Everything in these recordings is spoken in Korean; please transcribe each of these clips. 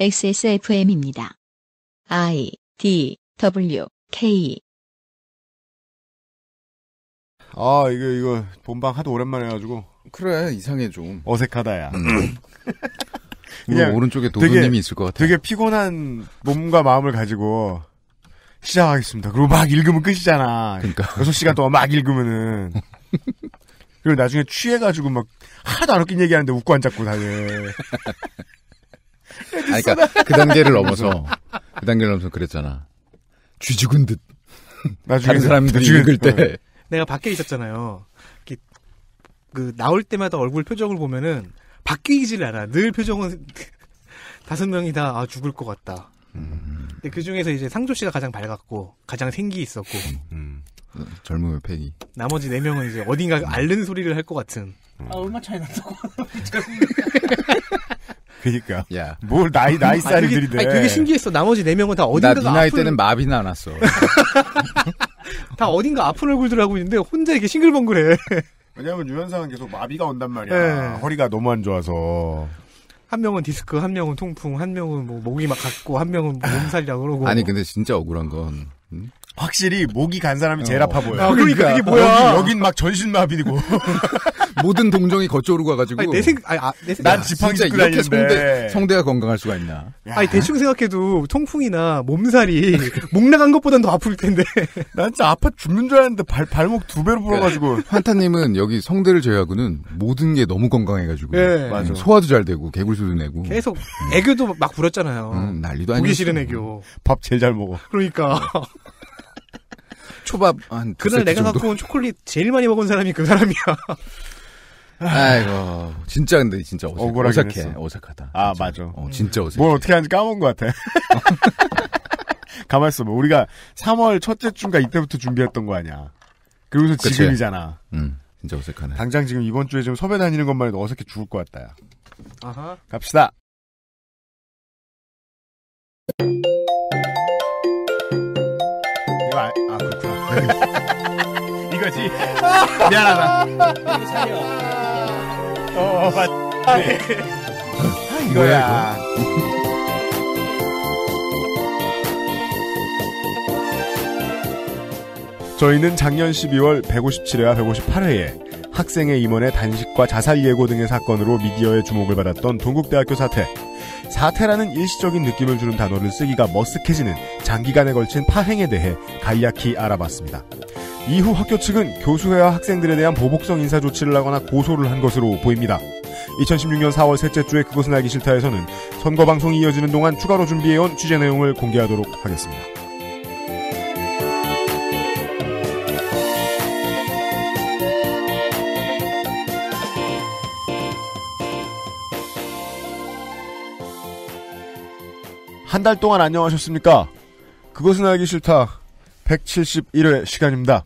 XSFM입니다. I D W K 아 이거 이거 본방 하도 오랜만에 해가지고 그래 이상해 좀 어색하다야. 음. 그냥 오른쪽에 도도님이 있을 것 같아. 되게 피곤한 몸과 마음을 가지고 시작하겠습니다. 그리고 막 읽으면 끝이잖아. 그러니까 여섯 시간 동안 막 읽으면은 그리고 나중에 취해가지고 막 하나도 안 웃긴 얘기하는데 웃고 앉았고 다들. 아니, 그러니까 그 단계를 넘어서 그 단계를 넘어서 그랬잖아. 쥐죽은 듯. 나중에 다른 사람들이 나중에, 읽을 때 네. 내가 밖에 있었잖아요. 그 나올 때마다 얼굴 표정을 보면은 바뀌질 않아. 늘 표정은 다섯 명이 다 아, 죽을 것 같다. 음. 근데 그 중에서 이제 상조 씨가 가장 밝았고 가장 생기 있었고 음. 젊음의 패기. 나머지 네 명은 이제 어딘가 음. 앓는 소리를 할 것 같은. 아 얼마 차이 난다고. 그니까. 야. 뭘 나이, 나이 살이들이네. 아니, 되게 신기했어. 나머지 네 명은 다 어딘가. 나 누나일 아픈... 때는 마비는 않았어. 다 어딘가 아픈 얼굴들 하고 있는데 혼자 이렇게 싱글벙글해. 왜냐면 유현상은 계속 마비가 온단 말이야. 네. 허리가 너무 안 좋아서. 한 명은 디스크, 한 명은 통풍, 한 명은 뭐 목이 막 갔고, 한 명은 몸살이라 고 그러고. 아니 근데 진짜 억울한 건 응? 확실히 목이 간 사람이 제일 어. 아파 보여. 아, 그러니까 이게 그러니까 뭐야? 여긴, 어. 여긴 막 전신마비고 모든 동정이 거쪽으로 가가지고. 아니, 내 생, 아니, 아, 내 생. 난 지팡이 이렇게 성대, 성대가 건강할 수가 있나? 야. 아니 대충 생각해도 통풍이나 몸살이 목 나간 것보단 더 아플 텐데. 난 진짜 아파 죽는 줄 알았는데 발 발목 두 배로 부러가지고. 그러니까 환타님은 여기 성대를 제외하고는 모든 게 너무 건강해가지고. 예. 맞아. 소화도 잘 되고 개굴수도 내고. 계속 음. 애교도 막 부렸잖아요. 음, 난리도 아니고. 보기 싫은 애교. 밥 제일 잘 먹어. 그러니까. 초밥 한 그날 내가 갖고 온 초콜릿 제일 많이 먹은 사람이 그 사람이야. 아이고 진짜 근데 진짜 어색, 억울하긴 해 어색하다. 아 진짜. 맞아. 어, 진짜 어색. 뭘 어떻게 하는지 까먹은 것 같아. 가만 있어 봐. 우리가 3월 첫째 주인가 이때부터 준비했던 거 아니야. 그리고서 지금이잖아. 음, 진짜 어색하네. 당장 지금 이번 주에 지금 섭외 다니는 것만 해도 어색해 죽을 것 같다. 아하. 갑시다. 이거지. 미안하다. 어, 어 맞. 이거야. 저희는 작년 12월 157회와 158회에 학생의 임원의 단식과 자살 예고 등의 사건으로 미디어의 주목을 받았던 동국대학교 사태, 사태라는 일시적인 느낌을 주는 단어를 쓰기가 머쓱해지는 장기간에 걸친 파행에 대해 간략히 알아봤습니다. 이후 학교 측은 교수회와 학생들에 대한 보복성 인사 조치를 하거나 고소를 한 것으로 보입니다. 2016년 4월 셋째 주에 그것은 알기 싫다에서는 선거 방송이 이어지는 동안 추가로 준비해온 취재 내용을 공개하도록 하겠습니다. 한달 동안 안녕하셨습니까? 그것은 알기 싫다. 171회 시간입니다.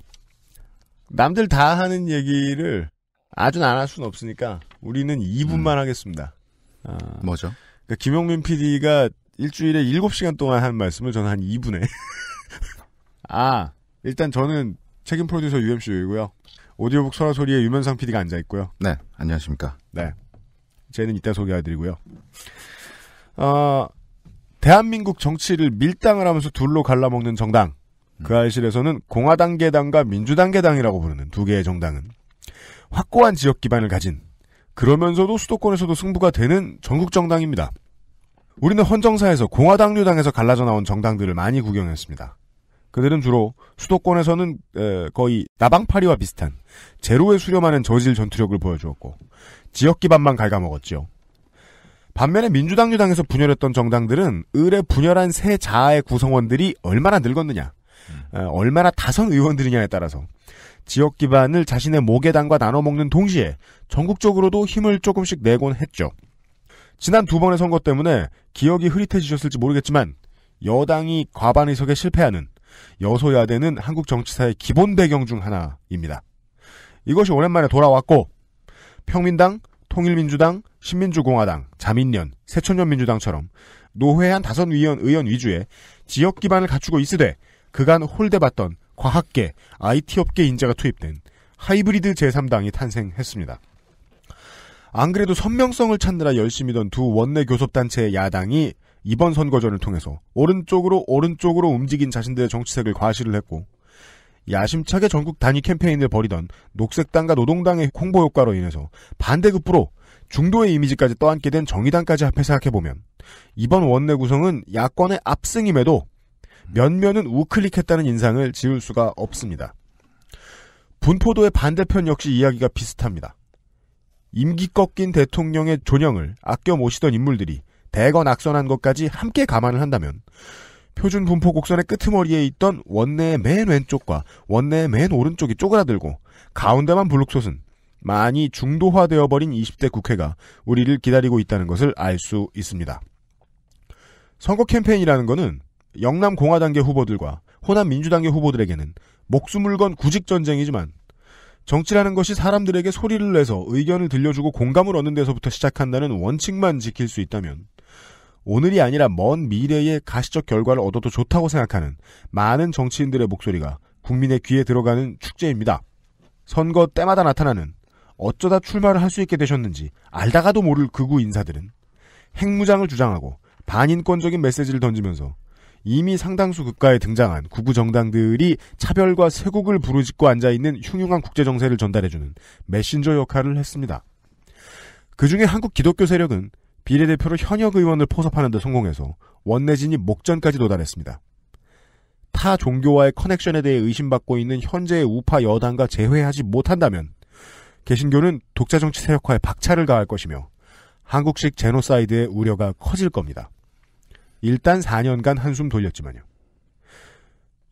남들 다 하는 얘기를 아주 안 할 수는 없으니까 우리는 2분만 음. 하겠습니다. 아, 뭐죠? 그러니까 김용민 PD가 일주일에 7시간 동안 한 말씀을 저는 한 2분에. 아, 일단 저는 책임 프로듀서 UMC이고요. 오디오북 소라소리에 유면상 PD가 앉아있고요. 네, 안녕하십니까. 네. 쟤는 이따 소개해드리고요. 어, 대한민국 정치를 밀당을 하면서 둘로 갈라먹는 정당. 음. 그 알실에서는 공화당 계당과 민주당 계당이라고 부르는 두 개의 정당은 확고한 지역 기반을 가진 그러면서도 수도권에서도 승부가 되는 전국 정당입니다. 우리는 헌정사에서 공화당류당에서 갈라져 나온 정당들을 많이 구경했습니다. 그들은 주로 수도권에서는 거의 나방파리와 비슷한 제로에 수렴하는 저질 전투력을 보여주었고 지역 기반만 갉아먹었지요. 반면에 민주당 유당에서 분열했던 정당들은 을에 분열한 새 자아의 구성원들이 얼마나 늙었느냐, 음. 얼마나 다선 의원들이냐에 따라서 지역 기반을 자신의 모계당과 나눠먹는 동시에 전국적으로도 힘을 조금씩 내곤 했죠. 지난 두 번의 선거 때문에 기억이 흐릿해지셨을지 모르겠지만 여당이 과반 의석에 실패하는 여소야대는 한국 정치사의 기본 배경 중 하나입니다. 이것이 오랜만에 돌아왔고 평민당, 통일민주당, 신민주공화당, 자민련, 새천년민주당처럼 노회한 다섯 위원 의원 위주의 지역 기반을 갖추고 있으되 그간 홀대받던 과학계, IT업계 인재가 투입된 하이브리드 제3당이 탄생했습니다. 안 그래도 선명성을 찾느라 열심히던 두 원내 교섭단체의 야당이 이번 선거전을 통해서 오른쪽으로 오른쪽으로 움직인 자신들의 정치색을 과시를 했고 야심차게 전국 단위 캠페인을 벌이던 녹색당과 노동당의 홍보 효과로 인해서 반대급부로 중도의 이미지까지 떠안게 된 정의당까지 합해 생각해보면 이번 원내 구성은 야권의 압승임에도 몇몇은 우클릭했다는 인상을 지울 수가 없습니다. 분포도의 반대편 역시 이야기가 비슷합니다. 임기 꺾인 대통령의 존영을 아껴 모시던 인물들이 대거 낙선한 것까지 함께 감안을 한다면 표준 분포 곡선의 끄트머리에 있던 원내의 맨 왼쪽과 원내의 맨 오른쪽이 쪼그라들고 가운데만 블록솥은 많이 중도화되어 버린 20대 국회가 우리를 기다리고 있다는 것을 알 수 있습니다. 선거 캠페인이라는 것은 영남 공화당계 후보들과 호남 민주당계 후보들에게는 목숨을 건 구직 전쟁이지만 정치라는 것이 사람들에게 소리를 내서 의견을 들려주고 공감을 얻는 데서부터 시작한다는 원칙만 지킬 수 있다면 오늘이 아니라 먼 미래의 가시적 결과를 얻어도 좋다고 생각하는 많은 정치인들의 목소리가 국민의 귀에 들어가는 축제입니다. 선거 때마다 나타나는 어쩌다 출마를 할 수 있게 되셨는지 알다가도 모를 극우 인사들은 핵무장을 주장하고 반인권적인 메시지를 던지면서 이미 상당수 국가에 등장한 구구 정당들이 차별과 세국을 부르짖고 앉아있는 흉흉한 국제정세를 전달해주는 메신저 역할을 했습니다. 그 중에 한국 기독교 세력은 비례대표로 현역 의원을 포섭하는 데 성공해서 원내진이 목전까지 도달했습니다. 타 종교와의 커넥션에 대해 의심받고 있는 현재의 우파 여당과 재회하지 못한다면 개신교는 독자 정치 세력화에 박차를 가할 것이며 한국식 제노사이드의 우려가 커질 겁니다. 일단 4년간 한숨 돌렸지만요.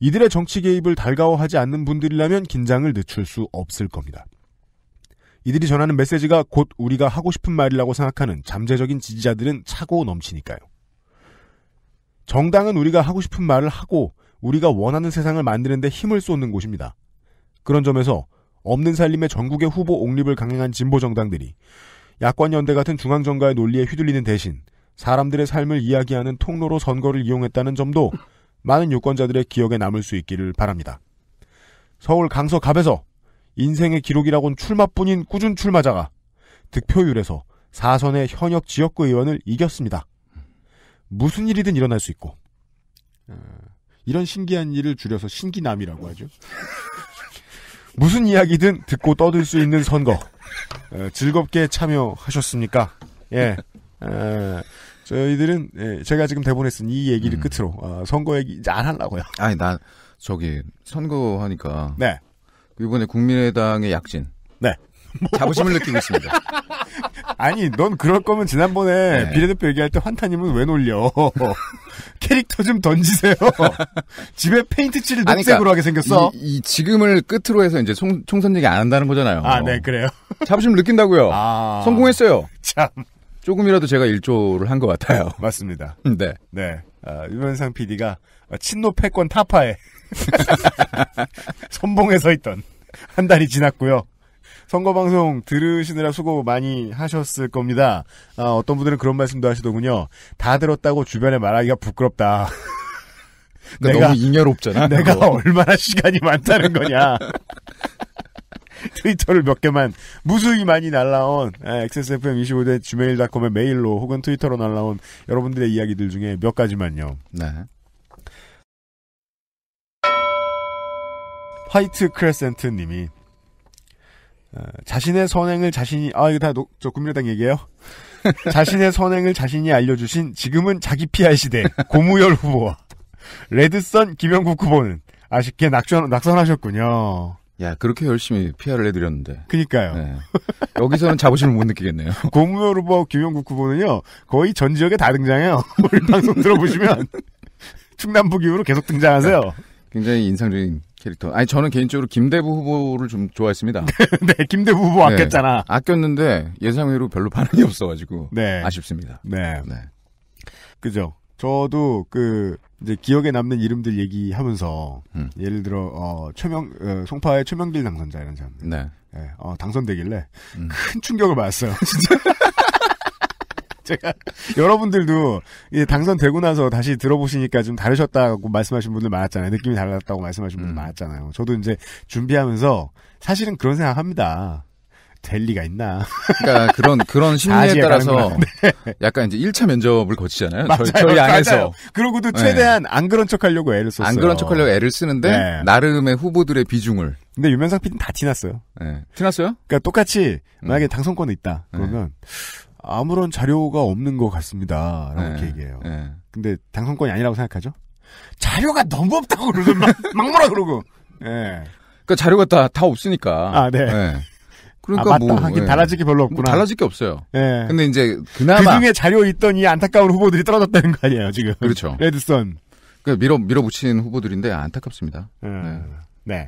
이들의 정치 개입을 달가워하지 않는 분들이라면 긴장을 늦출 수 없을 겁니다. 이들이 전하는 메시지가 곧 우리가 하고 싶은 말이라고 생각하는 잠재적인 지지자들은 차고 넘치니까요. 정당은 우리가 하고 싶은 말을 하고 우리가 원하는 세상을 만드는데 힘을 쏟는 곳입니다. 그런 점에서 없는 살림에 전국의 후보 옹립을 강행한 진보 정당들이 야권 연대 같은 중앙 정가의 논리에 휘둘리는 대신 사람들의 삶을 이야기하는 통로로 선거를 이용했다는 점도 많은 유권자들의 기억에 남을 수 있기를 바랍니다. 서울 강서갑에서 인생의 기록이라곤 출마뿐인 꾸준 출마자가 득표율에서 4선의 현역 지역구 의원을 이겼습니다. 무슨 일이든 일어날 수 있고 어, 이런 신기한 일을 줄여서 신기남이라고 하죠. 무슨 이야기든 듣고 떠들 수 있는 선거. 즐겁게 참여하셨습니까? 예. 에, 저희들은 예, 제가 지금 대본에 쓴 이 얘기를 음. 끝으로 아, 선거 얘기 이제 안 하려고요. 아니 난 저기 선거하니까 네. 이번에 국민의당의 약진. 네. 뭐. 자부심을 느끼고 있습니다. 아니, 넌 그럴 거면 지난번에 네. 비례대표 얘기할 때 환타님은 왜 놀려? 캐릭터 좀 던지세요. 집에 페인트칠을 녹색으로 그러니까, 하게 생겼어. 이, 이, 지금을 끝으로 해서 이제 총, 총선 얘기 안 한다는 거잖아요. 아, 네, 그래요. 자부심을 느낀다고요. 아... 성공했어요. 참. 조금이라도 제가 일조를 한 것 같아요. 맞습니다. 네. 네. 아, 유현상 PD가 친노 패권 타파에 선봉에 서 있던 한 달이 지났고요. 선거 방송 들으시느라 수고 많이 하셨을 겁니다. 아, 어떤 분들은 그런 말씀도 하시더군요. 다 들었다고 주변에 말하기가 부끄럽다. 그러니까 내가 너무 인여롭잖아. 내가 그거. 얼마나 시간이 많다는 거냐. 트위터를 몇 개만 무수히 많이 날라온 XSFM25대 예, gmail.com의 메일로 혹은 트위터로 날라온 여러분들의 이야기들 중에 몇 가지만요. 네. 화이트 크레센트 님이 어, 자신의 선행을 자신이 아 이거 다저 국민의당 얘기예요. 자신의 선행을 자신이 알려주신 지금은 자기 피할 시대 고무열 후보와 레드선 김영국 후보는 아쉽게 낙선 낙선하셨군요. 야 그렇게 열심히 피아를 해드렸는데. 그니까요. 네. 여기서는 자부심을 못 느끼겠네요. 고무열 후보 김영국 후보는요 거의 전 지역에 다 등장해요. 우리 방송 들어보시면 충남북 이후로 계속 등장하세요. 굉장히 인상적인 캐릭터. 아니 저는 개인적으로 김대부 후보를 좀 좋아했습니다. 네, 김대부 후보 네, 아꼈잖아. 아꼈는데 예상외로 별로 반응이 없어가지고 네. 아쉽습니다. 네. 네. 그죠. 저도 그 이제 기억에 남는 이름들 얘기하면서 음. 예를 들어 어 최명 어, 송파의 최명길 당선자 이런 사람. 네. 네. 어 당선되길래 음. 큰 충격을 받았어요. 진짜. 제가 여러분들도 당선되고 나서 다시 들어보시니까 좀 다르셨다고 말씀하신 분들 많았잖아요. 느낌이 달랐다고 말씀하신 분들 음. 많았잖아요. 저도 이제 준비하면서 사실은 그런 생각합니다. 될 리가 있나. 그러니까 그런 그런 심리에 따라서 네. 약간 이제 1차 면접을 거치잖아요. 맞아요, 저희, 저희 안에서. 맞아요. 그러고도 네. 최대한 네. 안 그런 척하려고 애를 썼어요. 안 그런 척하려고 애를 쓰는데 네. 나름의 후보들의 비중을. 근데 유명상 피 d 는다 티났어요. 네. 티났어요? 그러니까 똑같이 음. 만약에 음. 당선권이 있다 네. 그러면 아무런 자료가 없는 것 같습니다. 라고 네, 얘기해요. 네. 근데 당선권이 아니라고 생각하죠? 자료가 너무 없다고 그러고 막, 막 뭐라 그러고. 예. 네. 그러니까 자료가 다, 다 없으니까. 아, 네. 네. 그러니까 아, 뭐 하긴 예. 달라질 게 별로 없구나. 뭐 달라질 게 없어요. 예. 근데 이제 그나마 그 중에 자료 있던 이 안타까운 후보들이 떨어졌다는 거 아니에요 지금? 그렇죠. 레드선. 그 그러니까 밀어 밀어붙인 후보들인데 안타깝습니다. 음. 네.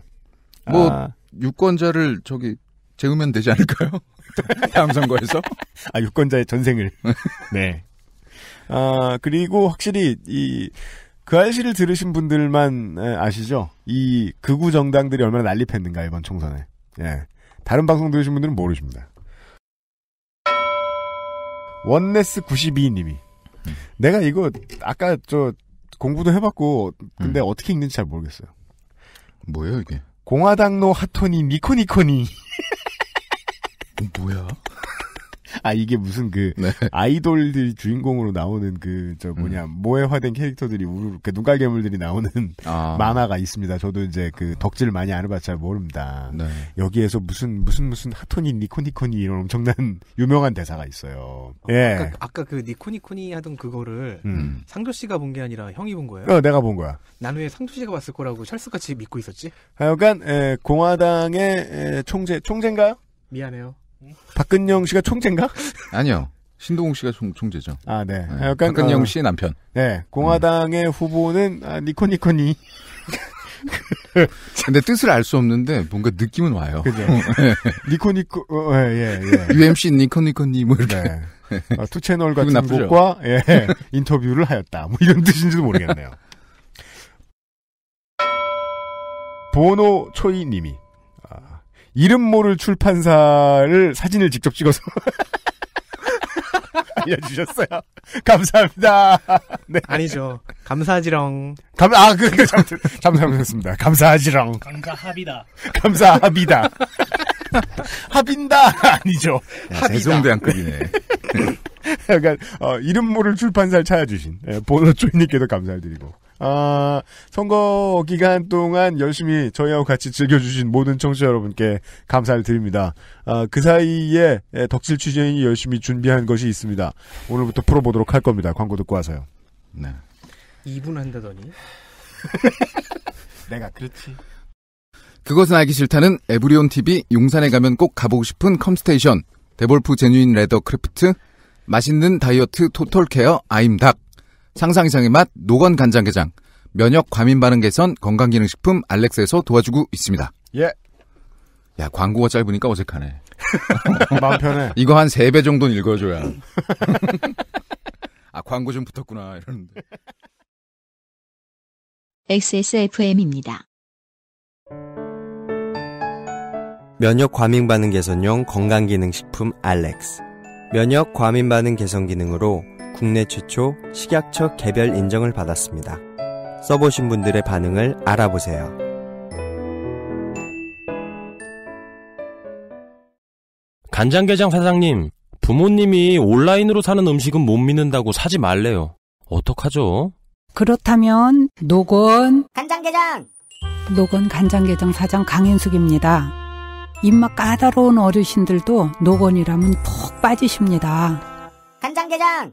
네. 뭐 아... 유권자를 저기 재우면 되지 않을까요? 다음 선거에서? 아, 유권자의 전생을. 네. 아, 그리고 확실히 이, 그 알씨를 들으신 분들만 아시죠? 이 극우 정당들이 얼마나 난립했는가, 이번 총선에. 예. 다른 방송 들으신 분들은 모르십니다. 원네스 92님이. 음. 내가 이거 아까 저 공부도 해봤고, 근데 음. 어떻게 읽는지 잘 모르겠어요. 뭐예요, 이게? 공화당노 하토니 니코니코니. 뭐, 뭐야? 아 이게 무슨 그 네. 아이돌들이 주인공으로 나오는 그 저 뭐냐 음. 모해화된 캐릭터들이 우르르 그 눈깔괴물들이 나오는 아. 만화가 있습니다. 저도 이제 그 덕질을 많이 안 해봤자 잘 모릅니다. 네. 여기에서 무슨 무슨 무슨 하토니 니코니코니 이런 엄청난 유명한 대사가 있어요. 어, 예. 아까, 아까, 그 니코니코니 하던 그거를 음. 상조 씨가 본 게 아니라 형이 본 거예요? 어, 내가 본 거야. 나난왜 상조 씨가 봤을 거라고 철수같이 믿고 있었지? 하여간 에, 공화당의 에, 총재 총재인가요? 미안해요. 박근영 씨가 총재인가? 아니요. 신동욱 씨가 총, 총재죠. 아, 네. 네. 아, 약간, 박근영 어, 씨의 남편. 네. 공화당의 음. 후보는, 아, 니코니코니. 근데 뜻을 알 수 없는데 뭔가 느낌은 와요. 그죠. 네. 니코니코, 어, 어, 예, 예. UMC 예. 니코니코니 뭐 이렇게. 네. 어, 투 채널 같은 곳과 예, 인터뷰를 하였다. 뭐 이런 뜻인지도 모르겠네요. 보노 초이님이 이름 모를 출판사를 사진을 직접 찍어서 알려주셨어요. 감사합니다. 네. 아니죠. 감사지렁. 감, 아, 그, 그, 잠, 잠수하셨습니다. 감사지렁. 감사합이다. 감사합이다. 합인다! 아니죠. 대송대한급이네. 그러니까, 어, 이름 모를 출판사를 찾아주신, 예, 보노 조이님께도 감사드리고. 아, 선거 기간 동안 열심히 저희하고 같이 즐겨주신 모든 청취자 여러분께 감사를 드립니다. 아, 그 사이에 예, 덕질 취재인이 열심히 준비한 것이 있습니다. 오늘부터 풀어보도록 할 겁니다. 광고 듣고 와서요. 네. 2분 한다더니. 내가 그렇지. 그것은 알기 싫다는 에브리온 TV 용산에 가면 꼭 가보고 싶은 컴스테이션 데볼프 제뉴인 레더 크래프트 맛있는 다이어트 토털 케어 아임닭 상상 이상의 맛 노건 간장게장 면역 과민 반응 개선 건강기능식품 알렉스에서 도와주고 있습니다. 예. 야 광고가 짧으니까 어색하네. 마음 편해. 이거 한 세 배 정도는 읽어줘야. 아 광고 좀 붙었구나 이러는데. XSFM입니다. 면역 과민 반응 개선용 건강기능식품 알렉스. 면역 과민 반응 개선 기능으로 국내 최초 식약처 개별 인정을 받았습니다. 써보신 분들의 반응을 알아보세요. 간장게장 사장님, 부모님이 온라인으로 사는 음식은 못 믿는다고 사지 말래요. 어떡하죠? 그렇다면 노건 간장게장 노건 간장게장 사장 강현숙입니다. 입맛 까다로운 어르신들도 노건이라면 푹 빠지십니다. 간장게장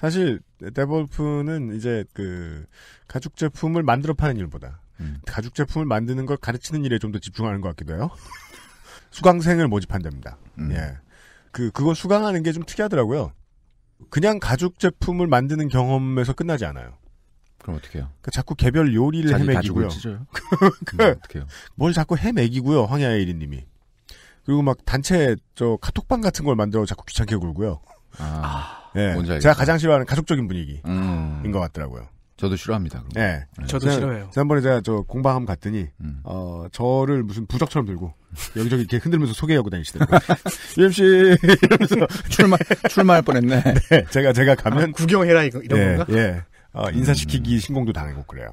사실 데볼프는 이제 그 가죽 제품을 만들어 파는 일보다 음. 가죽 제품을 만드는 걸 가르치는 일에 좀 더 집중하는 것 같기도 해요. 수강생을 모집한답니다. 음. 예. 그 그거 수강하는 게 좀 특이하더라고요. 그냥 가죽 제품을 만드는 경험에서 끝나지 않아요. 그럼 어떻게 해요? 그러니까 자꾸 개별 요리를 해매기고요. 어떻게 요뭘 자꾸 해매기고요, 황야일이 님이. 그리고 막 단체 저 카톡방 같은 걸 만들어 자꾸 귀찮게 굴고요. 아. 네. 뭔지 알겠다. 제가 가장 싫어하는 가족적인 분위기인 음. 것 같더라고요. 저도 싫어합니다. 그럼. 예. 네. 저도 지난, 싫어요 지난번에 제가 저 공방함 갔더니 음. 어 저를 무슨 부적처럼 들고 여기저기 이렇게 흔들면서 소개하고 다니시더라고요. u 엠씨 이러면서 출마 출마할 뻔했네. 네, 제가 제가 가면 아, 구경해라 이거 이런 네, 건가? 예. 어, 인사시키기 음. 신공도 당하고 그래요.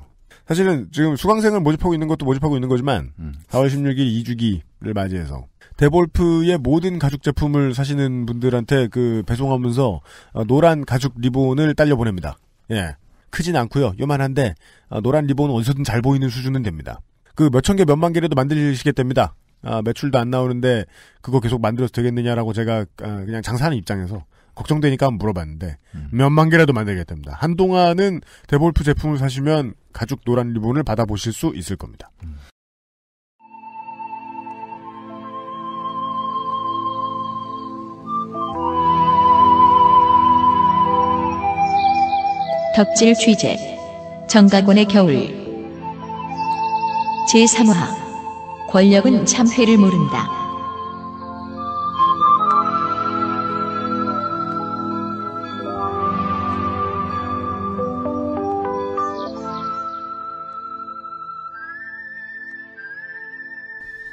사실은 지금 수강생을 모집하고 있는 것도 모집하고 있는 거지만 음. 4월 16일 2주기를 맞이해서 데볼프의 모든 가죽 제품을 사시는 분들한테 그 배송하면서 어, 노란 가죽 리본을 딸려 보냅니다. 예. 크진 않고요. 요만한데 어, 노란 리본은 어디서든 잘 보이는 수준은 됩니다. 그 몇 천 개 몇 만 개라도 만들시게됩니다 아, 매출도 안 나오는데 그거 계속 만들어서 되겠느냐라고 제가 아, 그냥 장사하는 입장에서 걱정되니까 물어봤는데 음. 몇만 개라도 만들게됩니다 한동안은 데볼프 제품을 사시면 가죽 노란 리본을 받아보실 수 있을 겁니다. 음. 덕질 취재 정가곤의 겨울 제3화 권력은 참회를 모른다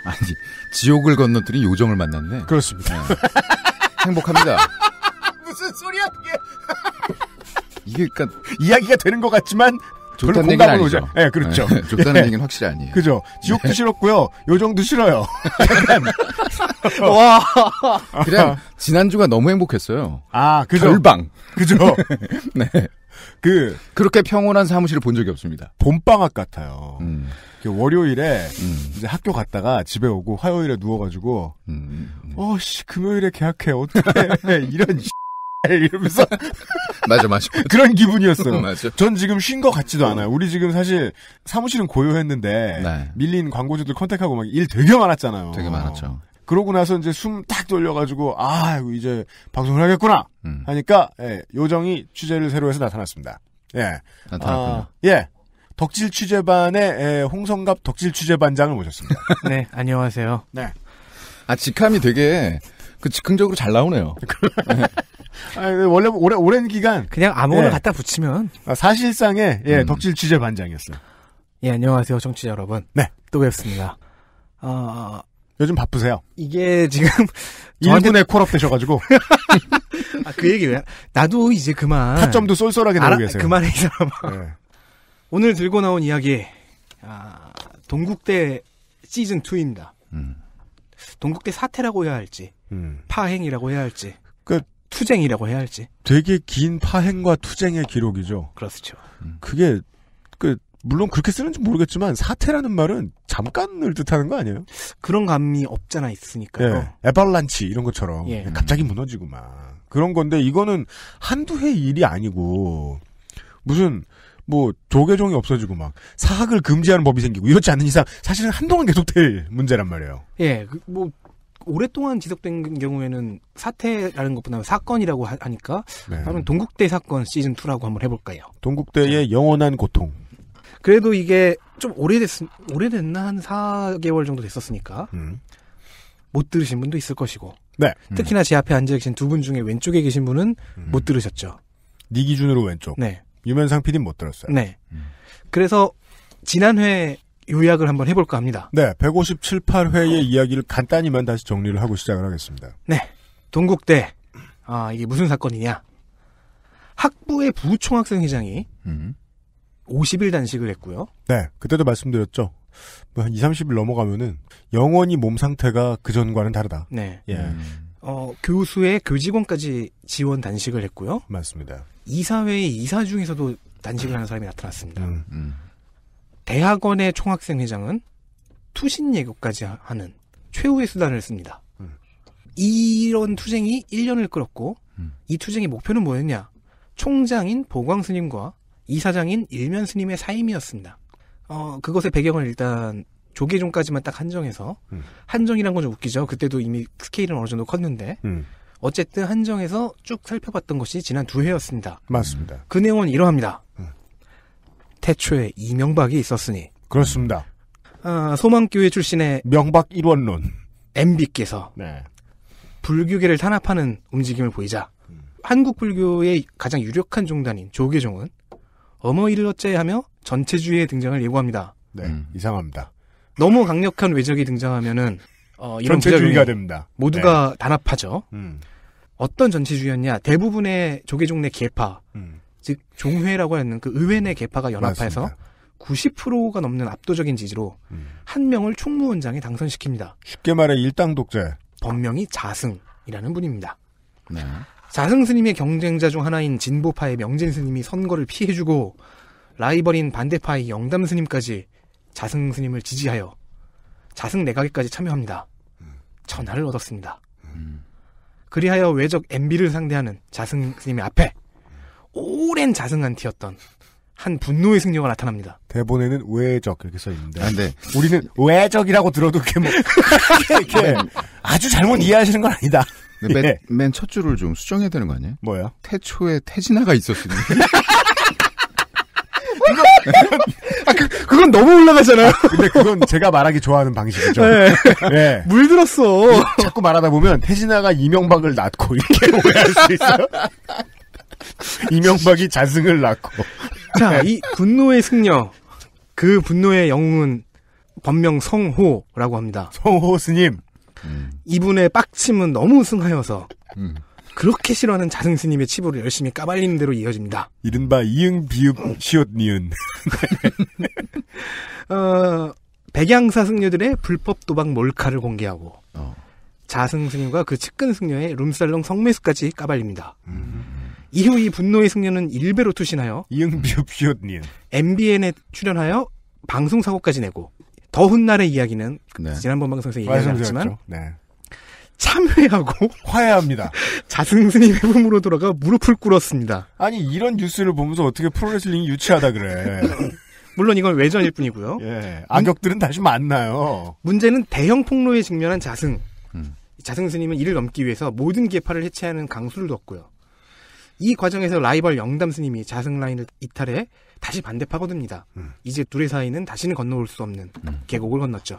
아니 지옥을 건너뜨린 요정을 만났네 그렇습니다 네. 행복합니다 무슨 소리야 그게 이게 그니까 이야기가 되는 것 같지만 별로 공감은 오죠. 예, 네, 그렇죠. 네, 좋다는 네. 예. 네. 얘기는 확실히 아니에요. 그죠. 지옥도 네. 싫었고요. 요정도 싫어요. 와. 그냥 지난주가 너무 행복했어요. 아, 그죠. 결방. 그죠. 네. 그 그렇게 평온한 사무실을 본 적이 없습니다. 봄방학 같아요. 음. 그 월요일에 음. 이제 학교 갔다가 집에 오고 화요일에 누워가지고 음. 음, 음. 어씨 금요일에 계약해 어떻게 이런 이러면서 맞아 맞아 그런 기분이었어요. 맞아. 전 지금 쉰 것 같지도 않아요. 우리 지금 사실 사무실은 고요했는데 네. 밀린 광고주들 컨택하고 막 일 되게 많았잖아요. 되게 많았죠. 그러고 나서 이제 숨 딱 돌려가지고 아 이제 방송을 하겠구나 음. 하니까 예, 요정이 취재를 새로 해서 나타났습니다. 예, 나타났군요. 아, 예, 덕질 취재반의 예, 홍성갑 덕질 취재반장을 모셨습니다. 네, 안녕하세요. 네. 아 직함이 되게 그 즉흥적으로 잘 나오네요. 네. 아, 원래 오래, 오랜 기간 그냥 아무거나 예. 갖다 붙이면 아, 사실상의 예, 음. 덕질 취재 반장이었어요. 예 안녕하세요 정치자 여러분. 네또 뵙습니다. 어... 요즘 바쁘세요? 이게 지금 일분의 콜업 되셔가지고 아, 그 얘기 왜? 나도 이제 그만 타점도 쏠쏠하게 나오고 계세요. 그만해 이사람 네. 오늘 들고 나온 이야기 아, 동국대 시즌 2입니다. 음. 동국대 사태라고 해야 할지 음. 파행이라고 해야 할지. 그 투쟁이라고 해야 할지. 되게 긴 파행과 투쟁의 기록이죠. 그렇죠. 음. 그게 그 물론 그렇게 쓰는지 모르겠지만 사태라는 말은 잠깐을 뜻하는 거 아니에요? 그런 감이 없잖아 있으니까요. 예, 에발란치 이런 것처럼 예. 갑자기 음. 무너지고 막 그런 건데 이거는 한두 해 일이 아니고 무슨 뭐 조계종이 없어지고 막 사학을 금지하는 법이 생기고 이렇지 않는 이상 사실은 한동안 계속될 문제란 말이에요. 예, 그 뭐 오랫동안 지속된 경우에는 사태라는 것보다는 사건이라고 하니까 네. 그러면 동국대 사건 시즌 2라고 한번 해볼까요? 동국대의 네. 영원한 고통. 그래도 이게 좀 오래됐 오래됐나 한 4개월 정도 됐었으니까 음. 못 들으신 분도 있을 것이고. 네. 특히나 제 앞에 앉아 계신 두 분 중에 왼쪽에 계신 분은 음. 못 들으셨죠. 네 기준으로 왼쪽. 네. 유면상 p d 못 들었어요. 네. 음. 그래서 지난회 요약을 한번 해볼까 합니다. 네, 157, 8회의 어. 이야기를 간단히만 다시 정리를 하고 시작을 하겠습니다. 네, 동국대 아 이게 무슨 사건이냐? 학부의 부총학생회장이 음. 50일 단식을 했고요. 네, 그때도 말씀드렸죠. 뭐한 2, 30일 넘어가면은 영원히 몸 상태가 그 전과는 다르다. 네. 예. 음. 어, 교수의 교직원까지 지원 단식을 했고요. 맞습니다. 이사회의 이사 중에서도 단식을 하는 사람이 나타났습니다. 음, 음. 대학원의 총학생 회장은 투신 예고까지 하는 최후의 수단을 씁니다. 음. 이런 투쟁이 1년을 끌었고 음. 이 투쟁의 목표는 뭐였냐? 총장인 보광 스님과 이사장인 일면 스님의 사임이었습니다. 어, 그것의 배경을 일단 조계종까지만 딱 한정해서 음. 한정이란 건 좀 웃기죠. 그때도 이미 스케일은 어느 정도 컸는데 음. 어쨌든 한정에서 쭉 살펴봤던 것이 지난 두해였습니다 맞습니다. 그 내용은 이러합니다. 음. 태초에 이명박이 있었으니. 그렇습니다. 아, 소망교회 출신의 명박 일원론 MB께서 네. 불교계를 탄압하는 움직임을 보이자 음. 한국 불교의 가장 유력한 종단인 조계종은 어머 이를 어째하며 전체주의의 등장을 예고합니다. 네, 음. 이상합니다. 너무 강력한 외적이 등장하면은 어, 이런 전체주의가 됩니다. 모두가 네. 단합하죠. 음. 어떤 전체주의였냐? 대부분의 조계종 내 계파, 음. 즉 종회라고 하는 그 의회 내 개파가 연합해서 맞습니다. 90%가 넘는 압도적인 지지로 음. 한 명을 총무원장에 당선시킵니다. 쉽게 말해 일당 독재. 법명이 자승이라는 분입니다. 네. 자승 스님의 경쟁자 중 하나인 진보파의 명진 스님이 선거를 피해주고 라이벌인 반대파의 영담 스님까지 자승 스님을 지지하여 자승 내각에까지 참여합니다. 전화를 얻었습니다. 음. 음. 그리하여 외적 m b 를 상대하는 자승 스님의 앞에 오랜 자승한 티였던 한 분노의 승려가 나타납니다. 대본에는 우적 이렇게 써 있는데, 아, 근데 네. 우리는 우적이라고 들어도 그게 뭐 이렇게 네. 아주 잘못 이해하시는 건 아니다. 네, 예. 맨첫 줄을 좀 수정해야 되는 거 아니에요? 뭐야? 태초에 태진아가 있었으니. 아, 그, 그건 너무 올라가잖아요. 아, 근데 그건 제가 말하기 좋아하는 방식이죠. 네. 네. 물들었어. 자꾸 말하다 보면 태진아가 이명박을 낳고 이렇게 오해할 수 있어요. 이명박이 자승을 낳고. 자, 이 분노의 승려, 그 분노의 영웅은 본명 성호라고 합니다. 성호 스님. 이분의 빡침은 너무 승하여서 음. 그렇게 싫어하는 자승 스님의 치부를 열심히 까발리는 대로 이어집니다. 이른바 이응 비읍 시옷 니은. 어, 백양사 승려들의 불법 도박 몰카를 공개하고 어. 자승 스님과 그 측근 승려의 룸살롱 성매수까지 까발립니다. 음. 이후 이 분노의 승려는 일베로 투신하여 이응비읍비님 MBN에 출연하여 방송 사고까지 내고 더훗 날의 이야기는 네. 지난번 방송에서 얘기하셨지만 네. 참회하고 화해합니다. 자승스님의 품으로 돌아가 무릎을 꿇었습니다. 아니 이런 뉴스를 보면서 어떻게 프로레슬링이 유치하다 그래? 물론 이건 외전일 뿐이고요. 예, 악역들은 다시 만나요. 문제는 대형 폭로에 직면한 자승. 음. 자승스님은 이를 넘기 위해서 모든 계파를 해체하는 강수를 뒀고요. 이 과정에서 라이벌 영담 스님이 자승 라인을 이탈해 다시 반대 파고듭니다. 음. 이제 둘의 사이는 다시는 건너올 수 없는 음. 계곡을 건넜죠.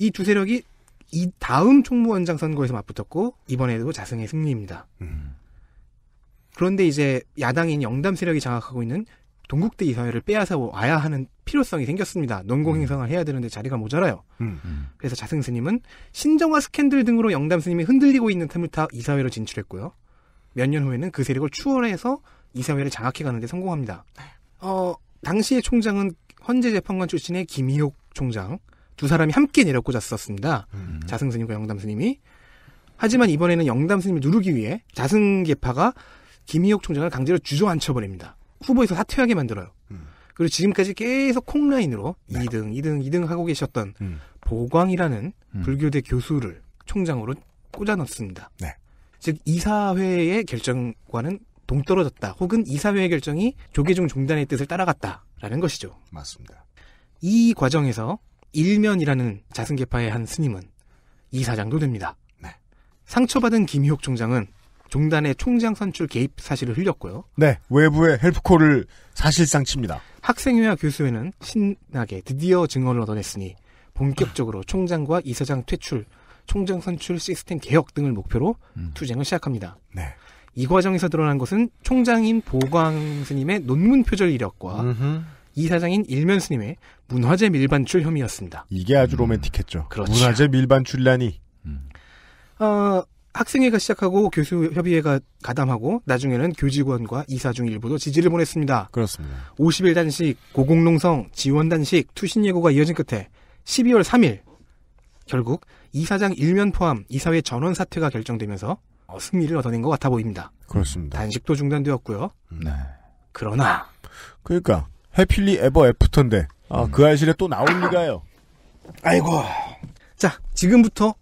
이 두 세력이 이 다음 총무원장 선거에서 맞붙었고 이번에도 자승의 승리입니다. 음. 그런데 이제 야당인 영담 세력이 장악하고 있는 동국대 이사회를 빼앗아 와야 하는 필요성이 생겼습니다. 논공행성을 음. 해야 되는데 자리가 모자라요. 음. 음. 그래서 자승 스님은 신정화 스캔들 등으로 영담 스님이 흔들리고 있는 틈을 타 이사회로 진출했고요. 몇년 후에는 그 세력을 추월해서 이사회를 장악해 가는데 성공합니다. 네. 어, 당시의 총장은 헌재 재판관 출신의 김희옥 총장 두 사람이 함께 내려고잤었습니다 음. 자승 스님과 영담 스님이 하지만 이번에는 영담 스님을 누르기 위해 자승 계파가 김희옥 총장을 강제로 주저앉혀 버립니다. 후보에서 사퇴하게 만들어요. 음. 그리고 지금까지 계속 콩라인으로 네. 2등, 2등, 2등 하고 계셨던 음. 보광이라는 음. 불교대 교수를 총장으로 꽂아넣습니다. 네. 즉 이사회의 결정과는 동떨어졌다 혹은 이사회의 결정이 조계종 종단의 뜻을 따라갔다라는 것이죠. 맞습니다. 이 과정에서 일면이라는 자승계파의 한 스님은 이사장도 됩니다. 네. 상처받은 김희옥 총장은 종단의 총장 선출 개입 사실을 흘렸고요. 네, 외부의 헬프콜을 사실상 칩니다. 학생회와 교수회는 신나게 드디어 증언을 얻어냈으니 본격적으로 총장과 이사장 퇴출 총장 선출 시스템 개혁 등을 목표로 음. 투쟁을 시작합니다. 네. 이 과정에서 드러난 것은 총장인 보광 스님의 논문 표절 이력과 음흠. 이 사장인 일면 스님의 문화재 밀반출 혐의였습니다. 이게 아주 로맨틱했죠. 음, 그렇죠. 문화재 밀반출라니. 음. 어, 학생회가 시작하고 교수협의회가 가담하고 나중에는 교직원과 이사 중 일부도 지지를 보냈습니다. 그렇습니다. 50일 단식, 고공농성, 지원 단식, 투신 예고가 이어진 끝에 12월 3일 결국 이사장 일면 포함 이사회 전원 사퇴가 결정되면서 어, 승리를 얻어낸 것 같아 보입니다. 그렇습니다. 단식도 중단되었고요. 네. 그러나 그러니까 해필리 에버 애프터인데 아, 음. 그 알실에 또 나올 리가요. 아이고. 자 지금부터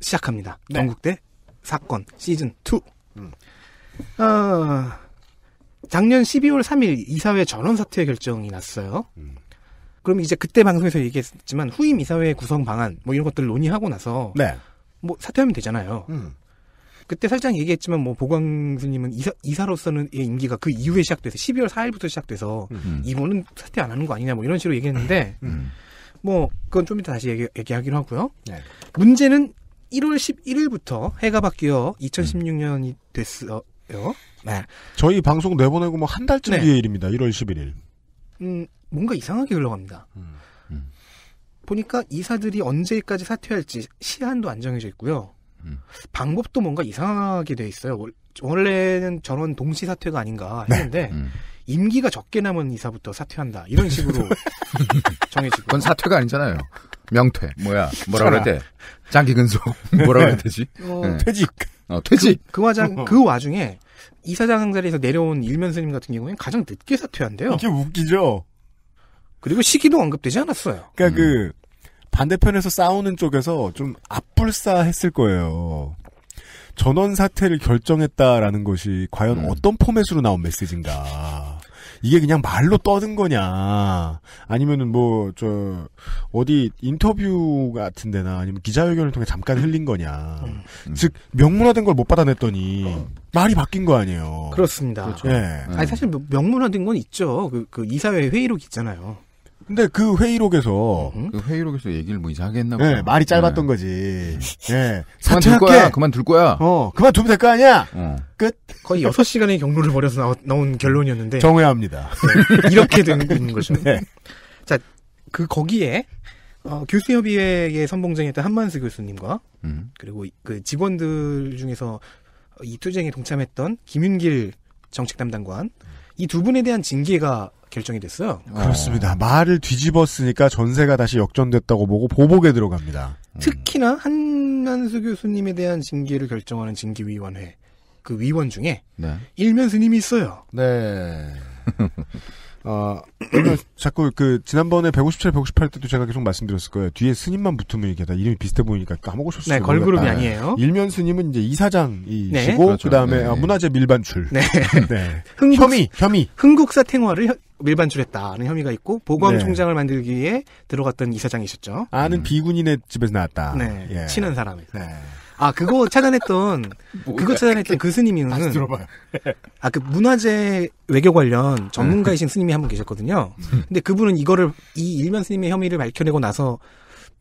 시작합니다. 네. 전국대 사건 시즌 2. 음. 아, 작년 12월 3일 이사회 전원 사퇴 결정이 났어요. 음. 그럼 이제 그때 방송에서 얘기했지만 후임 이사회 구성 방안 뭐 이런 것들을 논의하고 나서 네. 뭐 사퇴하면 되잖아요. 음. 그때 살짝 얘기했지만 뭐 보광수님은 이사, 이사로서는 임기가 그 이후에 시작돼서 12월 4일부터 시작돼서 음. 이분은 사퇴 안 하는 거 아니냐 뭐 이런 식으로 얘기했는데 음. 음. 뭐 그건 좀 이따 다시 얘기, 얘기하기로 하고요. 네. 문제는 1월 11일부터 해가 바뀌어 2016년이 됐어요. 네. 저희 방송 내보내고 뭐 한 달쯤 네. 뒤의 일입니다. 1월 11일. 음, 뭔가 이상하게 흘러갑니다. 음, 음. 보니까 이사들이 언제까지 사퇴할지 시한도 안 정해져 있고요. 음. 방법도 뭔가 이상하게 돼 있어요. 원래는 전원 동시 사퇴가 아닌가 네. 했는데 네. 임기가 적게 남은 이사부터 사퇴한다 이런 식으로 정해지고 그건 사퇴가 아니잖아요. 명퇴 뭐야 뭐라 그래야 돼 장기 근속 뭐라 그래야 되지 어, 네. 퇴직 어, 퇴직 그, 그 와장 어. 그 와중에 이사장 자리에서 내려온 일면 스님 같은 경우에는 가장 늦게 사퇴한대요. 이게 웃기죠. 그리고 시기도 언급되지 않았어요. 그러니까 음. 그 반대편에서 싸우는 쪽에서 좀압불싸했을 거예요. 전원 사태를 결정했다라는 것이 과연 음. 어떤 포맷으로 나온 메시지인가. 이게 그냥 말로 떠든 거냐. 아니면은 뭐, 저, 어디 인터뷰 같은 데나 아니면 기자회견을 통해 잠깐 흘린 거냐. 음. 즉, 명문화된 걸 못 받아냈더니 어. 말이 바뀐 거 아니에요. 그렇습니다. 그렇죠. 네. 네. 아니, 사실 명문화된 건 있죠. 그, 그 이사회 회의록 있잖아요. 근데 그 회의록에서 음? 그 회의록에서 얘기를 뭐 이상하게 했나 봐요. 네, 말이 짧았던 예. 거지. 예. 그만 둘 거야. 그만 둘 거야. 어, 그만 두면 될 거 아니야. 어. 끝. 거의 6시간의 경로를 벌여서 나오, 나온 결론이었는데 정회합니다. 네, 이렇게 된 거죠. 네. 자, 그 거기에 어, 교수협의회에 선봉쟁했던 한만수 교수님과 음. 그리고 그 직원들 중에서 이 투쟁에 동참했던 김윤길 정책 담당관 이 두 분에 대한 징계가 결정이 됐어요. 그렇습니다. 말을 뒤집었으니까 전세가 다시 역전됐다고 보고 보복에 들어갑니다. 음. 특히나 한난수 교수님에 대한 징계를 결정하는 징계위원회 그 위원 중에 네. 일면 스님이 있어요. 네. 아, 자꾸 그 지난번에 157, 158 때도 제가 계속 말씀드렸을 거예요. 뒤에 스님만 붙으면 이게 다 이름이 비슷해 보이니까 까먹으셨을 거예요. 네, 걸그룹이 몰랐다. 네. 아니에요. 일면 스님은 이제 이사장이시고 네. 그렇죠. 그다음에 아, 네. 문화재 밀반출. 네. 네. 흥국, 혐의, 혐의. 흥국사 탱화를 밀반출했다는 혐의가 있고 보광총장을 네. 만들기 에 들어갔던 이사장이셨죠. 아는 음. 비군인의 집에서 나왔다. 네, 예. 친한 사람이. 네. 아 그거 차단했던 그거 찾아냈던 그 스님이는 다시 들어봐요. 아 그 문화재 외교 관련 전문가이신 네. 스님이 한 분 계셨거든요. 근데 그분은 이거를 이 일면 스님의 혐의를 밝혀내고 나서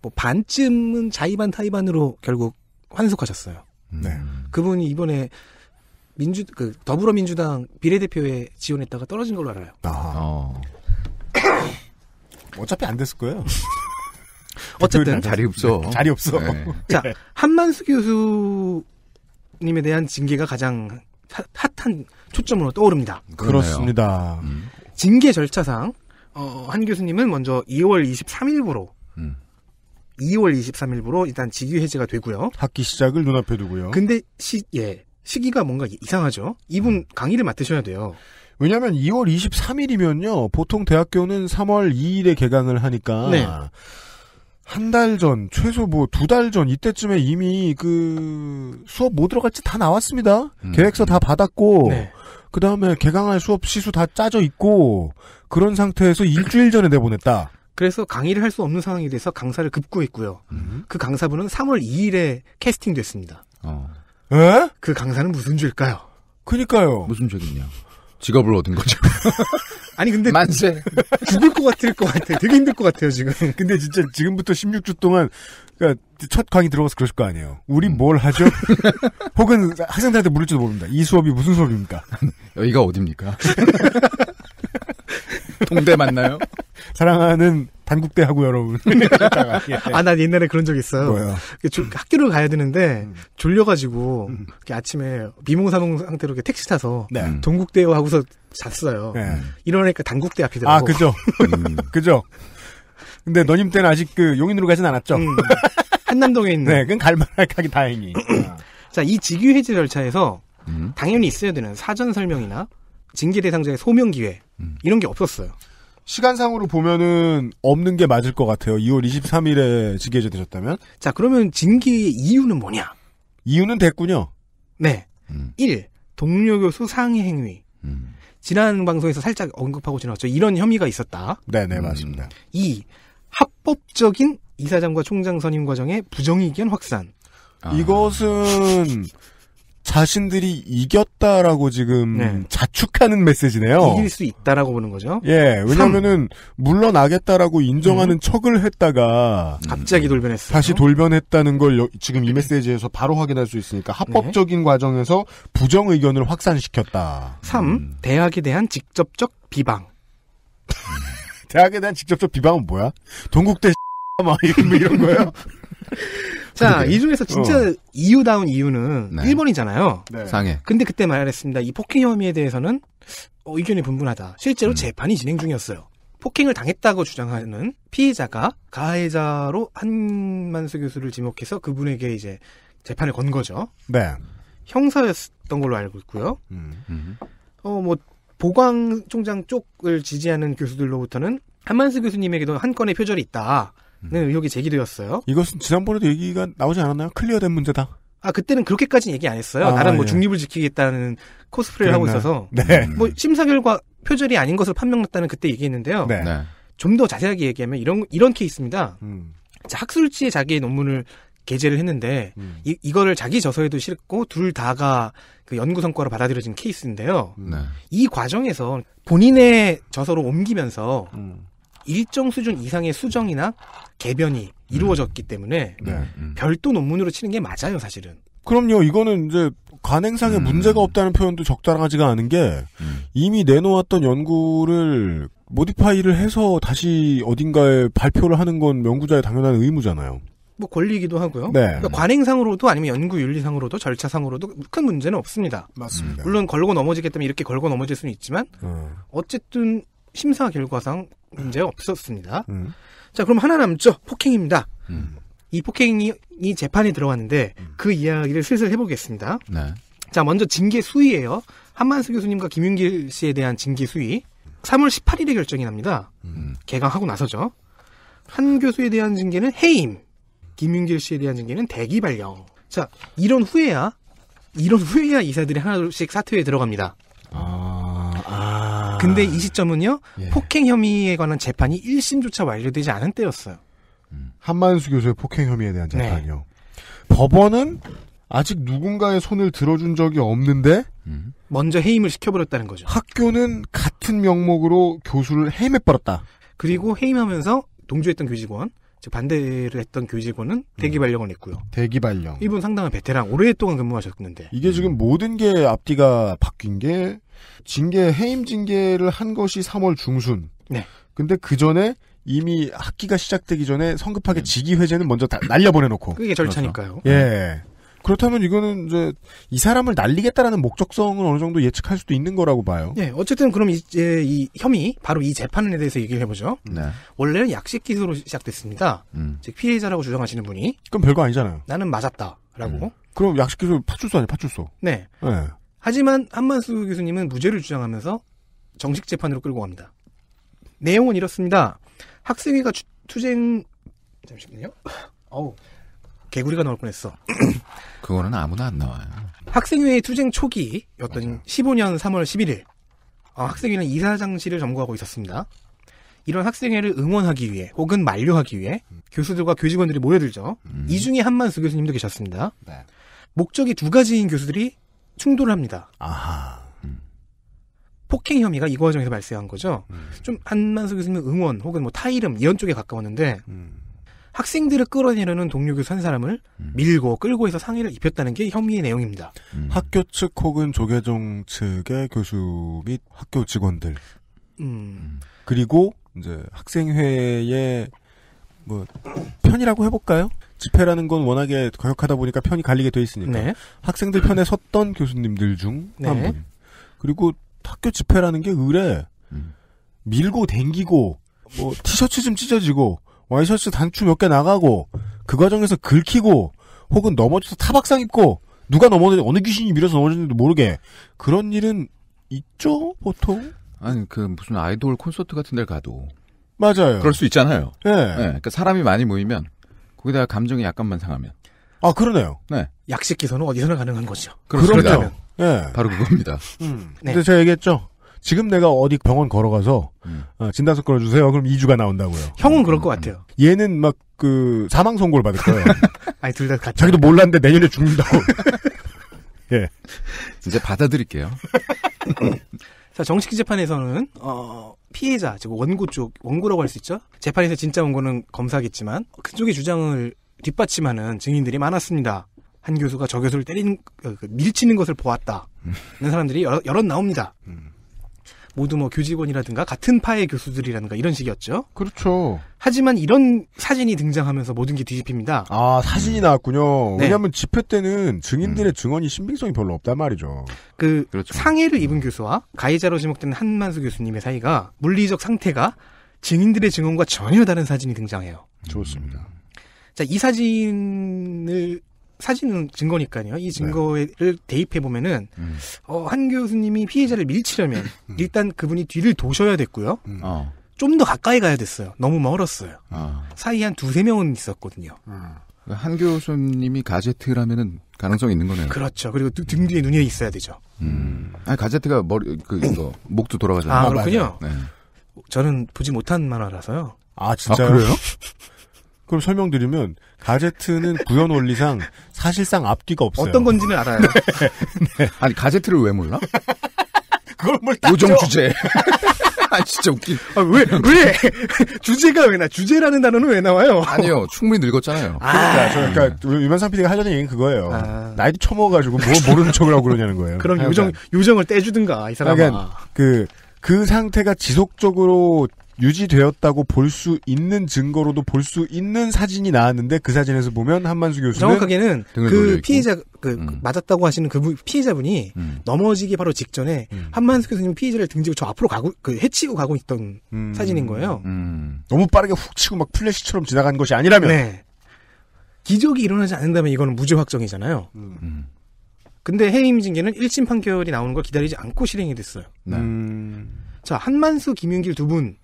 뭐 반쯤은 자의반 타의반으로 결국 환속하셨어요. 네. 그분이 이번에 민주 그 더불어민주당 비례대표에 지원했다가 떨어진 걸로 알아요. 아. 어. 어차피 안 됐을 거예요. 어쨌든 자리 없어. 네, 자리 없어. 네. 자 한만수 교수님에 대한 징계가 가장 핫한 초점으로 떠오릅니다. 그렇습니다. 음. 징계 절차상 어, 한 교수님은 먼저 2월 23일부로 음. 2월 23일부로 일단 직위 해제가 되고요. 학기 시작을 눈앞에 두고요. 근데 시 예. 시기가 뭔가 이상하죠. 이분 음. 강의를 맡으셔야 돼요. 왜냐하면 2월 23일이면요. 보통 대학교는 3월 2일에 개강을 하니까 네. 한달 전, 최소 뭐 두 달 전 이때쯤에 이미 그 수업 못 뭐 들어갈지 다 나왔습니다. 음. 계획서 다 받았고 네. 그 다음에 개강할 수업 시수 다 짜져 있고 그런 상태에서 일주일 전에 내보냈다. 그래서 강의를 할 수 없는 상황이 돼서 강사를 급구했고요. 음. 그 강사분은 3월 2일에 캐스팅됐습니다. 어. 에? 그 강사는 무슨 죄일까요? 그니까요. 무슨 죄겠냐. 직업을 얻은 거죠. 아니 근데 만세 죽을 것 같을 것 같아요. 되게 힘들 것 같아요 지금. 근데 진짜 지금부터 16주 동안 그니까첫 강의 들어가서 그러실 거 아니에요. 우리 음. 뭘 하죠? 혹은 학생들한테 물을지도 모릅니다. 이 수업이 무슨 수업입니까? 여기가 어딥니까? 동대 맞나요? 사랑하는 단국대 하고 여러분. 예, 예. 아나 옛날에 그런 적 있어요. 뭐요? 학교를 가야 되는데 음. 졸려가지고 음. 아침에 미몽사몽 상태로 택시 타서 네. 음. 동국대 하고서 잤어요. 네. 이러니까 단국대 앞이더라고. 아 그죠. 음. 그죠. 근데 너님 때는 아직 그 용인으로 가진 않았죠. 음. 한남동에 있는. 네, 그건 갈만하기 다행히. 자, 이 직위 해제 절차에서 음. 당연히 있어야 되는 사전 설명이나 징계 대상자의 소명 기회. 음. 이런 게 없었어요. 시간상으로 보면은 없는 게 맞을 것 같아요. 2월 23일에 징계제 되셨다면. 자, 그러면 징계의 이유는 뭐냐? 이유는 됐군요. 네. 음. 1. 동료 교수 상해 행위. 음. 지난 방송에서 살짝 언급하고 지나왔죠. 이런 혐의가 있었다. 네네, 네, 맞습니다. 음. 2. 합법적인 이사장과 총장 선임 과정의 부정의견 확산. 아. 이것은 자신들이 이겼다라고 지금 네. 자축하는 메시지네요. 이길 수 있다라고 보는 거죠. 예, 왜냐면은 물러나겠다라고 인정하는 음. 척을 했다가 갑자기 음. 돌변했어요. 다시 돌변했다는 걸 여, 지금 이 메시지에서 바로 확인할 수 있으니까 네. 합법적인 네. 과정에서 부정 의견을 확산시켰다. 3. 음. 대학에 대한 직접적 비방. 대학에 대한 직접적 비방은 뭐야? 동국대 막 이런 뭐 거예요? 자, 아, 이 중에서 진짜 어. 이유다운 이유는 네. 1번이잖아요. 네. 상해. 근데 그때 말했습니다. 이 폭행 혐의에 대해서는 어, 의견이 분분하다. 실제로 음. 재판이 진행 중이었어요. 폭행을 당했다고 주장하는 피해자가 가해자로 한만수 교수를 지목해서 그분에게 이제 재판을 건 거죠. 네. 형사였던 걸로 알고 있고요. 음. 음. 어, 뭐, 보광 총장 쪽을 지지하는 교수들로부터는 한만수 교수님에게도 한 건의 표절이 있다. 의혹이 제기되었어요. 이것은 지난번에도 얘기가 나오지 않았나요? 클리어된 문제다. 아 그때는 그렇게까지 얘기 안 했어요. 아, 나는 뭐 예. 중립을 지키겠다는 코스프레를 그랬나 하고 있어서 네. 뭐 심사 결과 표절이 아닌 것을 판명났다는 그때 얘기했는데요. 네. 네. 좀 더 자세하게 얘기하면 이런 이런 케이스입니다. 음. 학술지에 자기의 논문을 게재를 했는데 음. 이, 이거를 자기 저서에도 싫고둘 다가 그 연구 성과로 받아들여진 케이스인데요. 네. 이 과정에서 본인의 저서로 옮기면서 음. 일정 수준 이상의 수정이나 개변이 이루어졌기 음. 때문에 네. 음. 별도 논문으로 치는 게 맞아요, 사실은. 그럼요. 이거는 이제 관행상의 음. 문제가 없다는 표현도 적절하지가 않은 게 음. 이미 내놓았던 연구를 모디파이를 해서 다시 어딘가에 발표를 하는 건 연구자의 당연한 의무잖아요. 뭐 권리이기도 하고요. 네. 그러니까 관행상으로도 아니면 연구 윤리상으로도 절차상으로도 큰 문제는 없습니다. 맞습니다. 물론 걸고 넘어지겠다면 이렇게 걸고 넘어질 수는 있지만 음. 어쨌든 심사 결과상 문제 없었습니다. 음. 음. 자, 그럼 하나 남죠. 폭행입니다. 음. 이 폭행이 이 재판에 들어왔는데 음. 그 이야기를 슬슬 해보겠습니다. 네. 자, 먼저 징계 수위예요. 한만수 교수님과 김윤길 씨에 대한 징계 수위. 3월 18일에 결정이 납니다. 음. 개강하고 나서죠. 한 교수에 대한 징계는 해임, 김윤길 씨에 대한 징계는 대기 발령. 자, 이런 후에야 이런 후에야 이사들이 하나씩 사퇴에 들어갑니다. 근데 아. 이 시점은요 예. 폭행 혐의에 관한 재판이 1심조차 완료되지 않은 때였어요. 음. 한만수 교수의 폭행 혐의에 대한 네. 재판이요. 네. 법원은 아직 누군가의 손을 들어준 적이 없는데 음. 먼저 해임을 시켜버렸다는 거죠. 학교는 같은 명목으로 교수를 해임해버렸다. 그리고 해임하면서 동조했던 교직원, 즉 반대를 했던 교직원은 음. 대기 발령을 냈고요. 대기 발령. 이분 상당한 베테랑 오랫동안 근무하셨는데 이게 지금 모든 게 앞뒤가 바뀐 게 징계 해임 징계를 한 것이 3월 중순. 네. 근데 그 전에 이미 학기가 시작되기 전에 성급하게 음. 직위 회제는 먼저 다 날려보내놓고. 그게 절차니까요. 렇 그렇죠. 네. 예. 그렇다면 이거는 이제 이 사람을 날리겠다라는 목적성을 어느 정도 예측할 수도 있는 거라고 봐요. 네, 어쨌든 그럼 이제 이 혐의 바로 이 재판에 대해서 얘기를 해보죠. 네. 원래는 약식 기소로 시작됐습니다. 음. 즉 피해자라고 주장하시는 분이 그럼 별거 아니잖아요. 나는 맞았다라고. 음. 그럼 약식 기소 파출소 아니야 파출소. 네. 네. 하지만 한만수 교수님은 무죄를 주장하면서 정식 재판으로 끌고 갑니다. 내용은 이렇습니다. 학생회가 주, 투쟁 잠시만요. 어우 개구리가 나올 뻔했어. 그거는 아무나 안 나와요. 학생회의 투쟁 초기였던 맞아요. 15년 3월 11일 어, 학생회는 이사장실을 점거하고 있었습니다. 이런 학생회를 응원하기 위해 혹은 만료하기 위해 음. 교수들과 교직원들이 모여들죠. 음. 이 중에 한만수 교수님도 계셨습니다. 네. 목적이 두 가지인 교수들이 충돌 합니다. 아하. 음. 폭행 혐의가 이 과정에서 발생한 거죠. 음. 좀 한만석 교수님 응원 혹은 뭐 타이름 이런 쪽에 가까웠는데 음. 학생들을 끌어내려는 동료 교수 한 사람을 음. 밀고 끌고 해서 상의를 입혔다는 게 혐의의 내용입니다. 학교 측 혹은 조계종 측의 교수 및 학교 직원들. 음. 그리고 이제 학생회의 뭐 편이라고 해볼까요? 집회라는 건 워낙에 거역하다 보니까 편이 갈리게 돼 있으니까 네. 학생들 편에 섰던 교수님들 중한 네. 분. 그리고 학교 집회라는 게 의례 음. 밀고 댕기고 뭐 티셔츠 좀 찢어지고 와이셔츠 단추 몇 개 나가고 그 과정에서 긁히고 혹은 넘어져서 타박상 입고 누가 넘어졌는지 어느 귀신이 밀어서 넘어졌는지도 모르게 그런 일은 있죠 보통 아니 그 무슨 아이돌 콘서트 같은 데 가도 맞아요 그럴 수 있잖아요 예 네. 네. 그러니까 사람이 많이 모이면 거기다가 감정이 약간만 상하면. 아 그러네요. 네. 약식 기소는 어디서나 가능한 거죠. 그렇습니다. 예. 네. 바로 그겁니다. 음. 네. 근데 제가 얘기했죠. 지금 내가 어디 병원 걸어가서 음. 어, 진단서 걸어주세요. 그럼 2주가 나온다고요. 형은 그럴 것 같아요. 음. 얘는 막 그 사망 선고를 받을 거예요. 아니 둘 다 같이. 자기도 몰랐는데 내년에 죽는다고. 예. 이제 받아들일게요. 자 정식 재판에서는 어, 피해자, 즉 원고 쪽, 원고라고 할 수 있죠? 재판에서 진짜 원고는 검사겠지만 그쪽의 주장을 뒷받침하는 증인들이 많았습니다. 한 교수가 저 교수를 때리는 그, 그, 밀치는 것을 보았다는 음. 사람들이 여러, 여럿 나옵니다. 음. 모두 뭐 교직원이라든가 같은 파의 교수들이라든가 이런 식이었죠. 그렇죠. 하지만 이런 사진이 등장하면서 모든 게 뒤집힙니다. 아 사진이 음. 나왔군요. 네. 왜냐하면 집회 때는 증인들의 음. 증언이 신빙성이 별로 없단 말이죠. 그 그렇죠. 상해를 입은 음. 교수와 가해자로 지목된 한만수 교수님의 사이가 물리적 상태가 증인들의 증언과 전혀 다른 사진이 등장해요. 좋습니다. 음. 자, 이 사진을 사진은 증거니까요. 이 증거를 네. 대입해 보면은 음. 어, 한 교수님이 피해자를 밀치려면 음. 일단 그분이 뒤를 도셔야 됐고요. 음. 어. 좀 더 가까이 가야 됐어요. 너무 멀었어요. 어. 사이에 한 두세 명은 있었거든요. 음. 그러니까 한 교수님이 가제트라면은 가능성 이 있는 거네요. 그렇죠. 그리고 등 뒤에 눈이 있어야 되죠. 음. 아 가제트가 머리 그 이거 목도 돌아가잖아요. 아 그렇군요. 네. 저는 보지 못한 만화라서요. 아, 아 진짜요? 아, 그래요? 그럼 설명드리면 가제트는 구현 원리상 사실상 앞뒤가 없어요. 어떤 건지는 알아요. 네. 네. 아니 가제트를 왜 몰라? 그걸 뭘 요정 주제. 아 진짜 웃기. 아, 왜 왜? 주제가 왜 나? 주제라는 단어는 왜 나와요? 아니요, 충분히 늙었잖아요. 아. 그러니까, 아~ 저, 그러니까 유면상 PD가 하려는 얘기는 그거예요. 아~ 나이도 처먹어가지고 뭐 모르는 척을 하고 그러냐는 거예요. 그럼 요정 요정을 떼주든가 이 사람아. 그 그. 그 상태가 지속적으로 유지되었다고 볼 수 있는 증거로도 볼 수 있는 사진이 나왔는데 그 사진에서 보면 한만수 교수는 정확하게는 그 피해자 그 음. 맞았다고 하시는 그 피해자분이 음. 넘어지기 바로 직전에 음. 한만수 교수님 피해자를 등지고 저 앞으로 가고 그 해치고 가고 있던 음. 사진인 거예요. 음. 너무 빠르게 훅 치고 막 플래시처럼 지나간 것이 아니라면 네. 기적이 일어나지 않는다면 이거는 무죄 확정이잖아요. 음. 근데 해임 징계는 1심 판결이 나오는 걸 기다리지 않고 실행이 됐어요. 네. 자 한만수 김윤길 두분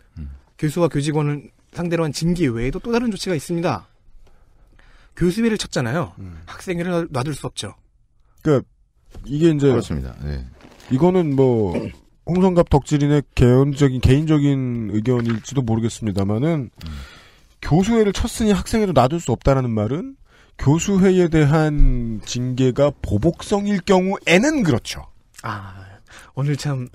교수와 교직원을 상대로 한 징계 외에도 또 다른 조치가 있습니다. 교수회를 쳤잖아요. 음. 학생회를 놔둘 수 없죠. 그러니까 이게 이제 그렇습니다. 네. 이거는 뭐 홍성갑 덕질인의 개연적인 개인적인 의견일지도 모르겠습니다만은 음. 교수회를 쳤으니 학생회를 놔둘 수 없다라는 말은 교수회에 대한 징계가 보복성일 경우에는 그렇죠. 아 오늘 참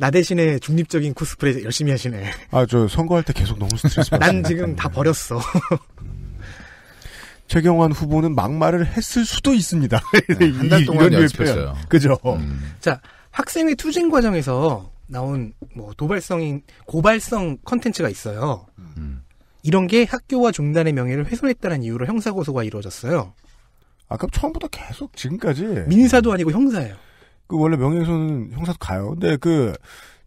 나 대신에 중립적인 코스프레 열심히 하시네. 아, 저 선거할 때 계속 너무 스트레스 받았어난 지금 다 네. 버렸어. 최경환 후보는 막말을 했을 수도 있습니다. 네, 한달 동안 연습했어요. 그죠. 음. 자, 학생의 투쟁 과정에서 나온 뭐 도발성인 고발성 컨텐츠가 있어요. 음. 이런 게 학교와 종단의 명예를 훼손했다는 이유로 형사고소가 이루어졌어요. 아까 처음부터 계속 지금까지 민사도 아니고 형사예요. 그 원래 명예훼손은 형사도 가요. 근데 그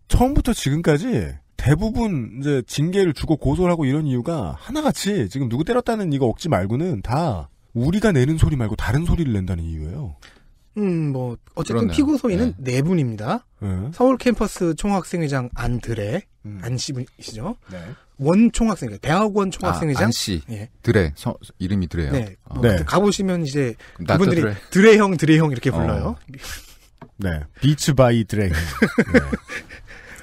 처음부터 지금까지 대부분 이제 징계를 주고 고소를 하고 이런 이유가 하나같이 지금 누구 때렸다는 이거 억지 말고는 다 우리가 내는 소리 말고 다른 소리를 낸다는 이유예요. 음, 뭐 어쨌든 그러네요. 피고 소인은 네. 네 분입니다. 네. 서울 캠퍼스 총학생회장 안드레 음. 안 씨이시죠? 네. 원 총학생 회 대학원 총학생회장 아, 안씨 예. 드레 서, 이름이 드레요. 네. 어. 네. 가보시면 이제 그분들이 드레. 드레형 드레형 이렇게 불러요. 어. 네. 비츠 바이 드랭 네.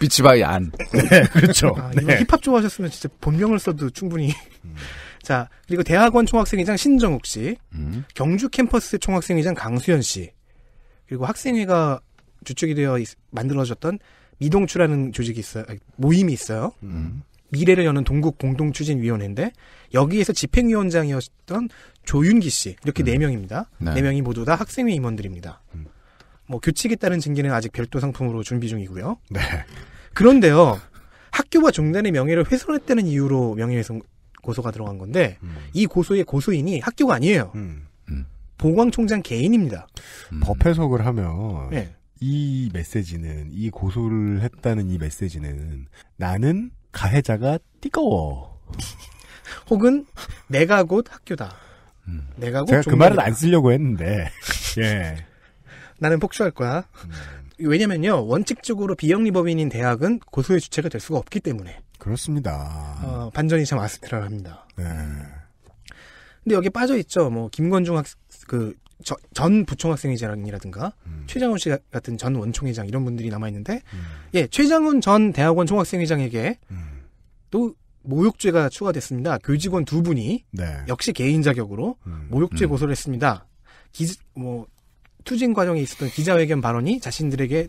비츠 바이 안. 네, 그렇죠. 아, 네. 힙합 좋아하셨으면 진짜 본명을 써도 충분히. 음. 자, 그리고 대학원 총학생회장 신정욱 씨, 음. 경주 캠퍼스 총학생회장 강수현 씨, 그리고 학생회가 주축이 되어 있, 만들어졌던 미동추라는 조직이 있어요. 모임이 있어요. 음. 미래를 여는 동국 공동추진위원회인데 여기에서 집행위원장이었던 조윤기 씨 이렇게 음. 네 명입니다. 네. 네 명이 모두 다 학생회 임원들입니다. 음. 뭐교칙에 따른 징계는 아직 별도 상품으로 준비 중이고요. 네. 그런데요. 학교와 종단의 명예를 훼손했다는 이유로 명예훼손 고소가 들어간 건데 음. 이 고소의 고소인이 학교가 아니에요. 음. 음. 보광총장 개인입니다. 음. 법 해석을 하면 네. 이 메시지는 이 고소를 했다는 이 메시지는 나는 가해자가 띠꺼워. 혹은 내가 곧 학교다. 음. 내가 곧 제가 그 말은 안 쓰려고 했는데 예. 나는 폭주할 거야. 음. 왜냐면요, 원칙적으로 비영리법인인 대학은 고소의 주체가 될 수가 없기 때문에. 그렇습니다. 어, 반전이 참 아스트랄합니다. 네. 근데 여기 빠져있죠. 뭐, 김건중 학, 그, 저, 전 부총학생회장이라든가, 음. 최장훈 씨 같은 전 원총회장 이런 분들이 남아있는데, 음. 예, 최장훈 전 대학원 총학생회장에게 음. 또 모욕죄가 추가됐습니다. 교직원 두 분이 네. 역시 개인 자격으로 음, 모욕죄 음. 고소를 했습니다. 기, 뭐 투진 과정에 있었던 기자회견 발언이 자신들에게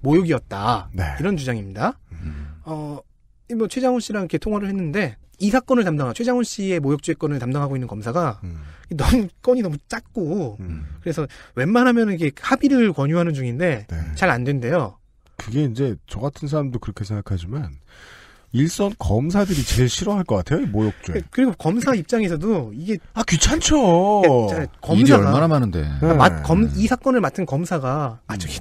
모욕이었다. 네. 이런 주장입니다. 음. 어, 뭐 최장훈 씨랑 이렇게 통화를 했는데 이 사건을 담당한 최장훈 씨의 모욕죄 건을 담당하고 있는 검사가 음. 너무 건이 너무 작고 음. 그래서 웬만하면 이게 합의를 권유하는 중인데 네. 잘안 된대요. 그게 이제 저 같은 사람도 그렇게 생각하지만 일선 검사들이 제일 싫어할 것 같아요. 모욕죄. 네, 그리고 검사 입장에서도 이게 아 귀찮죠. 네, 검사 얼마나 많은데. 그러니까 네. 마, 아, 이 사건을 맡은 검사가 음. 아 저기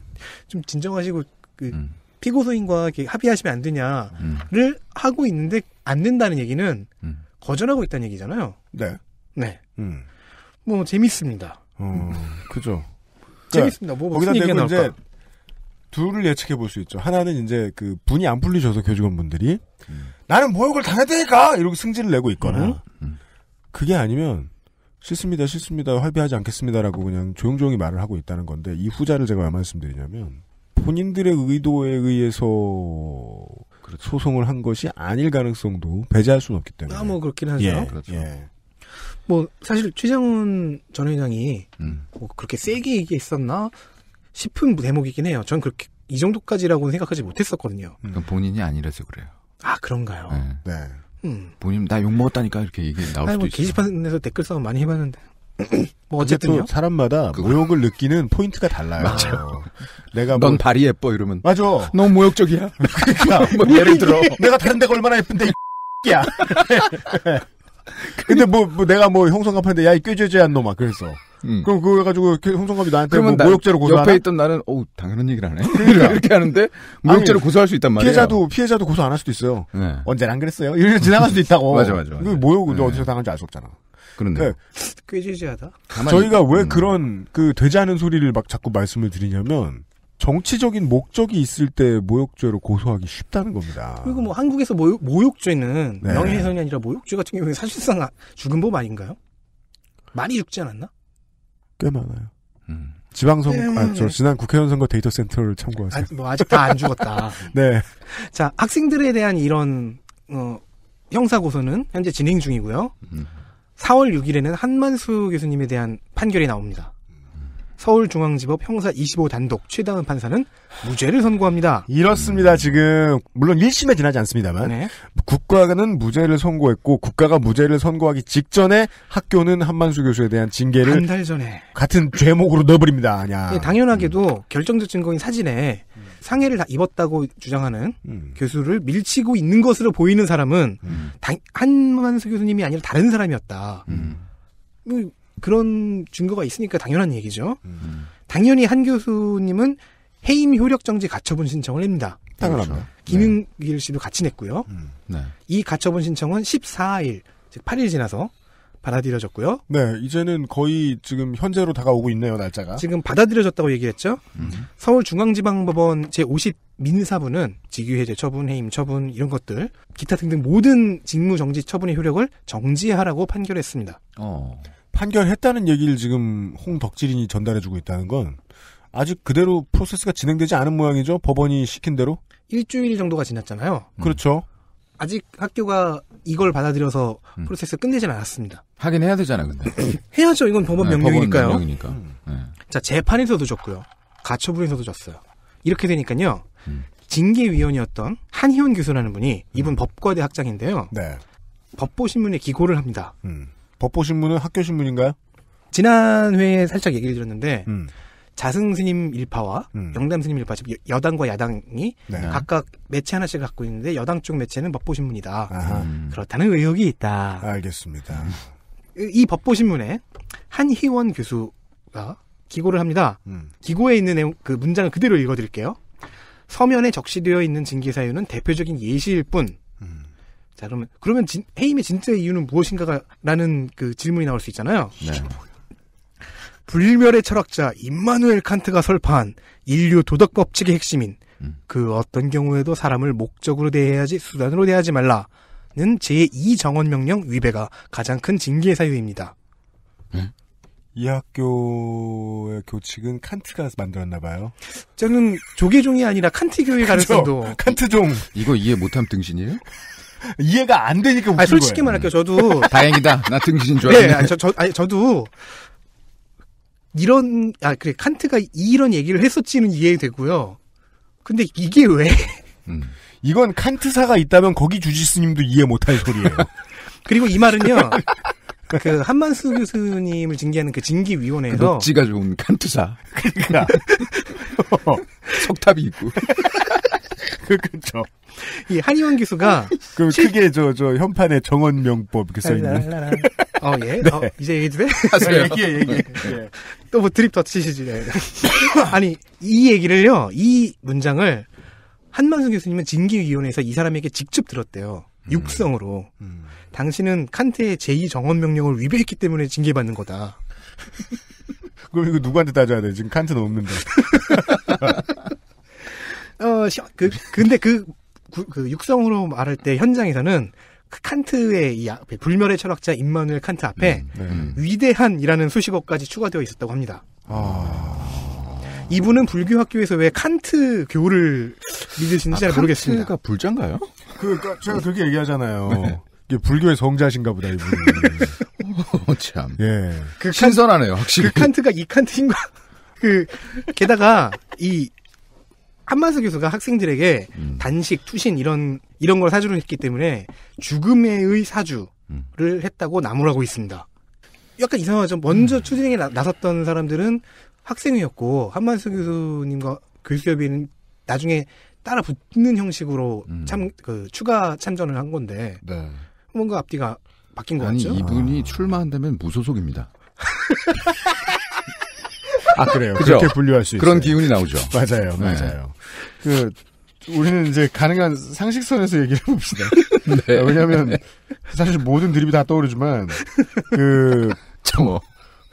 좀 진정하시고 그 음. 피고소인과 합의하시면 안 되냐를 음. 하고 있는데 안 된다는 얘기는 음. 거절하고 있다는 얘기잖아요. 네. 네. 음. 뭐 재밌습니다. 어, 음. 그죠. 재밌습니다. 뭐 거기다 대고 이제 둘을 예측해 볼 수 있죠. 하나는 이제 그 분이 안 풀리셔서 교직원분들이 음. 나는 모욕을 뭐 당해야 되니까 이렇게 승질을 내고 있거나 음, 음. 그게 아니면 싫습니다, 싫습니다, 활비하지 않겠습니다라고 그냥 조용조용히 말을 하고 있다는 건데 이 후자를 제가 왜 말씀드리냐면 본인들의 의도에 의해서 그렇죠. 소송을 한 것이 아닐 가능성도 배제할 수는 없기 때문에. 아, 뭐 그렇긴 하죠. 예, 그렇죠. 예. 뭐 사실 최장훈 전 회장이 음. 뭐 그렇게 세게 얘기했었나 싶은 대목이긴 해요. 전 그렇게 이 정도까지라고는 생각하지 못했었거든요. 음. 그러니까 본인이 아니라서 그래요. 아 그런가요? 네. 네. 음. 본인 나 욕 먹었다니까 이렇게 얘기 나올 아니, 뭐 수도 뭐 있어. 게시판에서 댓글 싸움 많이 해봤는데. 뭐 어쨌든요. 사람마다 그거. 모욕을 느끼는 포인트가 달라요. 맞아 내가 넌 발이 예뻐 이러면 맞아. 너무 모욕적이야. 그러니까 뭐 예를 들어 내가 다른 데가 얼마나 예쁜데 이야. 근데 뭐, 뭐, 내가 뭐 형성 갑판인데 야 이 꾀죄죄한 놈아 그래서 음. 그럼 그거 해가지고 홍성갑이 나한테 뭐 모욕죄로 고소하나? 옆에 있던 나는 오 당연한 얘기를 하네. 그러니까. 이렇게 하는데 모욕죄로 아니, 고소할 수 있단 말이에요. 피해자도 피해자도 고소 안 할 수도 있어요. 네. 언제안 그랬어요. 이러 지나갈 수도 있다고. 맞아 맞아. 맞아. 모욕 네. 어디서 당한지 알 수 없잖아. 그런데 네. 꽤 지지하다. 저희가 왜 음. 그런 그 되지 않은 소리를 막 자꾸 말씀을 드리냐면 정치적인 목적이 있을 때 모욕죄로 고소하기 쉽다는 겁니다. 그리고 뭐 한국에서 모욕, 모욕죄는 네. 명예훼손이 아니라 모욕죄 같은 경우에 사실상 죽은법 아닌가요? 많이 죽지 않았나? 꽤 많아요. 음. 지방선, 네. 아, 저 네. 지난 국회의원 선거 데이터 센터를 참고하세요. 아, 뭐 아직 다 안 죽었다. 네. 자, 학생들에 대한 이런, 어, 형사 고소는 현재 진행 중이고요. 음. 4월 6일에는 한만수 교수님에 대한 판결이 나옵니다. 서울중앙지법 형사 25단독 최다은 판사는 무죄를 선고합니다. 이렇습니다. 지금 물론 1심에 지나지 않습니다만 네. 국가는 무죄를 선고했고 국가가 무죄를 선고하기 직전에 학교는 한만수 교수에 대한 징계를 한 달 전에 같은 죄목으로 넣어버립니다. 아냐. 네, 당연하게도 음. 결정적 증거인 사진에 음. 상해를 다 입었다고 주장하는 음. 교수를 밀치고 있는 것으로 보이는 사람은 음. 당, 한만수 교수님이 아니라 다른 사람이었다. 음. 뭐 그런 증거가 있으니까 당연한 얘기죠. 음. 당연히 한 교수님은 해임 효력 정지 가처분 신청을 냅니다. 당연합니다. 그렇죠. 김윤길 씨도 같이 냈고요. 음. 네. 이 가처분 신청은 14일, 즉 8일 지나서 받아들여졌고요. 네, 이제는 거의 지금 현재로 다가오고 있네요, 날짜가. 지금 받아들여졌다고 얘기했죠. 음. 서울중앙지방법원 제50 민사부는 직위해제 처분, 해임 처분 이런 것들 기타 등등 모든 직무정지 처분의 효력을 정지하라고 판결했습니다. 어. 판결했다는 얘기를 지금 홍덕질인이 전달해주고 있다는 건 아직 그대로 프로세스가 진행되지 않은 모양이죠. 법원이 시킨 대로. 일주일 정도가 지났잖아요. 음. 그렇죠. 아직 학교가 이걸 받아들여서 음. 프로세스 끝내진 않았습니다. 하긴 해야 되잖아요, 근데. 해야죠. 이건 법원 네, 명령이니까요. 법원 명령이니까. 음. 네. 자, 재판에서도 졌고요. 가처분에서도 졌어요. 이렇게 되니까요. 음. 징계위원이었던 한희원 교수라는 분이 음. 이분 법과대 학장인데요. 네. 법보신문에 기고를 합니다. 음. 법보 신문은 학교 신문인가요? 지난 회에 살짝 얘기를 드렸는데 음. 자승 스님 일파와 음. 영담 스님 일파 즉 여당과 야당이 네. 각각 매체 하나씩 갖고 있는데 여당 쪽 매체는 법보신문이다. 아 음. 그렇다는 의혹이 있다. 알겠습니다. 이 법보신문에 한희원 교수가 기고를 합니다. 음. 기고에 있는 내용, 그 문장을 그대로 읽어드릴게요. 서면에 적시되어 있는 징계 사유는 대표적인 예시일 뿐 음. 자, 그러면, 그러면 진, 해임의 진짜 이유는 무엇인가 라는 그 질문이 나올 수 있잖아요. 네. 불멸의 철학자 임마누엘 칸트가 설파한 인류 도덕 법칙의 핵심인 음. 그 어떤 경우에도 사람을 목적으로 대해야지 수단으로 대하지 말라는 제2 정원 명령 위배가 가장 큰징계 사유입니다. 음? 이 학교의 교칙은 칸트가 만들었나 봐요. 저는 조계종이 아니라 칸트 교의 가능성도. 칸트종. 이거 이해 못함 등신이에요? 이해가 안 되니까 웃긴 아니, 솔직히 거예요. 말할게요. 저도 음. 다행이다. 나 등신인 줄 예, 알았네. 네, 저, 저, 아니, 저도 이런 아 그래 칸트가 이런 얘기를 했었지는 이해되고요. 근데 이게 왜? 음. 이건 칸트사가 있다면 거기 주지스님도 이해 못할 소리예요. 그리고 이 말은요. 그 한만수 교수님을 징계하는 그 징계위원회에서 그 녹지가 좋은 칸트사 그러니까 어. 석탑이 있고 그렇죠. 이 한의원 교수가 그 크게 저 저 현판에 정원명법 이렇게 써 있는. 어 예. 네. 어, 이제 얘기 해. 하세요. 얘기해 얘기. 네. 또뭐 드립 더 치시지. 네. 아니 이 얘기를요. 이 문장을 한만수 교수님은 진기위원회에서 이 사람에게 직접 들었대요. 음. 육성으로. 음. 당신은 칸트의 제2 정원 명령을 위배했기 때문에 징계받는 거다. 그럼 이거 누구한테 따져야 돼? 지금 칸트는 없는데. 어, 그, 근데 그, 그 육성으로 말할 때 현장에서는 그 칸트의 이 앞에 아, 그 불멸의 철학자 임마누엘 칸트 앞에 음, 네. 음. 위대한이라는 수식어까지 추가되어 있었다고 합니다. 아... 이분은 불교 학교에서 왜 칸트 교를 믿으시는지 아, 잘 모르겠습니다. 칸트가 불장가요 그러니까 그, 제가 그렇게 얘기하잖아요. 네. 이게 불교의 성자신가 보다 이분. 어, 참. 예. 그 신선하네요, 확실히. 그 칸트가 이 칸트인가? 그 게다가 이 한만수 교수가 학생들에게 음. 단식, 투신 이런 이런 걸 사주를 했기 때문에 죽음의 사주를 음. 했다고 나무라고 있습니다. 약간 이상하죠. 먼저 음. 추진에 나, 나섰던 사람들은 학생이었고 한만수 교수님과 교수협의는 나중에 따라 붙는 형식으로 음. 참그 추가 참전을 한 건데 네. 뭔가 앞뒤가 바뀐 거 같죠. 이분이 아. 출마한다면 무소속입니다. 아 그래요. 그죠? 그렇게 분류할 수 그런 있어요. 기운이 나오죠. 맞아요, 네. 맞아요. 그 우리는 이제 가능한 상식선에서 얘기를 해봅시다. 네. 아, 왜냐하면 사실 모든 드립이 다 떠오르지만 그 정어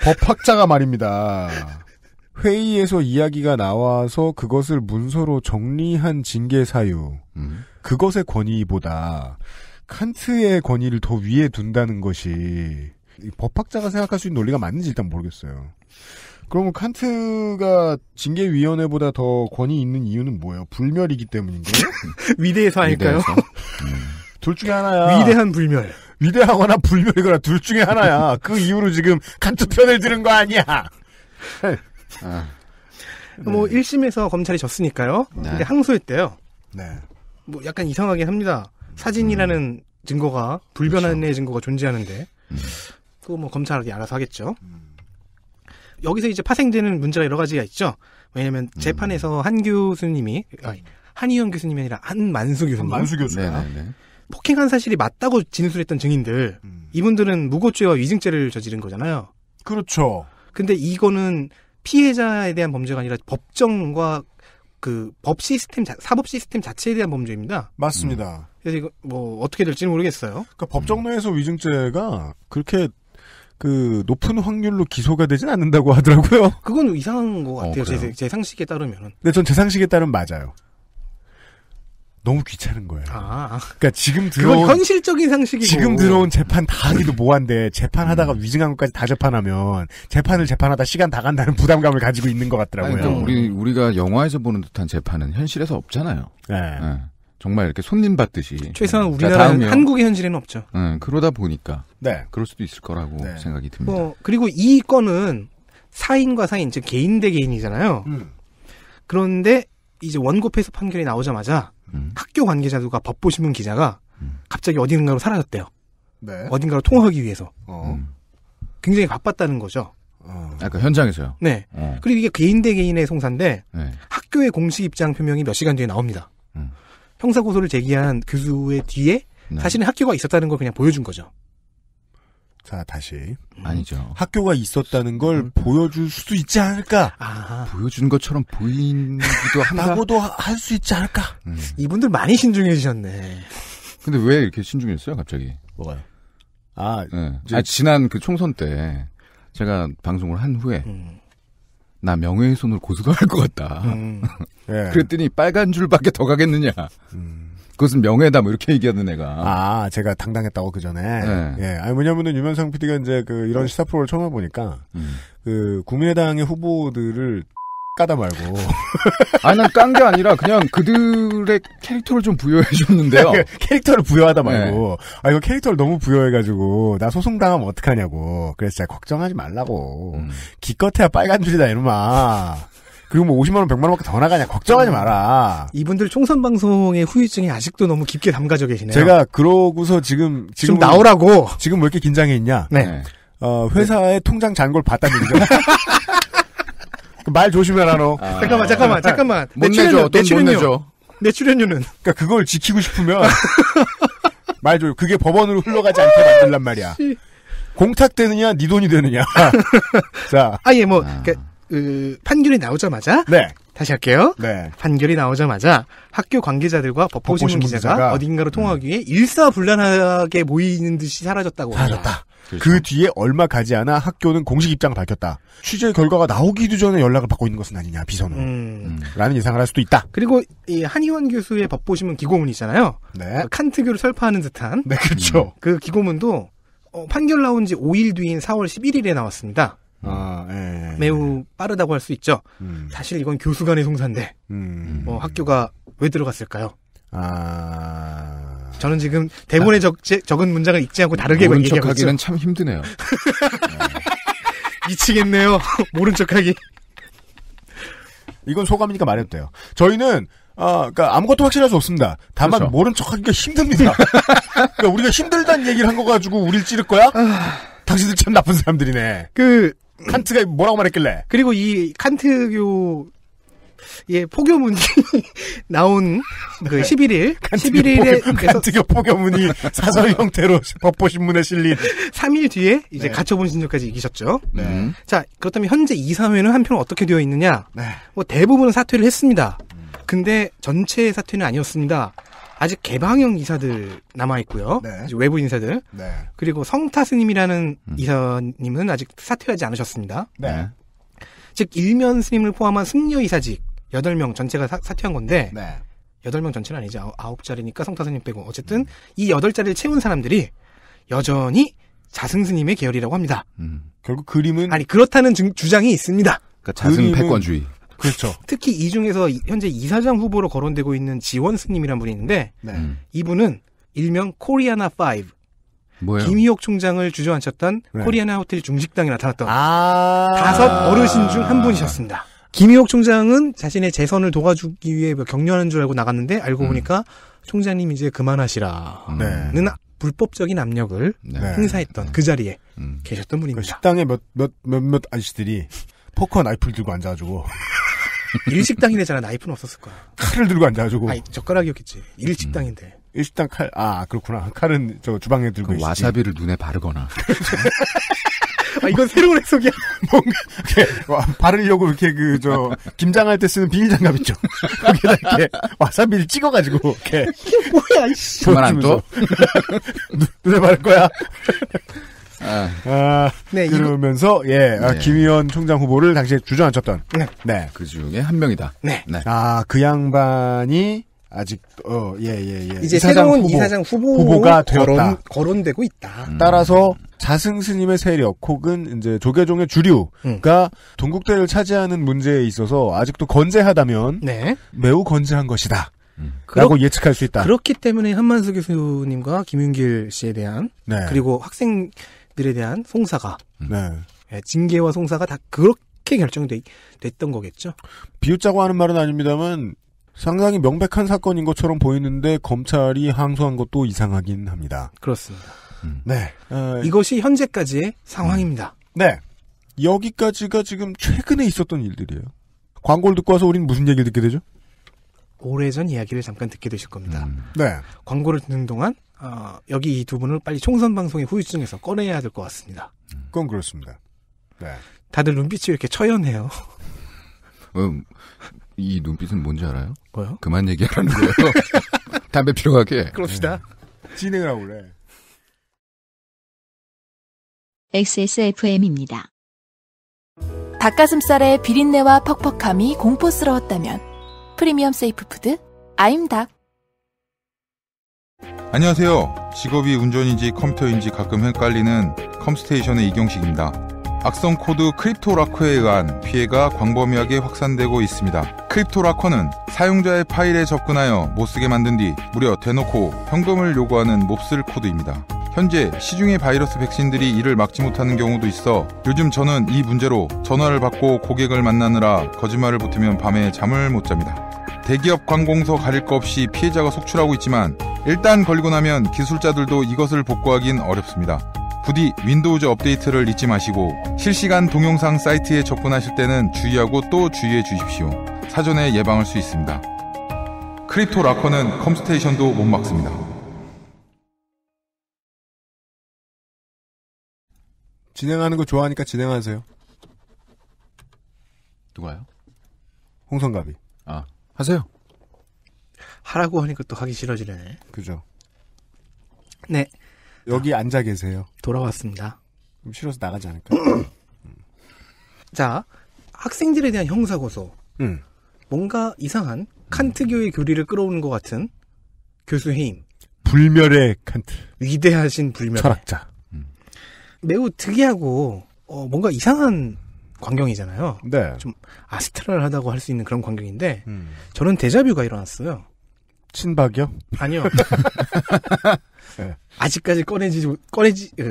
법학자가 말입니다. 회의에서 이야기가 나와서 그것을 문서로 정리한 징계 사유 음. 그것의 권위보다 칸트의 권위를 더 위에 둔다는 것이 법학자가 생각할 수 있는 논리가 맞는지 일단 모르겠어요. 그러면 칸트가 징계위원회보다 더 권위 있는 이유는 뭐예요? 불멸이기 때문인가요? 위대해서 아닐까요? 음. 둘 중에 하나야. 위대한 불멸. 위대하거나 불멸이거나 둘 중에 하나야. 그이유로 지금 칸트 편을 들은 거 아니야. 네. 아, 네. 뭐 1심에서 검찰이 졌으니까요. 네. 근데 항소했대요. 네. 뭐 약간 이상하긴 합니다. 사진이라는 음. 증거가 불변한의 그렇죠. 증거가 존재하는데 음. 그거 뭐 검찰이 알아서 하겠죠. 음. 여기서 이제 파생되는 문제가 여러 가지가 있죠. 왜냐하면 음. 재판에서 음. 한 교수님이 아니, 음. 한희영 교수님이 아니라 한만수 교수님, 만수 교수가 네, 네, 네. 폭행한 사실이 맞다고 진술했던 증인들 음. 이분들은 무고죄와 위증죄를 저지른 거잖아요. 그렇죠. 근데 이거는 피해자에 대한 범죄가 아니라 법정과 그 법 시스템 사법 시스템 자체에 대한 범죄입니다. 맞습니다. 음. 그래서 이거 뭐 어떻게 될지는 모르겠어요. 그러니까 법정 내에서 위증죄가 그렇게 그 높은 확률로 기소가 되진 않는다고 하더라고요. 그건 이상한 것 같아요. 어, 제, 제 상식에 따르면은. 근전제 상식에 따르면 맞아요. 너무 귀찮은 거예요. 아. 그러니까 지금 들어온 현실적인 상식이고 지금 들어온 재판 다 하기도 뭐한데 재판하다가 음. 위증한 것까지 다 재판하면 재판을 재판하다 시간 다 간다는 부담감을 가지고 있는 것 같더라고요. 아니, 그러니까 우리 우리가 영화에서 보는 듯한 재판은 현실에서 없잖아요. 네. 네. 정말 이렇게 손님 받듯이 최소한 네. 우리나라 그러니까 한국의 현실에는 없죠. 음, 그러다 보니까 네. 그럴 수도 있을 거라고 네. 생각이 듭니다. 뭐, 그리고 이 건은 사인과 사인 즉 개인 대 개인이잖아요. 음. 그런데 이제 원고패소 판결이 나오자마자 음. 학교 관계자들과 법보신문 기자가 음. 갑자기 어딘가로 사라졌대요. 네. 어딘가로 통화하기 위해서 어. 음. 굉장히 바빴다는 거죠. 어. 아까 그 현장에서요. 네. 어. 그리고 이게 개인 대 개인의 송사인데 네. 학교의 공식 입장 표명이 몇 시간 뒤에 나옵니다. 음. 형사고소를 제기한 교수의 뒤에 네. 사실은 학교가 있었다는 걸 그냥 보여준 거죠. 자, 다시. 음. 아니죠. 학교가 있었다는 걸 음. 보여줄 수도 있지 않을까? 아. 보여준 것처럼 보이기도 한다고도 할 수 있지 않을까? 음. 이분들 많이 신중해지셨네. 근데 왜 이렇게 신중했어요, 갑자기? 뭐가요? 아, 네. 이아 지난 그 총선 때 제가 방송을 한 후에 음. 나명예훼손을 고소도 할것 같다. 음, 예. 그랬더니 빨간 줄밖에 더 가겠느냐. 음. 그것은 명예다 뭐 이렇게 얘기하는 애가. 아 제가 당당했다고 그 전에. 네. 예. 아니 뭐냐면은 유면상 PD가 이제 그 이런 시사 프로를 처음 해보니까 음. 그 국민의당의 후보들을 까다 말고. 아니, 난깐 게 아니라 그냥 그들의 캐릭터를 좀 부여해 줬는데요. 캐릭터를 부여하다 네. 말고. 네. 아, 이거 캐릭터를 너무 부여해가지고, 나 소송당하면 어떡하냐고. 그래서 진짜 걱정하지 말라고. 음. 기껏해야 빨간 줄이다, 이놈아. 그리고 뭐 50만원, 100만원밖에 더 나가냐. 걱정하지 음. 마라. 이분들 총선방송의 후유증이 아직도 너무 깊게 담가져 계시네요. 제가 그러고서 지금, 지금. 나오라고! 지금 왜 이렇게 긴장해 있냐? 네. 네. 어, 회사의 네. 통장 잔고를 봤다는 얘기죠. 말 조심해라 너. 아... 잠깐만 잠깐만 아. 잠깐만. 못내 출연료, 내줘. 내 출연료. 내 출연료는. 그러니까 그걸 지키고 싶으면 말 조심. 그게 법원으로 흘러가지 않게 만들란 말이야. 공탁되느냐, 네 돈이 되느냐. 자. 아예 뭐 아... 그 그, 판결이 나오자마자. 네. 다시 할게요. 네. 판결이 나오자마자 학교 관계자들과 법보신문 기자가 어딘가로 통하기 음. 위해 일사불란하게 모이는 듯이 사라졌다고. 사라졌다. 그렇죠. 그 뒤에 얼마 가지 않아 학교는 공식 입장을 밝혔다. 취재 결과가 나오기도 전에 연락을 받고 있는 것은 아니냐 비선으 음. 라는 예상을 할 수도 있다. 그리고 이 한의원 교수의 법보시면 기고문이잖아요. 네. 그 칸트교를 설파하는 듯한. 네, 그렇죠. 음. 그 기고문도 어, 판결 나온 지 5일 뒤인 4월 11일에 나왔습니다. 음. 아, 예, 예, 예. 매우 빠르다고 할 수 있죠. 음. 사실 이건 교수 간의 송사인데 음. 어, 학교가 왜 들어갔을까요? 아... 저는 지금 대본에 아. 적지, 적은 문장을 읽지 않고 다르게 모른 척 하기는 참 힘드네요. 네. 미치겠네요. 모른 척 하기. 이건 소감이니까 말해도 돼요. 저희는 아, 그니까 아무것도 확실할 수 없습니다. 다만 그렇죠. 모른 척하기가 힘듭니다. 그러니까 우리가 힘들다는 얘기를 한 거 가지고 우릴 찌를 거야? 아. 당신들 참 나쁜 사람들이네. 그 칸트가 뭐라고 말했길래? 그리고 이 칸트교 예, 포교문이 나온 그 11일, 11일에 포교, 간뜨교 포교문이 사설 형태로 법보신문에 실린 3일 뒤에 이제 네. 가처분 신청까지 이기셨죠. 네. 음. 자, 그렇다면 현재 2, 3회는 한편 어떻게 되어 있느냐? 네. 뭐 대부분은 사퇴를 했습니다. 음. 근데 전체 사퇴는 아니었습니다. 아직 개방형 이사들 남아 있고요. 네. 외부 인사들. 네. 그리고 성타 스님이라는 음. 이사님은 아직 사퇴하지 않으셨습니다. 네. 즉 일면 스님을 포함한 승려 이사직 여덟 명 전체가 사, 퇴한 건데 네. 8명 전체는 아니지. 9자리니까 성타스님 빼고. 어쨌든 음. 이 8자리를 채운 사람들이 여전히 자승스님의 계열이라고 합니다. 음. 결국 그림은 아니 그렇다는 주, 장이 있습니다. 그러니까 자승 패권주의. 그렇죠. 특히 이 중에서 현재 이사장 후보로 거론되고 있는 지원 스님이란 분이 있는데 네. 음. 이분은 일명 코리아나 5. 뭐예요? 김희옥 총장을 주저앉혔던 그 코리아나 호텔 중식당에 나타났던 아~ 다섯 어르신 중 한 분이셨습니다. 김희옥 총장은 자신의 재선을 도와주기 위해 뭐 격려하는 줄 알고 나갔는데 알고 음. 보니까 총장님 이제 그만하시라는 음. 네. 불법적인 압력을 네. 행사했던 네. 그 자리에 음. 계셨던 분입니다. 그 식당에 몇 몇 몇몇 아저씨들이 포커 나이프를 들고 앉아가지고 일식당이래잖아 나이프는 없었을 거야. 칼을 들고 앉아가지고. 아 젓가락이었겠지. 일식당인데. 음. 일식당 칼, 아, 그렇구나. 칼은 저 주방에 들고 있 그 와사비를 눈에 바르거나. 아, 이건 새로운 해석이야. 뭔가, 와, 바르려고 이렇게 그, 저, 김장할 때 쓰는 비닐 장갑 있죠? 거기다 이렇게 와사비를 찍어가지고, 이렇게. 뭐야, 이씨. 그만 안 둬? 눈에 바를 거야. 아, 아 네, 그러면서 이거... 예, 아, 네. 김의원 총장 후보를 당시에 주저앉혔던 네, 네. 그 중에 한 명이다. 네, 네. 아그 양반이 아직 어 예 예예 예, 예. 이제 이사장 새로운 후보, 이사장 후보 가 되었다 거론, 되고 있다. 음. 따라서 자승 스님의 세력 혹은 이제 조계종의 주류가 음. 동국대를 차지하는 문제에 있어서 아직도 건재하다면 네. 매우 건재한 것이다. 음. 라고 그렇, 예측할 수 있다. 그렇기 때문에 한만수 교수님과 김윤길 씨에 대한 네. 그리고 학생들에 대한 송사가 음. 네. 예, 징계와 송사가 다 그렇게 결정됐던 거겠죠. 비웃자고 하는 말은 아닙니다만 상당히 명백한 사건인 것처럼 보이는데 검찰이 항소한 것도 이상하긴 합니다. 그렇습니다. 음. 네. 어... 이것이 현재까지의 상황입니다. 음. 네. 여기까지가 지금 최근에 있었던 일들이에요. 광고를 듣고 와서 우린 무슨 얘기를 듣게 되죠? 오래전 이야기를 잠깐 듣게 되실 겁니다. 음. 네. 광고를 듣는 동안 어, 여기 이 두 분을 빨리 총선 방송의 후유증에서 꺼내야 될 것 같습니다. 그건 그렇습니다. 네. 다들 눈빛이 이렇게 처연해요. 음, 이 눈빛은 뭔지 알아요? 뭐요? 그만 얘기하라는 거예요. 담배 피러 가게. 그럽시다. 네. 진행을 하고 그래. XSFM입니다. 닭가슴살의 비린내와 퍽퍽함이 공포스러웠다면 프리미엄 세이프 푸드 아임닭 안녕하세요. 직업이 운전인지 컴퓨터인지 가끔 헷갈리는 컴스테이션의 이경식입니다. 악성 코드 크립토라커에 의한 피해가 광범위하게 확산되고 있습니다. 크립토라커는 사용자의 파일에 접근하여 못쓰게 만든 뒤 무려 대놓고 현금을 요구하는 몹쓸 코드입니다. 현재 시중의 바이러스 백신들이 이를 막지 못하는 경우도 있어 요즘 저는 이 문제로 전화를 받고 고객을 만나느라 거짓말을 보태면 밤에 잠을 못 잡니다. 대기업 관공서 가릴 것 없이 피해자가 속출하고 있지만 일단 걸리고 나면 기술자들도 이것을 복구하긴 어렵습니다. 부디 윈도우즈 업데이트를 잊지 마시고 실시간 동영상 사이트에 접근하실 때는 주의하고 또 주의해 주십시오. 사전에 예방할 수 있습니다. 크립토 라커는 컴스테이션도 못 막습니다. 진행하는 거 좋아하니까 진행하세요. 누가요? 홍성갑이. 아 하세요. 하라고 하니까 또 하기 싫어지네. 그죠. 네. 여기 앉아 계세요. 돌아왔습니다. 그럼 싫어서 나가지 않을까? 음. 자, 학생들에 대한 형사고소. 음. 뭔가 이상한 칸트교의 교리를 끌어오는 것 같은 교수 해임. 불멸의 칸트. 위대하신 불멸. 철학자. 음. 매우 특이하고 어, 뭔가 이상한 광경이잖아요. 네. 좀 아스트랄하다고 할 수 있는 그런 광경인데 음. 저는 데자뷰가 일어났어요. 친박이요? 아니요. 네. 아직까지 꺼내지 꺼내지 예.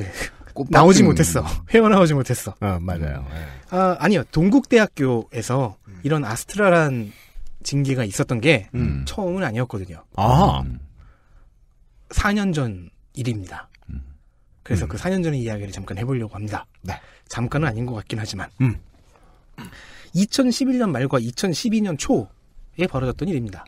나오지 못했어. 음. 회원나오지 못했어. 어, 맞아요. 예. 아, 아니요. 동국대학교에서 음. 이런 아스트라란 징계가 있었던 게 음. 처음은 아니었거든요. 아. 4년 전 일입니다. 음. 그래서 음. 그 4년 전의 이야기를 잠깐 해보려고 합니다. 네. 잠깐은 아닌 것 같긴 하지만. 2011년 말과 2012년 초에 벌어졌던 일입니다.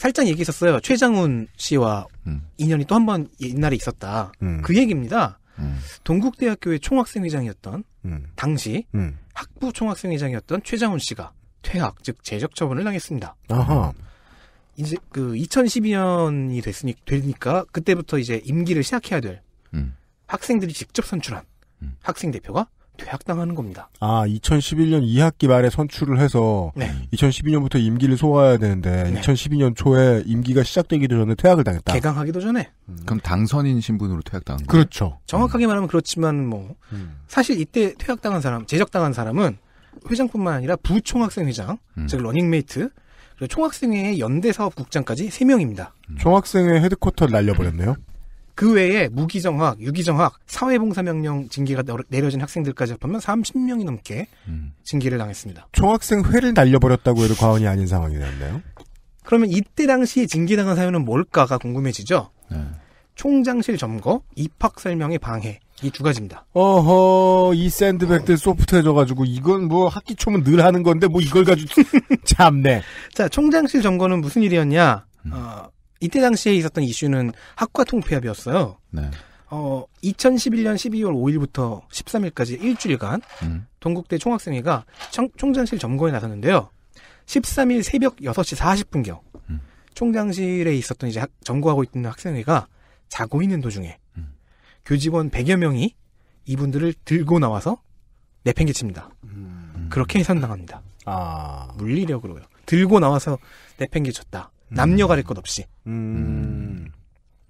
살짝 얘기했었어요. 최장훈 씨와 음. 인연이 또 한 번 옛날에 있었다. 음. 그 얘기입니다. 음. 동국대학교의 총학생회장이었던 음. 당시 음. 학부 총학생회장이었던 최장훈 씨가 퇴학 즉 재적 처분을 당했습니다. 아하. 이제 그 2012년이 됐으니 되니까 그때부터 이제 임기를 시작해야 될 음. 학생들이 직접 선출한 학생 대표가 퇴학당하는 겁니다. 아, 2011년 2학기 말에 선출을 해서 네. 2012년부터 임기를 소화해야 되는데 네. 2012년 초에 임기가 시작되기도 전에 퇴학을 당했다. 개강하기도 전에. 음. 그럼 당선인 신분으로 퇴학당한 거예요? 그렇죠. 정확하게 음. 말하면 그렇지만 뭐 음. 사실 이때 퇴학당한 사람, 제적당한 사람은 회장뿐만 아니라 부총학생 회장, 음. 즉 러닝메이트, 총학생회 연대사업국장까지 3명입니다. 음. 총학생회 헤드쿼터를 날려버렸네요. 그 외에 무기정학, 유기정학, 사회봉사명령 징계가 내려진 학생들까지 합하면 30명이 넘게 음. 징계를 당했습니다. 총학생회를 날려버렸다고 해도 과언이 아닌 상황이 되었네요. 그러면 이때 당시에 징계당한 사유는 뭘까가 궁금해지죠. 네. 총장실 점거, 입학 설명의 방해 이 두 가지입니다. 어허 이 샌드백들 소프트해져가지고 이건 뭐 학기 초면 늘 하는 건데 뭐 이걸 가지고 참네. 자 총장실 점거는 무슨 일이었냐? 음. 어, 이때 당시에 있었던 이슈는 학과 통폐합이었어요. 네. 어, 2011년 12월 5일부터 13일까지 일주일간 음. 동국대 총학생회가 청, 총장실 점거에 나섰는데요. 13일 새벽 6시 40분경 음. 총장실에 있었던 이제 학, 점거하고 있는 학생회가 자고 있는 도중에 음. 교직원 100여 명이 이분들을 들고 나와서 내팽개칩니다. 음. 그렇게 해산당합니다. 아. 물리력으로요. 들고 나와서 내팽개쳤다. 남녀 가릴 것 없이. 음.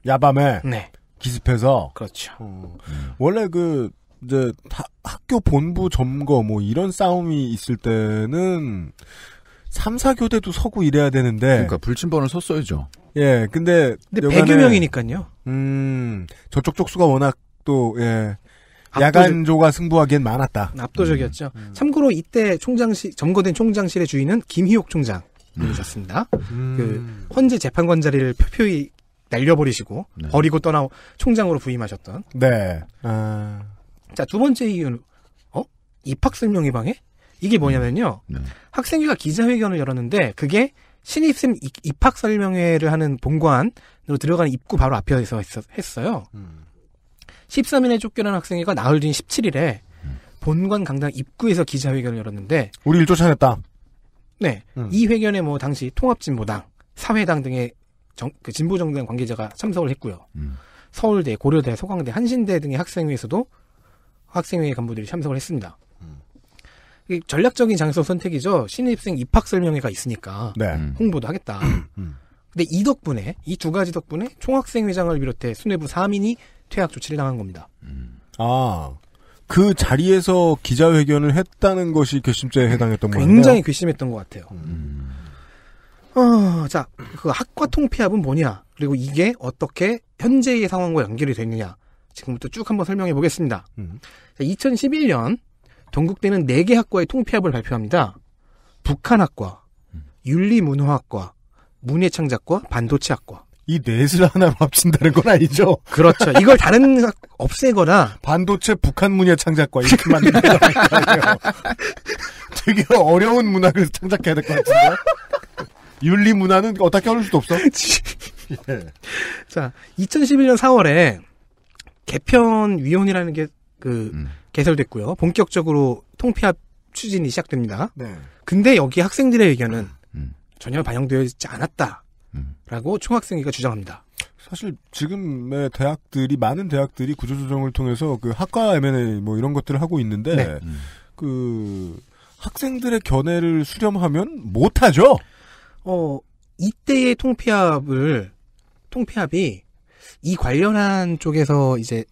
야밤에 네. 기습해서 그렇죠. 어, 원래 그 이제 하, 학교 본부 점거 뭐 이런 싸움이 있을 때는 3, 4교대도 서고 이래야 되는데 그니까 불침번을 섰어야죠. 예. 근데 근데 100여 명이니까요. 음. 저쪽 쪽수가 워낙 또 예. 야간조가 승부하기엔 많았다. 압도적이었죠. 음, 음. 참고로 이때 총장실 점거된 총장실의 주인은 김희옥 총장. 내셨습니다. 음. 그 헌재 재판관 자리를 표표히 날려버리시고 네. 버리고 떠나 총장으로 부임하셨던. 네. 아... 자두 번째 이유는 어 입학 설명회 방해? 이게 뭐냐면요. 네. 학생회가 기자회견을 열었는데 그게 신입생 입학 설명회를 하는 본관으로 들어가는 입구 바로 앞에서 했어요. 음. 13일에 쫓겨난 학생회가 나흘 뒤인 17일에 음. 본관 강당 입구에서 기자회견을 열었는데 우리를 쫓아냈다. 네. 음. 이 회견에 뭐 당시 통합진보당, 사회당 등의 정, 그 진보 정당 관계자가 참석을 했고요. 음. 서울대, 고려대, 소강대 한신대 등의 학생회에서도 학생회 간부들이 참석을 했습니다. 음. 전략적인 장소 선택이죠. 신입생 입학 설명회가 있으니까 네. 음. 홍보도 하겠다. 음. 음. 근데 이 덕분에 이 두 가지 덕분에 총학생회장을 비롯해 수뇌부 3인이 퇴학 조치를 당한 겁니다. 아, 그 자리에서 기자회견을 했다는 것이 괘씸죄에 해당했던 거예요. 굉장히 거네요. 괘씸했던 것 같아요. 음. 어, 자, 그 학과 통폐합은 뭐냐? 그리고 이게 어떻게 현재의 상황과 연결이 되느냐? 지금부터 쭉 한번 설명해 보겠습니다. 음. 2011년 동국대는 4개 학과의 통폐합을 발표합니다. 북한학과, 윤리문화학과, 문예창작과, 반도체학과. 이 넷을 하나로 합친다는 건 아니죠. 그렇죠. 이걸 다른 없애거나 반도체 북한 문예 창작과 이렇게 만든다는 거아요 되게 어려운 문학을 창작해야 될 것 같은데. 윤리 문화는 어떻게 어려 수도 없어. 예. 자, 2011년 4월에 개편위원이라는 게그 음. 개설됐고요. 본격적으로 통폐합 추진이 시작됩니다. 네. 근데 여기 학생들의 의견은 음. 전혀 반영되어 있지 않았다. 라고 총학생회가 주장합니다. 사실 지금의 대학들이 많은 대학들이 구조조정을 통해서 그 학과 M&A 뭐 이런 것들을 하고 있는데 네. 음. 그 학생들의 견해를 수렴하면 못하죠. 어 이때의 통폐합을 통폐합이 이 관련한 쪽에서 이제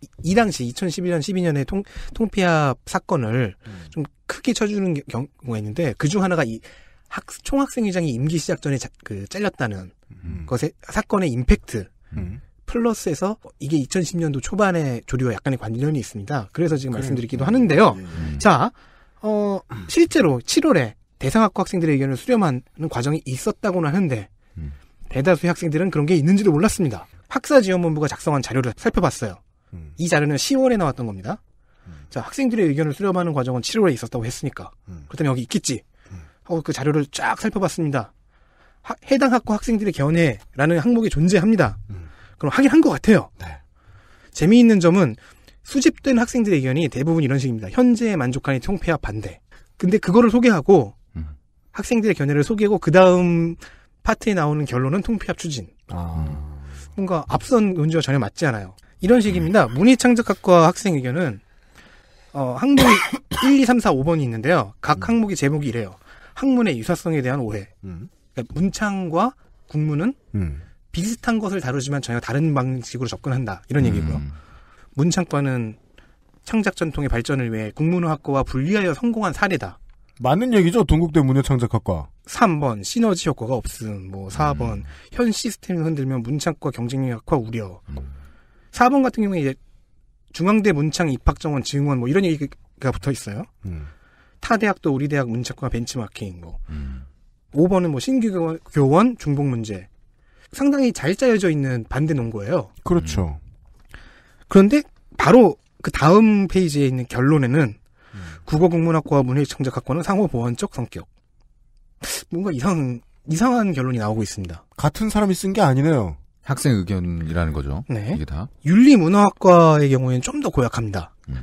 이, 이 당시 2011년 12년에 통 통폐합 사건을 음. 좀 크게 쳐주는 경우가 있는데 그 중 하나가 이 학, 총학생회장이 임기 시작 전에 자, 그 잘렸다는 음. 것의 사건의 임팩트 음. 플러스에서 이게 2010년도 초반에 조류와 약간의 관련이 있습니다. 그래서 지금 말씀드리기도 음. 하는데요. 예, 음. 자, 어, 실제로 7월에 대상학과 학생들의 의견을 수렴하는 과정이 있었다고는 하는데 음. 대다수의 학생들은 그런 게 있는지도 몰랐습니다. 학사지원본부가 작성한 자료를 살펴봤어요. 음. 이 자료는 10월에 나왔던 겁니다. 음. 자, 학생들의 의견을 수렴하는 과정은 7월에 있었다고 했으니까 음. 그렇다면 여기 있겠지. 하고 그 자료를 쫙 살펴봤습니다. 하, 해당 학과 학생들의 견해라는 항목이 존재합니다. 음. 그럼 하긴 한 것 같아요. 네. 재미있는 점은 수집된 학생들의 의견이 대부분 이런 식입니다. 현재만족하이 통폐합 반대. 근데 그거를 소개하고 음. 학생들의 견해를 소개하고 그 다음 파트에 나오는 결론은 통폐합 추진. 아. 뭔가 앞선 논지와 전혀 맞지 않아요. 이런 음. 식입니다. 음. 문희창작학과 학생 의견은 어, 항목이 1, 2, 3, 4, 5번이 있는데요. 각 음. 항목이 제목이 이래요. 학문의 유사성에 대한 오해. 음. 그러니까 문창과 국문은 음. 비슷한 것을 다루지만 전혀 다른 방식으로 접근한다. 이런 음. 얘기고요. 문창과는 창작 전통의 발전을 위해 국문학과와 분리하여 성공한 사례다. 맞는 얘기죠. 동국대 문예창작학과. 3번 시너지 효과가 없음. 뭐 4번 음. 현 시스템을 흔들면 문창과 경쟁력 약화 우려. 음. 4번 같은 경우에 이제 중앙대 문창 입학정원 증원 뭐 이런 얘기가 붙어 있어요. 음. 타 대학도 우리 대학 문책과 벤치마킹 뭐 음. 5번은 뭐 신규 교원 중복 문제 상당히 잘 짜여져 있는 반대 논거예요. 그렇죠. 음. 그런데 바로 그 다음 페이지에 있는 결론에는 음. 국어국문학과 문해창적학과는 상호 보완적 성격. 뭔가 이상 이상한 결론이 나오고 있습니다. 같은 사람이 쓴 게 아니네요. 학생 의견이라는 거죠. 네. 이게 다 윤리문화학과의 경우에는 좀 더 고약합니다. 음.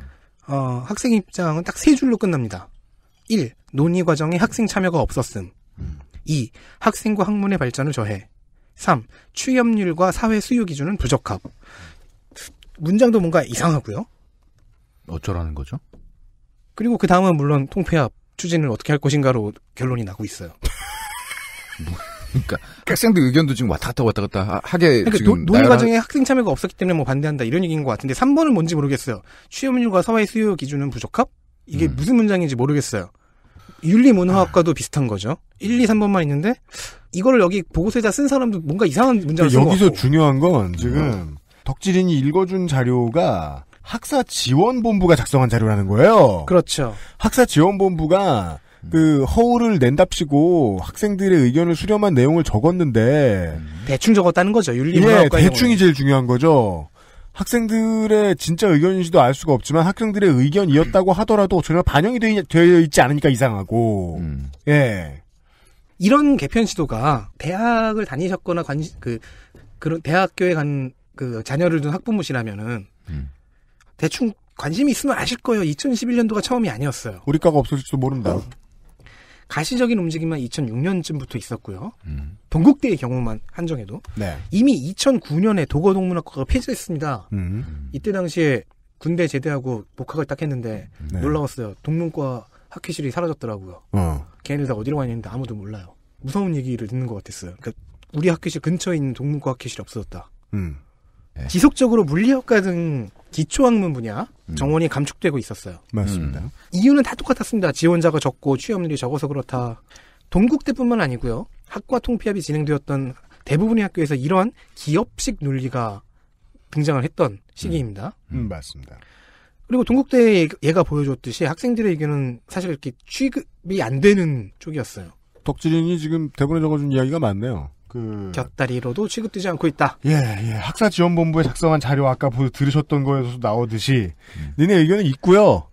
어, 학생 입장은 딱 세 줄로 끝납니다. 1. 논의 과정에 학생 참여가 없었음. 2. 음. 학생과 학문의 발전을 저해. 3. 취업률과 사회 수요 기준은 부적합. 문장도 뭔가 이상하고요. 어쩌라는 거죠? 그리고 그 다음은 물론 통폐합 추진을 어떻게 할 것인가로 결론이 나고 있어요. 그러니까 학생들 의견도 지금 왔다 갔다 왔다 갔다 하게 그러니까 지금 논의 나열 과정에 학생 참여가 없었기 때문에 뭐 반대한다 이런 얘기인 것 같은데 3번은 뭔지 모르겠어요. 취업률과 사회 수요 기준은 부적합? 이게 음. 무슨 문장인지 모르겠어요. 윤리문화학과도 비슷한 거죠. 1, 2, 3번만 있는데 이걸 여기 보고서에다 쓴 사람도 뭔가 이상한 문장을 쓴 여기서 중요한 건 지금 음. 덕질인이 읽어준 자료가 학사 지원 본부가 작성한 자료라는 거예요. 그렇죠. 학사 지원 본부가 음. 그 허울을 낸답시고 학생들의 의견을 수렴한 내용을 적었는데 음. 대충 적었다는 거죠. 윤리문학과 예, 대충이 제일 중요한 거죠. 학생들의 진짜 의견인지도 알 수가 없지만 학생들의 의견이었다고 하더라도 전혀 반영이 되어 있지 않으니까 이상하고 음. 예 이런 개편 시도가 대학을 다니셨거나 관그 그런 대학교에 간 그 자녀를 둔 학부모시라면은 음. 대충 관심이 있으면 아실 거예요. 2011년도가 처음이 아니었어요. 우리 과가 없어질지도 모른다. 가시적인 움직임은 2006년쯤부터 있었고요. 음. 동국대의 경우만 한정해도 네. 이미 2009년에 도거동문학과가 폐지됐습니다. 음. 이때 당시에 군대 제대하고 복학을 딱 했는데 네. 놀라웠어요. 동문과 학회실이 사라졌더라고요. 어. 걔네들 다 어디로 가냐 했는데 아무도 몰라요. 무서운 얘기를 듣는 것 같았어요. 그러니까 우리 학회실 근처에 있는 동문과 학회실이 없어졌다. 음. 네. 지속적으로 물리학과 등 기초학문 분야 음. 정원이 감축되고 있었어요. 맞습니다. 음. 이유는 다 똑같았습니다. 지원자가 적고 취업률이 적어서 그렇다. 동국대뿐만 아니고요. 학과 통폐합이 진행되었던 대부분의 학교에서 이러한 기업식 논리가 등장을 했던 음. 시기입니다. 음, 음, 맞습니다. 그리고 동국대 얘가 보여줬듯이 학생들의 의견은 사실 이렇게 취급이 안 되는 쪽이었어요. 덕질인이 지금 대본에 적어준 이야기가 많네요. 그 곁다리로도 취급되지 않고 있다. 예, 예. 학사 지원 본부에 작성한 자료 아까 보 들으셨던 거에서 나오듯이 음. 니네 의견은 있고요.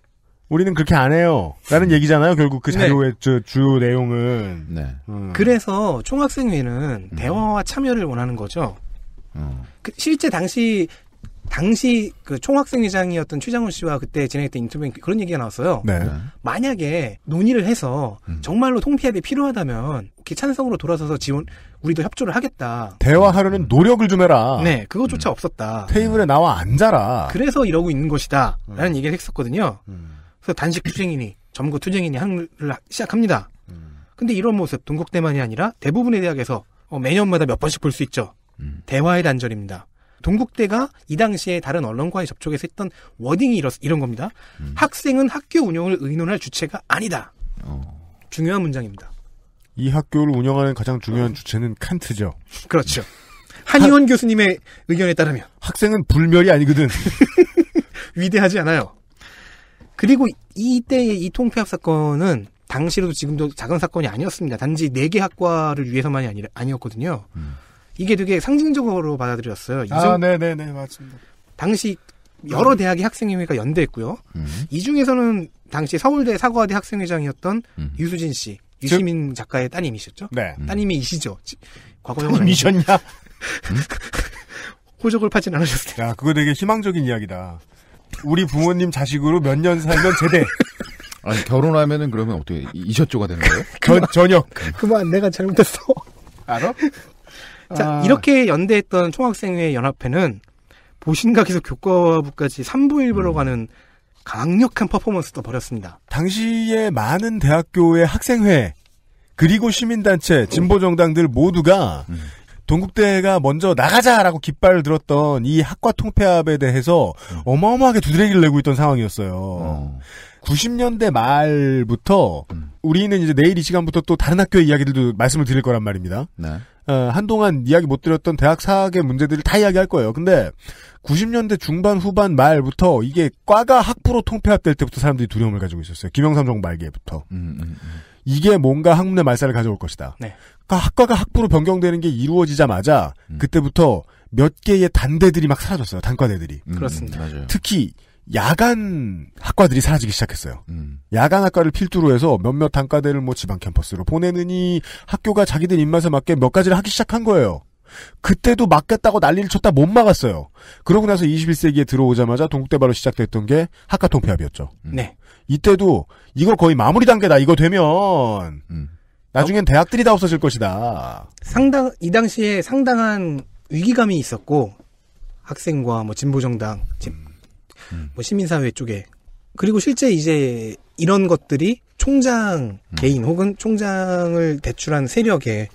우리는 그렇게 안 해요. 라는 얘기잖아요. 결국 그 네. 자료의 네. 주요 내용은. 네. 음. 그래서 총학생회는 음. 대화와 참여를 원하는 거죠. 어. 그 실제 당시 당시 그 총학생회장이었던 최장훈 씨와 그때 진행했던 인터뷰에 그런 얘기가 나왔어요. 네. 네. 만약에 논의를 해서 음. 정말로 통폐합이 필요하다면 이 찬성으로 돌아서서 지원 우리도 협조를 하겠다. 대화하려는 노력을 좀 해라. 네, 그것조차 음. 없었다. 테이블에 나와 앉아라. 그래서 이러고 있는 것이다. 음. 라는 얘기를 했었거든요. 음. 그래서 단식 투쟁이니, 점거 투쟁이니 항을 시작합니다. 음. 근데 이런 모습, 동국대만이 아니라 대부분의 대학에서 어, 매년마다 몇 번씩 볼 수 있죠. 음. 대화의 단절입니다. 동국대가 이 당시에 다른 언론과의 접촉에서 했던 워딩이 이렇, 이런 겁니다. 음. 학생은 학교 운영을 의논할 주체가 아니다. 어. 중요한 문장입니다. 이 학교를 운영하는 가장 중요한 주체는 칸트죠. 그렇죠. 한의원 하... 교수님의 의견에 따르면 학생은 불멸이 아니거든. 위대하지 않아요. 그리고 이때의 이 통폐합 사건은 당시로도 지금도 작은 사건이 아니었습니다. 단지 네개 학과를 위해서만이 아니, 아니었거든요. 음. 이게 되게 상징적으로 받아들였어요. 아, 네네네, 네, 네, 맞습니다. 당시 여러 음. 대학의 학생회가 연대했고요. 음. 이 중에서는 당시 서울대 사과대 학생회장이었던 음. 유수진 씨. 유시민 작가의 따님이셨죠? 네. 음. 따님이시죠 과거 따님이셨냐? 호적을 파진 않으셨을 텐 야, 그거 되게 희망적인 이야기다. 우리 부모님 자식으로 몇 년 살면 제대. 아니, 결혼하면은 그러면 어떻게 이셨조가 되는 거예요? 전, 전혀. 그만, 내가 잘못했어. 알아? 자, 아... 이렇게 연대했던 총학생회 연합회는 보신각에서 교과부까지 3부 1부로 음. 가는 강력한 퍼포먼스도 벌였습니다. 당시에 많은 대학교의 학생회 그리고 시민단체 진보 정당들 모두가 동국대가 먼저 나가자라고 깃발을 들었던 이 학과 통폐합에 대해서 어마어마하게 두드레기를 내고 있던 상황이었어요. 90년대 어. 말부터 우리는 이제 내일 이 시간부터 또 다른 학교의 이야기들도 말씀을 드릴 거란 말입니다. 네. 어, 한동안 이야기 못 드렸던 대학 사학의 문제들을 다 이야기할 거예요. 근데 90년대 중반 후반 말부터 이게 과가 학부로 통폐합될 때부터 사람들이 두려움을 가지고 있었어요. 김영삼 정 말기부터. 에 음, 음, 음, 이게 뭔가 학문의 말살을 가져올 것이다. 네. 그러니까 학과가 학부로 변경되는 게 이루어지자마자 음. 그때부터 몇 개의 단대들이 막 사라졌어요. 단과대들이. 그렇습니다. 특히 야간 학과들이 사라지기 시작했어요. 음. 야간 학과를 필두로 해서 몇몇 단과대를 뭐 지방 캠퍼스로 보내느니 학교가 자기들 입맛에 맞게 몇 가지를 하기 시작한 거예요. 그때도 막겠다고 난리를 쳤다 못 막았어요. 그러고 나서 21세기에 들어오자마자 동국대바로 시작됐던 게 학과 통폐합이었죠. 음. 네. 이때도 이거 거의 마무리 단계다. 이거 되면 음. 나중엔 대학들이 다 없어질 것이다. 상당 이 당시에 상당한 위기감이 있었고 학생과 뭐 진보정당 음. 뭐 시민사회 쪽에 그리고 실제 이제 이런 것들이 총장 음. 개인 혹은 총장을 대출한 세력에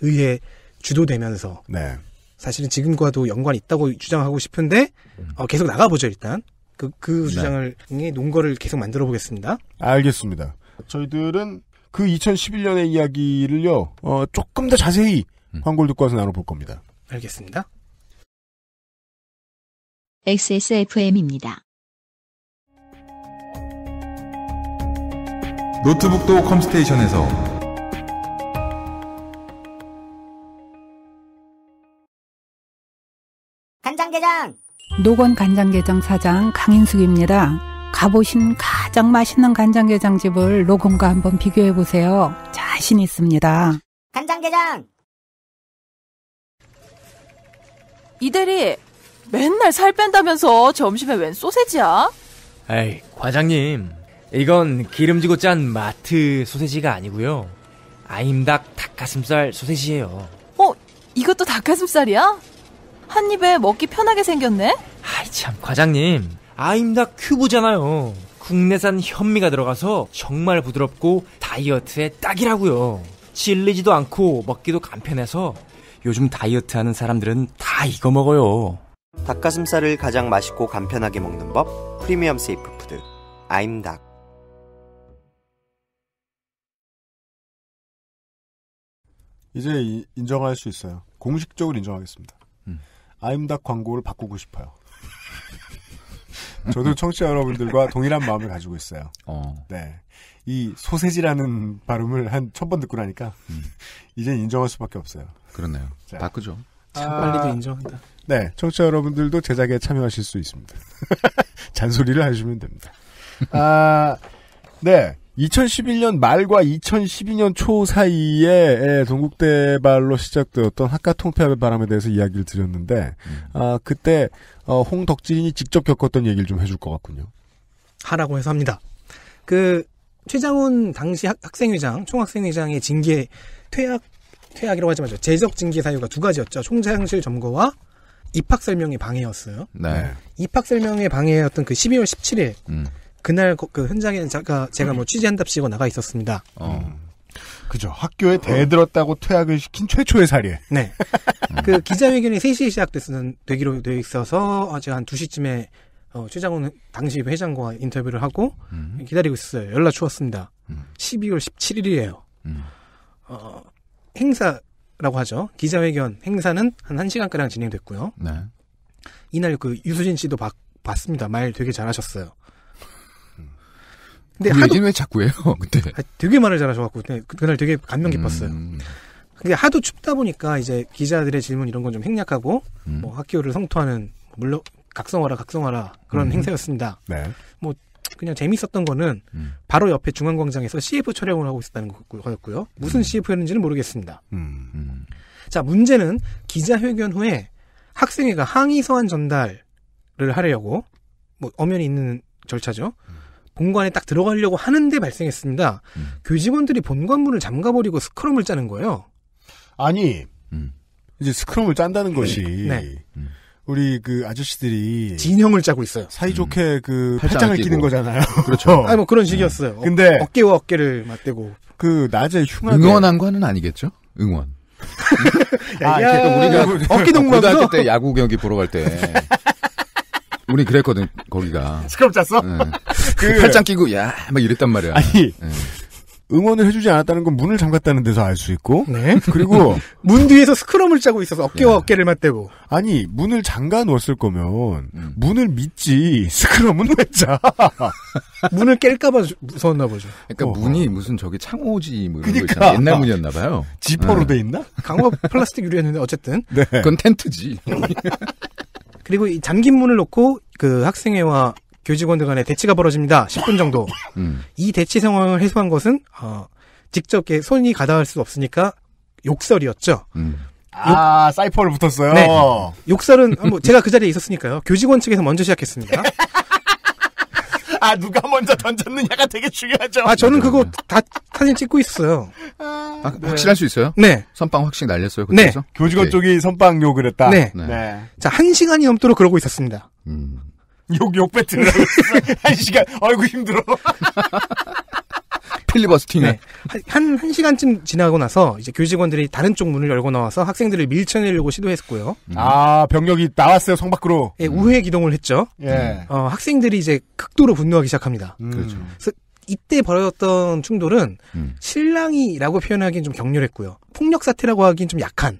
의해 주도되면서 네. 사실은 지금과도 연관이 있다고 주장하고 싶은데 음. 어, 계속 나가보죠 일단 그, 그 네. 주장을 논거를 계속 만들어 보겠습니다. 알겠습니다. 저희들은 그 2011년의 이야기를요 어, 조금 더 자세히 음. 광고를 듣서 나눠볼 겁니다. 알겠습니다. XSFM입니다. 노트북도 컴스테이션에서 간장게장 노건 간장게장 사장 강인숙입니다. 가보신 가장 맛있는 간장게장 집을 노건과 한번 비교해 보세요. 자신 있습니다. 간장게장 이 대리 맨날 살 뺀다면서 점심에 웬 소세지야? 에이, 과장님. 이건 기름지고 짠 마트 소세지가 아니고요. 아임닭 닭가슴살 소세지예요. 어, 이것도 닭가슴살이야? 한 입에 먹기 편하게 생겼네. 아이 참, 과장님. 아임닭 큐브잖아요. 국내산 현미가 들어가서 정말 부드럽고 다이어트에 딱이라고요. 질리지도 않고 먹기도 간편해서 요즘 다이어트 하는 사람들은 다 이거 먹어요. 닭가슴살을 가장 맛있고 간편하게 먹는 법 프리미엄 세이프 푸드 아임닭 이제 인정할 수 있어요. 공식적으로 인정하겠습니다. 음. 아임닭 광고를 바꾸고 싶어요. 저도 청취자 여러분들과 동일한 마음을 가지고 있어요. 어. 네. 이 소세지라는 발음을 한 첫 번 듣고 나니까 음. 이제 인정할 수밖에 없어요. 그렇네요. 자. 바꾸죠. 참 빨리도 아, 인정한다. 네, 청취자 여러분들도 제작에 참여하실 수 있습니다. 잔소리를 하시면 됩니다. 아, 네. 2011년 말과 2012년 초 사이에 예, 동국대발로 시작되었던 학과 통폐합의 바람에 대해서 이야기를 드렸는데 음. 아, 그때 어, 홍덕진이 직접 겪었던 얘기를 좀 해줄 것 같군요. 하라고 해서 합니다. 그 최장훈 당시 학, 생회장 총학생회장의 징계 퇴학 퇴학이라고 하지만 말재적 징계 사유가 두 가지였죠. 총장실 점거와 입학 설명회 방해였어요. 네. 입학 설명회 방해였던 그 12월 17일 음. 그날 그 현장에 제가 제가 뭐 취재한답시고 나가 있었습니다. 어. 음. 그죠. 학교에 대들었다고 어. 퇴학을 시킨 최초의 사례. 네. 음. 그 기자회견이 3시에 시작됐으면 되기로 돼 있어서 제가 한 2시쯤에 어, 최장훈 당시 회장과 인터뷰를 하고 음. 기다리고 있었어요. 연락 주었습니다. 음. 12월 17일이에요. 음. 어, 행사 라고 하죠. 기자회견 행사는 한 1시간가량 진행됐고요. 네. 이날 그 유수진 씨도 바, 봤습니다. 말 되게 잘하셨어요. 근데 하도 왜 자꾸 해요? 그때 아, 되게 말을 잘하셔갖고 그, 그날 되게 감명 깊었어요. 음. 그게 음. 하도 춥다 보니까 이제 기자들의 질문 이런 건 좀횡략하고 음. 뭐 학교를 성토하는 뭐 물론 각성하라각성하라 그런 음. 행사였습니다. 네. 뭐 그냥 재밌었던 거는 음. 바로 옆에 중앙광장에서 CF 촬영을 하고 있었다는 거였고요. 무슨 음. CF였는지는 모르겠습니다. 음. 음. 자, 문제는 기자회견 후에 학생회가 항의서한 전달을 하려고 뭐 엄연히 있는 절차죠. 본관에 딱 들어가려고 하는데 발생했습니다. 음. 교직원들이 본관문을 잠가버리고 스크럼을 짜는 거예요. 아니 음. 이제 스크럼을 짠다는 네. 것이 네. 우리 그 아저씨들이 진형을 짜고 있어요. 사이좋게 음. 그 팔짱을, 팔짱을 끼는 거잖아요. 그렇죠. 아니 뭐 그런 식이었어요. 음. 근데 어, 깨와 어깨를 맞대고 그 낮에 흉하 응원한 거는 아니겠죠? 응원. 야, 아, 야, 야, 우리가 어깨 동무하고 고등학교 때 야구 경기 보러 갈 때 우리 그랬거든 거기가. 시끄럽 짰어? 응. 그 팔짱 끼고 야 막 이랬단 말이야. 아니 응. 응원을 해주지 않았다는 건 문을 잠갔다는 데서 알 수 있고. 네. 그리고 문 뒤에서 스크럼을 짜고 있어서 어깨와 네. 어깨를 맞대고. 아니 문을 잠가 놓았을 거면 음. 문을 믿지 스크럼은 왜 짜? 문을 깰까봐 무서웠나 보죠. 그러니까 어. 문이 무슨 저기 창호지 뭐 그러니까. 있 옛날 문이었나 봐요. 지퍼로 네. 돼 있나? 강화 플라스틱 유리였는데 어쨌든. 네. 그건 텐트지. 그리고 이 잠긴 문을 놓고 그 학생회와 교직원들 간에 대치가 벌어집니다. 10분 정도. 음. 이 대치 상황을 해소한 것은 어, 직접 손이 가닿을 수 없으니까 욕설이었죠. 음. 욕... 아, 사이퍼를 붙었어요? 네. 욕설은, 뭐, 제가 그 자리에 있었으니까요. 교직원 측에서 먼저 시작했습니다. 아, 누가 먼저 던졌느냐가 되게 중요하죠. 아, 저는 그거 다 사진 찍고 있어요 아, 아, 네. 확실할 수 있어요? 네. 선빵 확실 히 날렸어요, 그때서? 네. 교직원 예. 쪽이 선빵 욕을 했다? 네. 네. 네. 자, 한 시간이 넘도록 그러고 있었습니다. 음. 욕, 욕 배틀을 하고 있어. 한 시간. 아이고, 힘들어. 필리버스팅에. 네. 한, 한 시간쯤 지나고 나서 이제 교직원들이 다른 쪽 문을 열고 나와서 학생들을 밀쳐내려고 시도했고요. 음. 아, 병력이 나왔어요, 성 밖으로. 예, 우회 기동을 했죠. 예. 어, 학생들이 이제 극도로 분노하기 시작합니다. 음. 그렇죠. 이때 벌어졌던 충돌은 음. 신랑이라고 표현하기엔 좀 격렬했고요. 폭력 사태라고 하기엔 좀 약한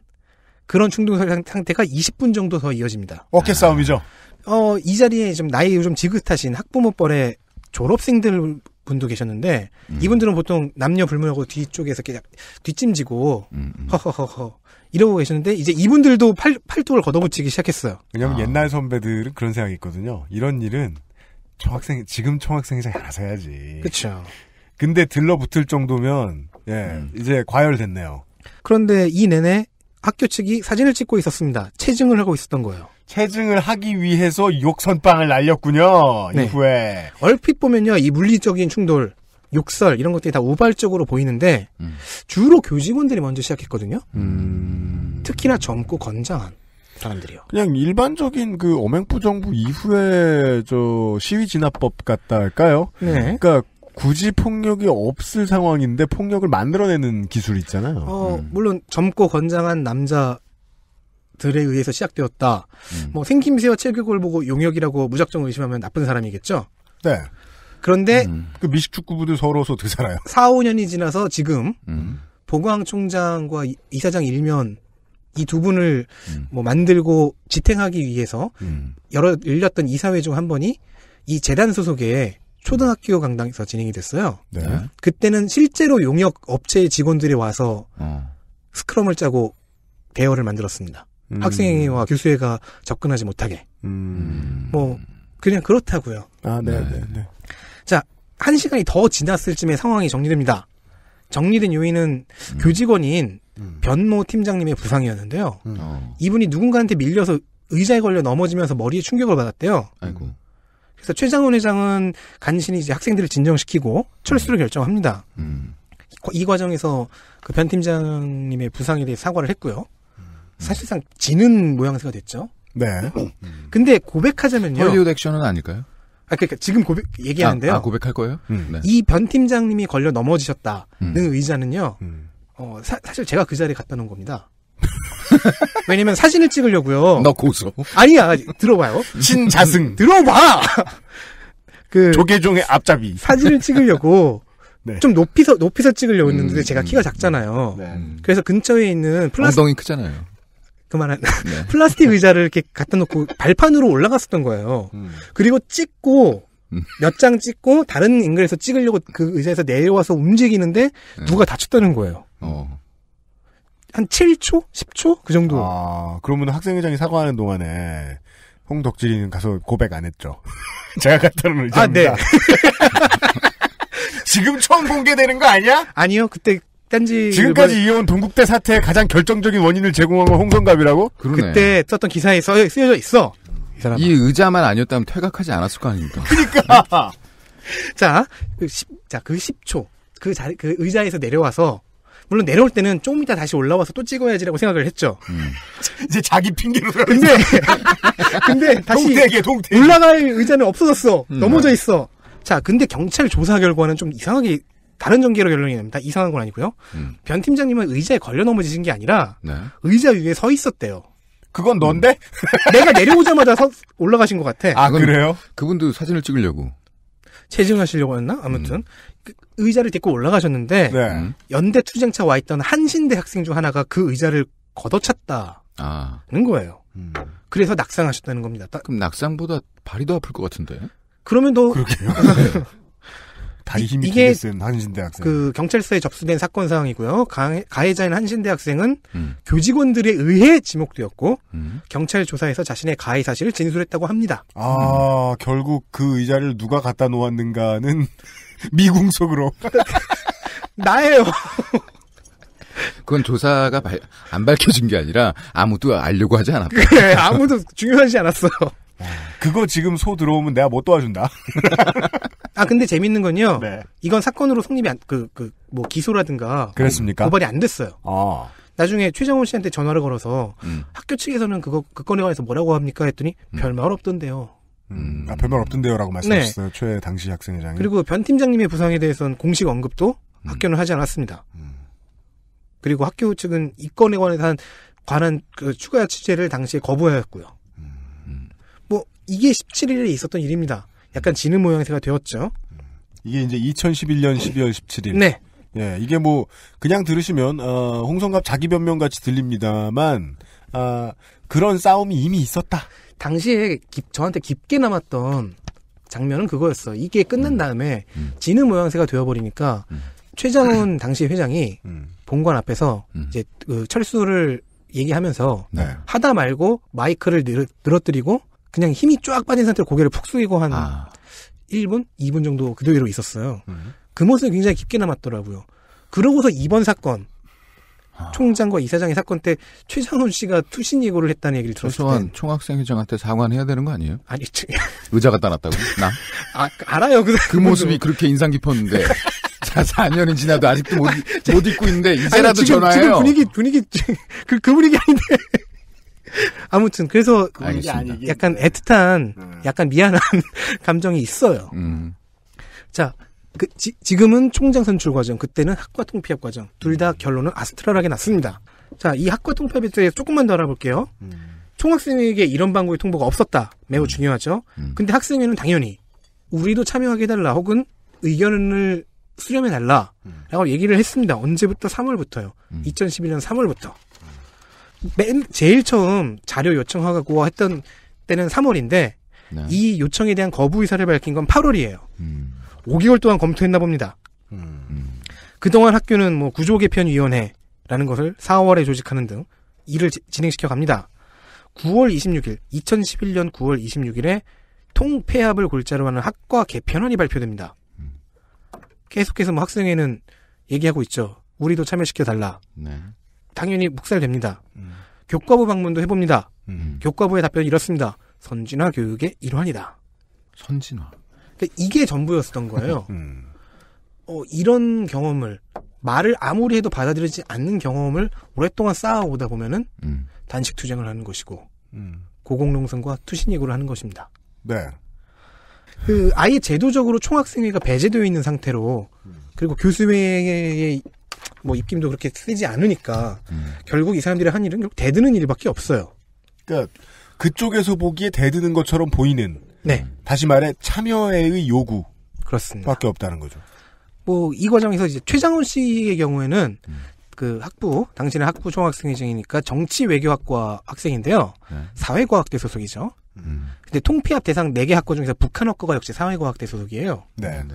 그런 충돌 상태가 20분 정도 더 이어집니다. 어깨 싸움이죠. 아. 어, 이 자리에 좀 나이 좀 지긋하신 학부모뻘의 졸업생들 분도 계셨는데 음. 이분들은 보통 남녀 불문하고 뒤쪽에서 이렇게 뒷짐지고 음, 음, 허허허허 이러고 계셨는데 이제 이분들도 팔, 팔뚝을 걷어붙이기 시작했어요. 왜냐하면 아. 옛날 선배들은 그런 생각이 있거든요. 이런 일은 총학생 지금 총학생이 잘 알아서 해야지. 그죠 근데 들러붙을 정도면 예 음. 이제 과열됐네요. 그런데 이 내내 학교 측이 사진을 찍고 있었습니다. 체증을 하고 있었던 거예요. 체증을 하기 위해서 욕선빵을 날렸군요. 네. 이후에 얼핏 보면요, 이 물리적인 충돌, 욕설 이런 것들이 다 우발적으로 보이는데 음. 주로 교직원들이 먼저 시작했거든요. 음... 특히나 젊고 건장한 사람들이요. 그냥 일반적인 그 어맹부 정부 이후에 저 시위 진압법 같다 할까요? 네. 그러니까 굳이 폭력이 없을 상황인데 폭력을 만들어내는 기술이 있잖아요. 어, 음. 물론 젊고 건장한 남자 들에 의해서 시작되었다. 음. 뭐 생김새와 체격을 보고 용역이라고 무작정 의심하면 나쁜 사람이겠죠. 네. 그런데 음. 그 미식 축구부들 서로서 어떻게 살아요? 4, 5년이 지나서 지금 음. 보광 총장과 이사장 일면 이 두 분을 음. 뭐 만들고 지탱하기 위해서 열어 음. 열렸던 이사회 중 한 번이 이 재단 소속의 초등학교 강당에서 진행이 됐어요. 네. 그때는 실제로 용역 업체 직원들이 와서 어. 스크럼을 짜고 대여를 만들었습니다. 음. 학생회와 교수회가 접근하지 못하게. 음. 뭐 그냥 그렇다고요. 아, 네, 네, 네. 네. 자, 한 시간이 더 지났을 쯤에 상황이 정리됩니다. 정리된 요인은 음. 교직원인 음. 변모 팀장님의 부상이었는데요. 음. 어. 이분이 누군가한테 밀려서 의자에 걸려 넘어지면서 머리에 충격을 받았대요. 아이고. 음. 그래서 최장훈 회장은 간신히 이제 학생들을 진정시키고 철수를 결정합니다. 이 과정에서 그 변 팀장님의 부상에 대해 사과를 했고요. 사실상 지는 모양새가 됐죠. 네. 근데 고백하자면요. 헐리우드 액션은 아닐까요? 아, 그러니까 지금 고백 얘기하는데요. 아, 아 고백할 거예요? 음, 음 네. 이변 팀장님이 걸려 넘어지셨다는 음. 의자는요. 음. 어, 사, 실 제가 그 자리에 갖다 놓은 겁니다. 왜냐면 사진을 찍으려고요. 너 고소. 아니야, 들어봐요. 신자승. 들어봐. 그 조계종의 앞잡이. 사진을 찍으려고 네. 좀 높이서 높이서 찍으려고 했는데 음, 제가 음. 키가 작잖아요. 네. 그래서 근처에 있는 플라스 엉덩이 크잖아요. 그만한 네. 플라스틱 의자를 이렇게 갖다 놓고 발판으로 올라갔었던 거예요. 음. 그리고 찍고 음. 몇장 찍고 다른 인근에서 찍으려고 그 의자에서 내려와서 움직이는데 네. 누가 다쳤다는 거예요. 어. 한 7초, 10초 그 정도. 아, 그러면 학생회장이 사과하는 동안에 홍덕질이는 가서 고백 안 했죠. 제가 갖다 놓은 의자입니다. 아, 네. 지금 처음 공개되는 거 아니야? 아니요, 그때 딴지 지금까지 이번... 뭐 이어온 동국대 사태의 가장 결정적인 원인을 제공한 건 홍성갑이라고? 그러네. 그때 썼던 기사에 써, 쓰여져 있어. 이, 이 의자만 아니었다면 퇴각하지 않았을 거 아닙니까? 그니까. 자, 그 10, 자, 그 10초. 그 자, 그 의자에서 내려와서 물론 내려올 때는 조금 이따 다시 올라와서 또 찍어야지라고 생각을 했죠. 음. 이제 자기 핑계로. 근데 근데 다시 동태에게, 동태에 올라갈 의자는 없어졌어. 음. 넘어져 있어. 자, 근데 경찰 조사 결과는 좀 이상하게 다른 전개로 결론이 납니다. 이상한 건 아니고요. 음. 변 팀장님은 의자에 걸려 넘어지신 게 아니라 네. 의자 위에 서 있었대요. 그건 넌데? 음. 내가 내려오자마자 서, 올라가신 것 같아. 아 그래요? 그분도 사진을 찍으려고. 체증하시려고 했나? 아무튼 음. 그 의자를 딛고 올라가셨는데 네. 연대 투쟁차 와 있던 한신대 학생 중 하나가 그 의자를 걷어찼다는 아. 거예요. 음. 그래서 낙상하셨다는 겁니다. 그럼 낙상보다 발이 더 아플 것 같은데? 그러면 더 그렇게요? 다리 힘이 되게 한신대학생. 그 경찰서에 접수된 사건 사항이고요. 가해자인 한신대학생은 음. 교직원들에 의해 지목되었고 음. 경찰 조사에서 자신의 가해 사실을 진술했다고 합니다. 아 음. 결국 그 의자를 누가 갖다 놓았는가는 미궁 속으로 나예요. 그건 조사가 발, 안 밝혀진 게 아니라 아무도 알려고 하지 않았다. 그래, 아무도 중요하지 않았어요. 그거 지금 소 들어오면 내가 못 뭐 도와준다. 아 근데 재밌는 건요. 네. 이건 사건으로 성립이 안그 그 뭐 기소라든가 뭐 그랬습니까? 고발이 안 됐어요. 아. 나중에 최정훈 씨한테 전화를 걸어서 음. 학교 측에서는 그거 그 건에 관해서 뭐라고 합니까 했더니 음. 별말 없던데요. 음, 아, 별말 없던데요라고 네. 말씀하셨어요. 네. 최 당시 학생회장이. 그리고 변 팀장님의 부상에 대해서는 공식 언급도 음. 학교는 하지 않았습니다. 음. 그리고 학교 측은 이 건에 관한 해 관한 그 추가 취재를 당시에 거부하였고요. 음. 뭐 이게 17일에 있었던 일입니다. 약간 지능 모양새가 되었죠. 이게 이제 2011년 12월 17일. 네. 예, 이게 뭐 그냥 들으시면 어, 홍성갑 자기 변명 같이 들립니다만 아, 그런 싸움이 이미 있었다. 당시에 깊, 저한테 깊게 남았던 장면은 그거였어. 이게 끝난 음. 다음에 음. 지능 모양새가 되어버리니까 음. 최장훈 당시 회장이 음. 본관 앞에서 음. 이제 그 철수를 얘기하면서 네. 하다 말고 마이크를 늘 늘어뜨리고 그냥 힘이 쫙 빠진 상태로 고개를 푹 숙이고 한 아. 1분, 2분 정도 그대로 있었어요. 음. 그 모습이 굉장히 깊게 남았더라고요. 그러고서 이번 사건 아. 총장과 이사장의 사건 때최상훈 씨가 투신 예고를 했다는 얘기를 들었을 어요때 총학생 회장한테 사과해야 되는 거 아니에요? 아니 저... 의자 가다 놨다고 나? 아 알아요 그, 그 모습이 그렇게 인상 깊었는데 자 4년이 지나도 아직도 못, 아, 못 잊고 있는데 이제라도 지금, 전화해요. 지금 분위기 분위기 그, 그 분위기 아닌데 아무튼 그래서 알겠습니 약간 애틋한, 네. 약간 미안한 감정이 있어요. 음. 자, 그, 지, 금은 총장 선출 과정, 그때는 학과 통폐합 과정. 둘다 음. 결론은 아스트랄하게 났습니다. 자, 이 학과 통폐합에 대해서 조금만 더 알아볼게요. 음. 총학생회에게 이런 방법의 통보가 없었다. 매우 음. 중요하죠. 음. 근데 학생회는 당연히 우리도 참여하게 해달라 혹은 의견을 수렴해달라 음. 라고 얘기를 했습니다. 언제부터? 3월부터요. 2011년 음. 3월부터. 맨 제일 처음 자료 요청하고 했던 때는 3월인데 네. 이 요청에 대한 거부 의사를 밝힌 건 8월이에요. 음. 5개월 동안 검토했나 봅니다. 음. 그동안 학교는 뭐 구조 개편 위원회라는 것을 4월에 조직하는 등 일을 지, 진행시켜 갑니다. 9월 26일, 2011년 9월 26일에 통폐합을 골자로 하는 학과 개편안이 발표됩니다. 음. 계속해서 뭐 학생회는 얘기하고 있죠. 우리도 참여시켜달라. 네. 당연히 묵살됩니다. 음. 교과부 방문도 해봅니다. 음. 교과부의 답변이 이렇습니다. 선진화 교육의 일환이다. 선진화. 그러니까 이게 전부였던 거예요. 음. 어, 이런 경험을 말을 아무리 해도 받아들이지 않는 경험을 오랫동안 쌓아오다 보면은 음. 단식 투쟁을 하는 것이고 음. 고공농성과 투신예고를 하는 것입니다. 네. 그 아예 제도적으로 총학생회가 배제되어 있는 상태로 음. 그리고 교수회의 뭐 입김도 그렇게 쓰지 않으니까 음. 결국 이 사람들이 한 일은 결국 대드는 일밖에 없어요. 그러니까 그쪽에서 보기에 대드는 것처럼 보이는 네. 다시 말해 참여의 요구 그렇습니다. 밖에 없다는 거죠. 뭐 이 과정에서 이제 최장훈 씨의 경우에는 음. 그 학부 당신은 학부 총학생회장이니까 정치 외교학과 학생인데요. 네. 사회과학대 소속이죠. 음. 근데 통폐합 대상 4개 학과 중에서 북한학과가 역시 사회과학대 소속이에요. 네. 네.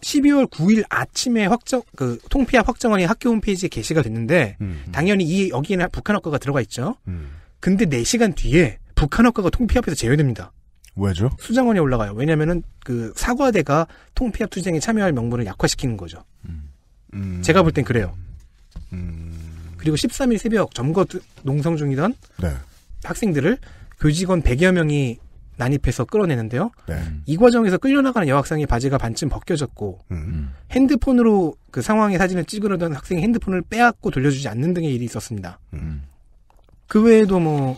12월 9일 아침에 확정 그 통폐합 확정안이 학교 홈페이지에 게시가 됐는데 음. 당연히 이 여기에는 북한 학과가 들어가 있죠. 음. 근데 4시간 뒤에 북한 학과가 통폐합에서 제외됩니다. 왜죠? 수장원이 올라가요. 왜냐면은 그 사과대가 통폐합 투쟁에 참여할 명분을 약화시키는 거죠. 음. 음. 제가 볼 땐 그래요. 음. 그리고 13일 새벽 점거 농성 중이던 네. 학생들을 교직원 100여 명이 난입해서 끌어내는데요. 네. 이 과정에서 끌려나가는 여학생의 바지가 반쯤 벗겨졌고 음. 핸드폰으로 그 상황의 사진을 찍으려던 학생이 핸드폰을 빼앗고 돌려주지 않는 등의 일이 있었습니다. 음. 그 외에도 뭐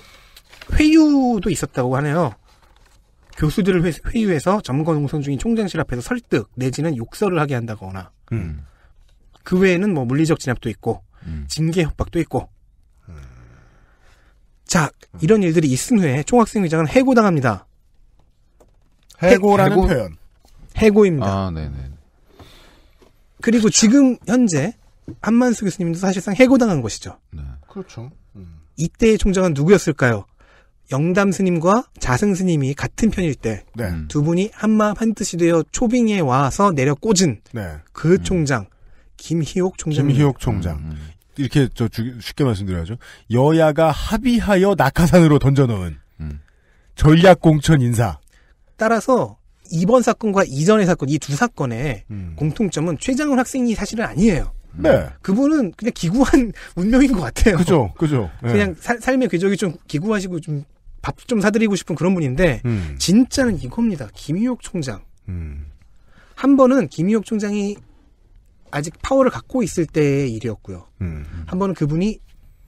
회유도 있었다고 하네요. 교수들을 회, 유해서 점거 농성 중인 총장실 앞에서 설득 내지는 욕설을 하게 한다거나 음. 그 외에는 뭐 물리적 진압도 있고 음. 징계 협박도 있고 자, 이런 일들이 있은 후에 총학생 회장은 해고당합니다. 해고라는 해고? 표현. 해고입니다. 아, 네네. 그리고 그렇 지금 현재 한만수 교수님도 사실상 해고당한 것이죠. 네. 그렇죠. 음. 이때의 총장은 누구였을까요? 영담 스님과 자승 스님이 같은 편일 때두 네. 음. 분이 한마 한뜻이 되어 초빙에 와서 내려 꽂은 네. 그 음. 총장 김희옥 총장. 김희옥 총장. 음, 음. 이렇게 저 주, 쉽게 말씀드려야죠. 여야가 합의하여 낙하산으로 던져놓은 음. 전략공천 인사. 따라서 이번 사건과 이전의 사건 이 두 사건의 음. 공통점은 최장훈 학생이 사실은 아니에요. 네. 그분은 그냥 기구한 운명인 것 같아요. 그죠, 그죠. 네. 그냥 사, 삶의 궤적이 좀 기구하시고 좀 밥 좀 사드리고 싶은 그런 분인데 음. 진짜는 이겁니다. 김희옥 총장. 음. 한 번은 김희옥 총장이 아직 파워를 갖고 있을 때의 일이었고요. 음. 한 번은 그분이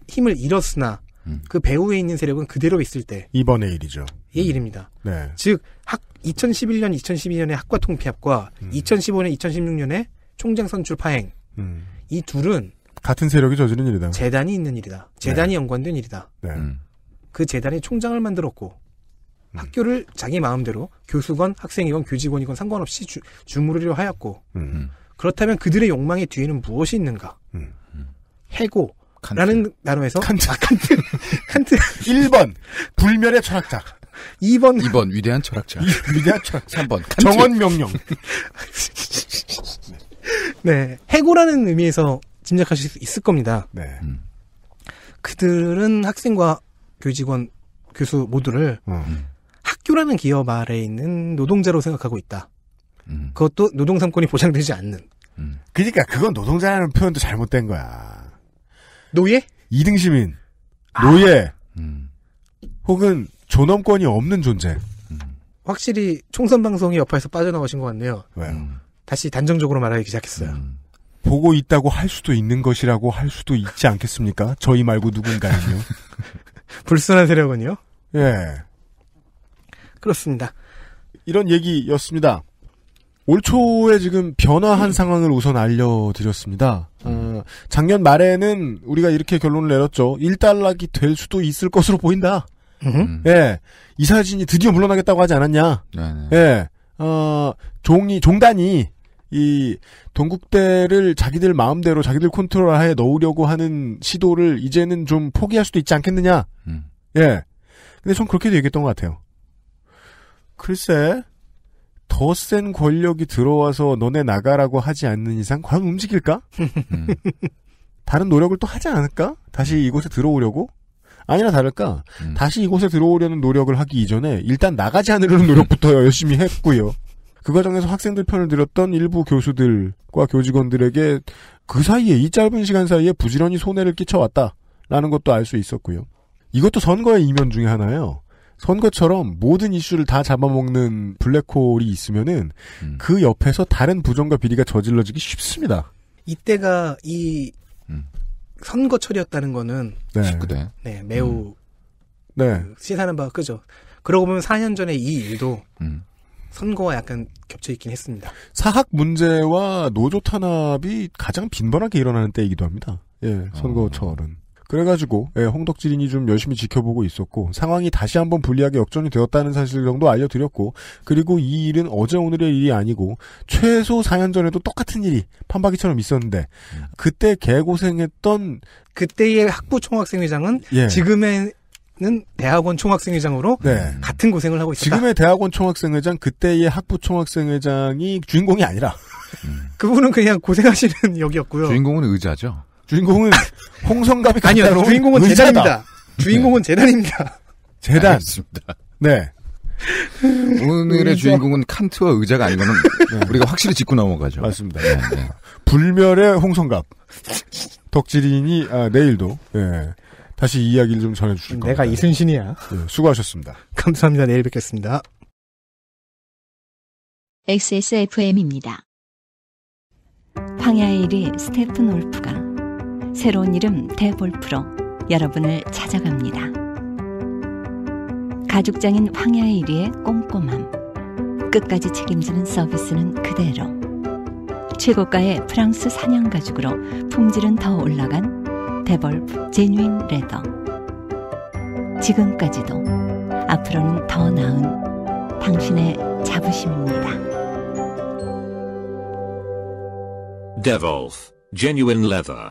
힘을 잃었으나 음. 그 배후에 있는 세력은 그대로 있을 때. 이번의 일이죠. 일입니다. 네. 즉, 학, 2011년, 2012년에 학과 통폐합과 음. 2015년, 2016년에 총장 선출 파행. 음. 이 둘은 같은 세력이 저지른 일이다. 재단이 있는 일이다. 네. 재단이 네. 연관된 일이다. 네. 음. 그 재단이 총장을 만들었고 음. 학교를 자기 마음대로 교수건 학생이건 교직원이건 상관없이 주, 주무르려 하였고 음. 그렇다면 그들의 욕망의 뒤에는 무엇이 있는가? 해고, 라는 단어에서 칸트 아, 칸트 칸트 1번 불멸의 철학자 2번. 2번, 위대한 철학자. 위대한 철학자. 3번, 정원명령. 네. 해고라는 의미에서 짐작하실 수 있을 겁니다. 네. 음. 그들은 학생과 교직원, 교수 모두를 음. 음. 학교라는 기업 아래 있는 노동자로 생각하고 있다. 음. 그것도 노동 삼권이 보장되지 않는. 음. 그러니까 그건 노동자라는 표현도 잘못된 거야. 노예? 이등 시민, 아. 노예, 아. 혹은 존엄권이 없는 존재. 확실히 총선 방송이 옆에서 빠져나오신 것 같네요. 왜 음. 다시 단정적으로 말하기 시작했어요. 음. 보고 있다고 할 수도 있는 것이라고 할 수도 있지 않겠습니까? 저희 말고 누군가는요. 불순한 세력은요? 예. 그렇습니다. 이런 얘기였습니다. 올 초에 지금 변화한 음. 상황을 우선 알려드렸습니다. 어, 작년 말에는 우리가 이렇게 결론을 내렸죠. 일단락이될 수도 있을 것으로 보인다. 음. 음. 예, 이사진이 드디어 물러나겠다고 하지 않았냐. 네 예, 어, 종이 종단이 이 동국대를 자기들 마음대로 자기들 컨트롤하에 넣으려고 하는 시도를 이제는 좀 포기할 수도 있지 않겠느냐. 음. 예. 근데 전 그렇게도 얘기했던 것 같아요. 글쎄, 더 센 권력이 들어와서 너네 나가라고 하지 않는 이상 과연 움직일까? 음. 다른 노력을 또 하지 않을까? 다시 이곳에 들어오려고? 아니나 다를까 음. 다시 이곳에 들어오려는 노력을 하기 이전에 일단 나가지 않으려는 노력부터 열심히 했고요. 그 과정에서 학생들 편을 들었던 일부 교수들과 교직원들에게 그 사이에 이 짧은 시간 사이에 부지런히 손해를 끼쳐왔다라는 것도 알 수 있었고요. 이것도 선거의 이면 중에 하나예요. 선거처럼 모든 이슈를 다 잡아먹는 블랙홀이 있으면은 음. 그 옆에서 다른 부정과 비리가 저질러지기 쉽습니다. 이때가 이 음. 선거철이었다는 거는 네. 19대. 네, 매우 음. 그 네. 시사하는 바가 크죠. 그러고 보면 4년 전에 이 일도 음. 선거와 약간 겹쳐 있긴 했습니다. 사학 문제와 노조 탄압이 가장 빈번하게 일어나는 때이기도 합니다. 예, 선거철은. 어. 그래가지고 예, 홍덕질인이 좀 열심히 지켜보고 있었고 상황이 다시 한번 불리하게 역전이 되었다는 사실 정도 알려드렸고 그리고 이 일은 어제 오늘의 일이 아니고 최소 4년 전에도 똑같은 일이 판박이처럼 있었는데 음. 그때 개고생했던 그때의 학부 총학생회장은 예. 지금의 는 대학원 총학생회장으로 네. 같은 고생을 하고 있다 지금의 대학원 총학생회장 그때의 학부 총학생회장이 주인공이 아니라 음. 그분은 그냥 고생하시는 역이었고요. 주인공은 의자죠. 주인공은 홍성갑이 아니요. 주인공은 의자다. 재단입니다. 네. 주인공은 재단입니다. 재단. 알겠습니다. 네. 오늘의 주인공은 칸트와 의자가 아니면은 네. 우리가 확실히 짚고 넘어가죠. 맞습니다. 네, 네. 불멸의 홍성갑. 덕질인이 아, 내일도 예, 다시 이야기를 좀 전해주실 겁니다. 내가 이순신이야. 예, 수고하셨습니다. 감사합니다. 내일 뵙겠습니다. XSFM입니다. 황야의 1위 스테픈 올프가 새로운 이름 대볼프로 여러분을 찾아갑니다. 가죽장인 황야의 일위의 꼼꼼함. 끝까지 책임지는 서비스는 그대로. 최고가의 프랑스 사냥 가죽으로 품질은 더 올라간 데볼프 제뉴인 레더. 지금까지도 앞으로는 더 나은 당신의 자부심입니다. Devolf, genuine leather.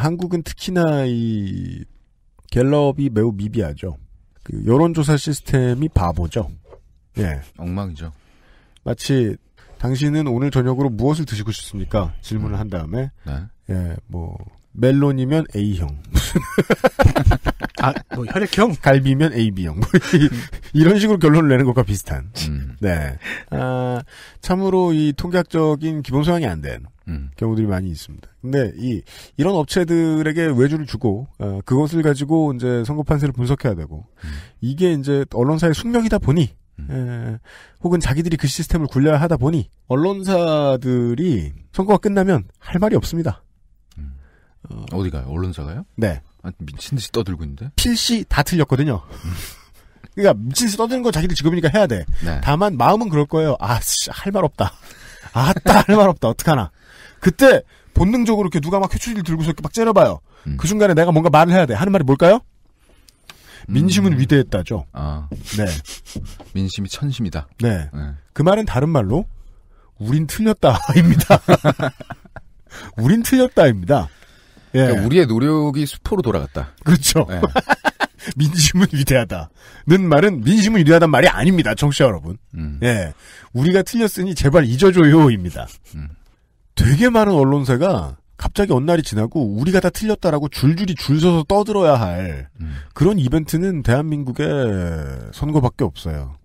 한국은 특히나 이 갤럽이 매우 미비하죠. 그 여론조사 시스템이 바보죠. 예. 엉망이죠. 마치 당신은 오늘 저녁으로 무엇을 드시고 싶습니까? 질문을 음. 한 다음에 네. 예, 뭐 멜론이면 A형. 아, 뭐 혈액형? 갈비면 AB형. 뭐 이런 식으로 결론을 내는 것과 비슷한. 음. 네. 아, 참으로 이 통계학적인 기본 소양이 안된 음. 경우들이 많이 있습니다. 근데 이, 이런 업체들에게 외주를 주고, 어, 그것을 가지고 이제 선거 판세를 분석해야 되고, 음. 이게 이제 언론사의 숙명이다 보니, 에, 음. 예, 혹은 자기들이 그 시스템을 굴려야 하다 보니, 언론사들이 선거가 끝나면 할 말이 없습니다. 어, 어디가요? 언론사가요? 네. 아, 미친 듯이 떠들고 있는데? 필시 다 틀렸거든요. 음. 그러니까 미친 듯이 떠드는 건 자기들 직업이니까 해야 돼. 네. 다만 마음은 그럴 거예요. 아, 할 말 없다. 아따 할말 없다. 어떡하나. 그때 본능적으로 이렇게 누가 막 회초리를 들고서 이렇게 막 째려봐요. 음. 그 순간에 내가 뭔가 말을 해야 돼. 하는 말이 뭘까요? 음. 민심은 음. 위대했다죠. 아. 네. 민심이 천심이다. 네. 네. 그 말은 다른 말로 우린 틀렸다입니다. 우린 틀렸다입니다. 예. 그러니까 우리의 노력이 수포로 돌아갔다. 그렇죠. 예. 민심은 위대하다는 말은 민심은 위대하다는 말이 아닙니다, 청취자 여러분. 음. 예, 우리가 틀렸으니 제발 잊어줘요입니다. 음. 되게 많은 언론사가 갑자기 언날이 지나고 우리가 다 틀렸다라고 줄줄이 줄 서서 떠들어야 할 음. 그런 이벤트는 대한민국의 선거밖에 없어요.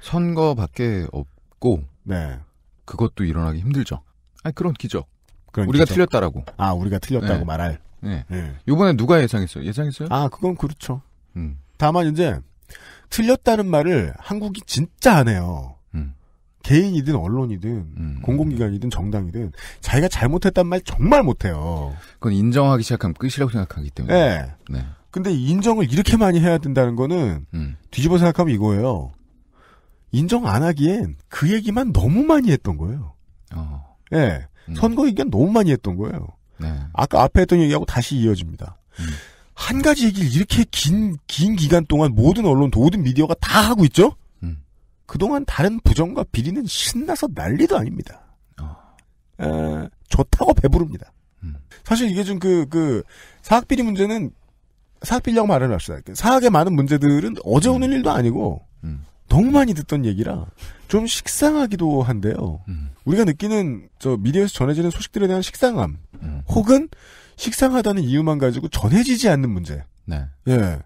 선거밖에 없고, 네, 그것도 일어나기 힘들죠. 아니 그런 기적. 그런 그러니까 우리가 틀렸다라고. 아, 우리가 틀렸다고 네. 말할. 네. 네. 이번에 누가 예상했어요? 예상했어요? 아, 그건 그렇죠. 음. 다만 이제 틀렸다는 말을 한국이 진짜 안 해요. 음. 개인이든 언론이든 음. 공공기관이든 정당이든 자기가 잘못했단 말 정말 못해요. 그건 인정하기 시작하면 끝이라고 생각하기 때문에. 네. 네. 근데 인정을 이렇게 많이 해야 된다는 거는 음. 뒤집어 생각하면 이거예요. 인정 안 하기엔 그 얘기만 너무 많이 했던 거예요. 어. 예. 음. 선거 얘기는 너무 많이 했던 거예요. 네. 아까 앞에 했던 얘기하고 다시 이어집니다. 음. 한 가지 얘기를 이렇게 긴, 긴 기간 동안 모든 언론, 모든 미디어가 다 하고 있죠? 음. 그동안 다른 부정과 비리는 신나서 난리도 아닙니다. 어. 에, 좋다고 배부릅니다. 음. 사실 이게 좀 그, 그, 사학비리 문제는, 사학비리라고 말을 합시다. 사학에 많은 문제들은 어제 오늘 음. 일도 아니고, 음. 너무 많이 듣던 얘기라 좀 식상하기도 한데요. 음. 우리가 느끼는 저 미디어에서 전해지는 소식들에 대한 식상함 음. 혹은 식상하다는 이유만 가지고 전해지지 않는 문제. 네. 예.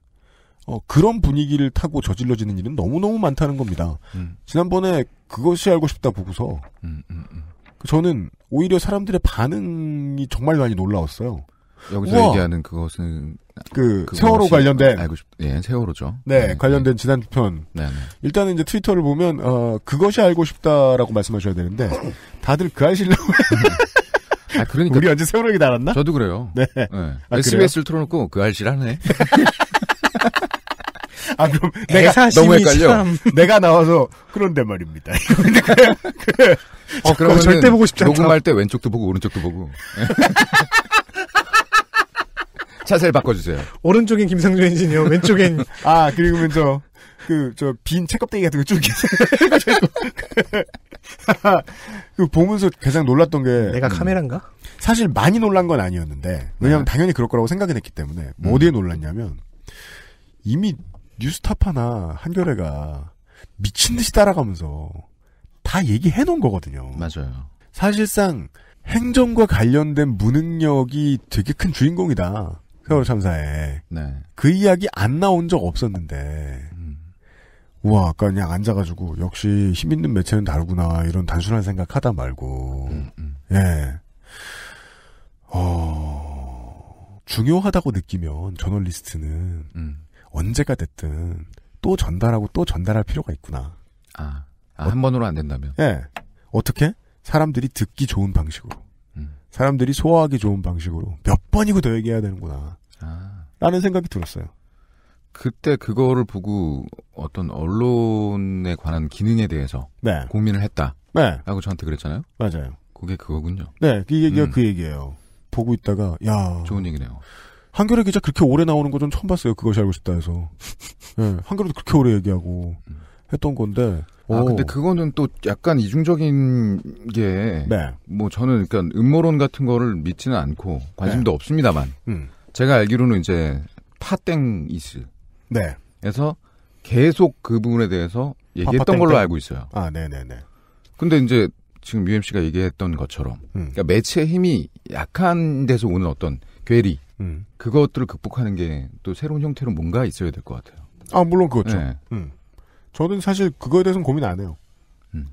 어, 그런 분위기를 타고 저질러지는 일은 너무너무 많다는 겁니다. 음. 지난번에 그것이 알고 싶다 보고서 음, 음, 음. 저는 오히려 사람들의 반응이 정말 많이 놀라웠어요. 여기서 우와. 얘기하는 그것은 그, 그 세월호 관련된 알고 싶. 예, 세월호죠. 네, 네, 네. 관련된 네. 지난 편. 네, 일단은 이제 트위터를 보면 어 그것이 알고 싶다라고 말씀하셔야 되는데 다들 그 아실라고. 아, 그러니까 우리 언제 세월호 얘기 나눴나? 저도 그래요. 네. 네. 아, SBS를 그래요? 틀어놓고 그 알실하네. 아 그럼 내가 너무 헷갈려. 참... 내가 나와서 그런데 말입니다. 어, 그러면 절대 보고 싶지 않다. 녹음할 때 왼쪽도 보고 오른쪽도 보고. 자세를 바꿔주세요. 오른쪽엔 김상준 엔지니어, 왼쪽엔 아 그리고 먼저 그 저빈 책껍데기 같은 거쭉 그 보면서 가장 놀랐던 게 내가 음. 카메라인가? 사실 많이 놀란 건 아니었는데 왜냐하면 네. 당연히 그럴 거라고 생각은 했기 때문에 뭐 음. 뭐 어디에 놀랐냐면 이미 뉴스타파나 한겨레가 미친 듯이 따라가면서 다 얘기해 놓은 거거든요. 맞아요. 사실상 행정과 관련된 무능력이 되게 큰 주인공이다. 세월 참사에 네. 그 이야기 안 나온 적 없었는데 음. 우와 아까 그냥 앉아가지고 역시 힘 있는 매체는 다르구나 이런 단순한 생각하다 말고 음, 음. 예 어, 중요하다고 느끼면 저널리스트는 음. 언제가 됐든 또 전달하고 또 전달할 필요가 있구나 아, 아한 번으로 안 된다면 예 어떻게 사람들이 듣기 좋은 방식으로 사람들이 소화하기 좋은 방식으로 몇 번이고 더 얘기해야 되는구나. 아. 라는 생각이 들었어요. 그때 그거를 보고 어떤 언론에 관한 기능에 대해서 네. 고민을 했다. 네. 라고 저한테 그랬잖아요. 맞아요. 그게 그거군요. 네, 그 얘기가 음. 그 얘기예요. 보고 있다가 야 좋은 얘기네요. 한겨레 기자 그렇게 오래 나오는 거 좀 처음 봤어요. 그것이 알고 싶다 해서. 네, 한겨레도 그렇게 오래 얘기하고 음. 했던 건데 아, 근데 그거는 또 약간 이중적인 게, 네. 뭐 저는 그러니까 음모론 같은 거를 믿지는 않고 관심도 네. 없습니다만, 음. 제가 알기로는 이제 파땡이스. 네. 에서 계속 그 부분에 대해서 얘기했던 걸로 알고 있어요. 아, 네네네. 근데 이제 지금 UMC가 얘기했던 것처럼, 음. 그러니까 매체의 힘이 약한 데서 오는 어떤 괴리, 음. 그것들을 극복하는 게 또 새로운 형태로 뭔가 있어야 될 것 같아요. 아, 물론 그렇죠. 네. 음. 저는 사실 그거에 대해서는 고민 안 해요. 음.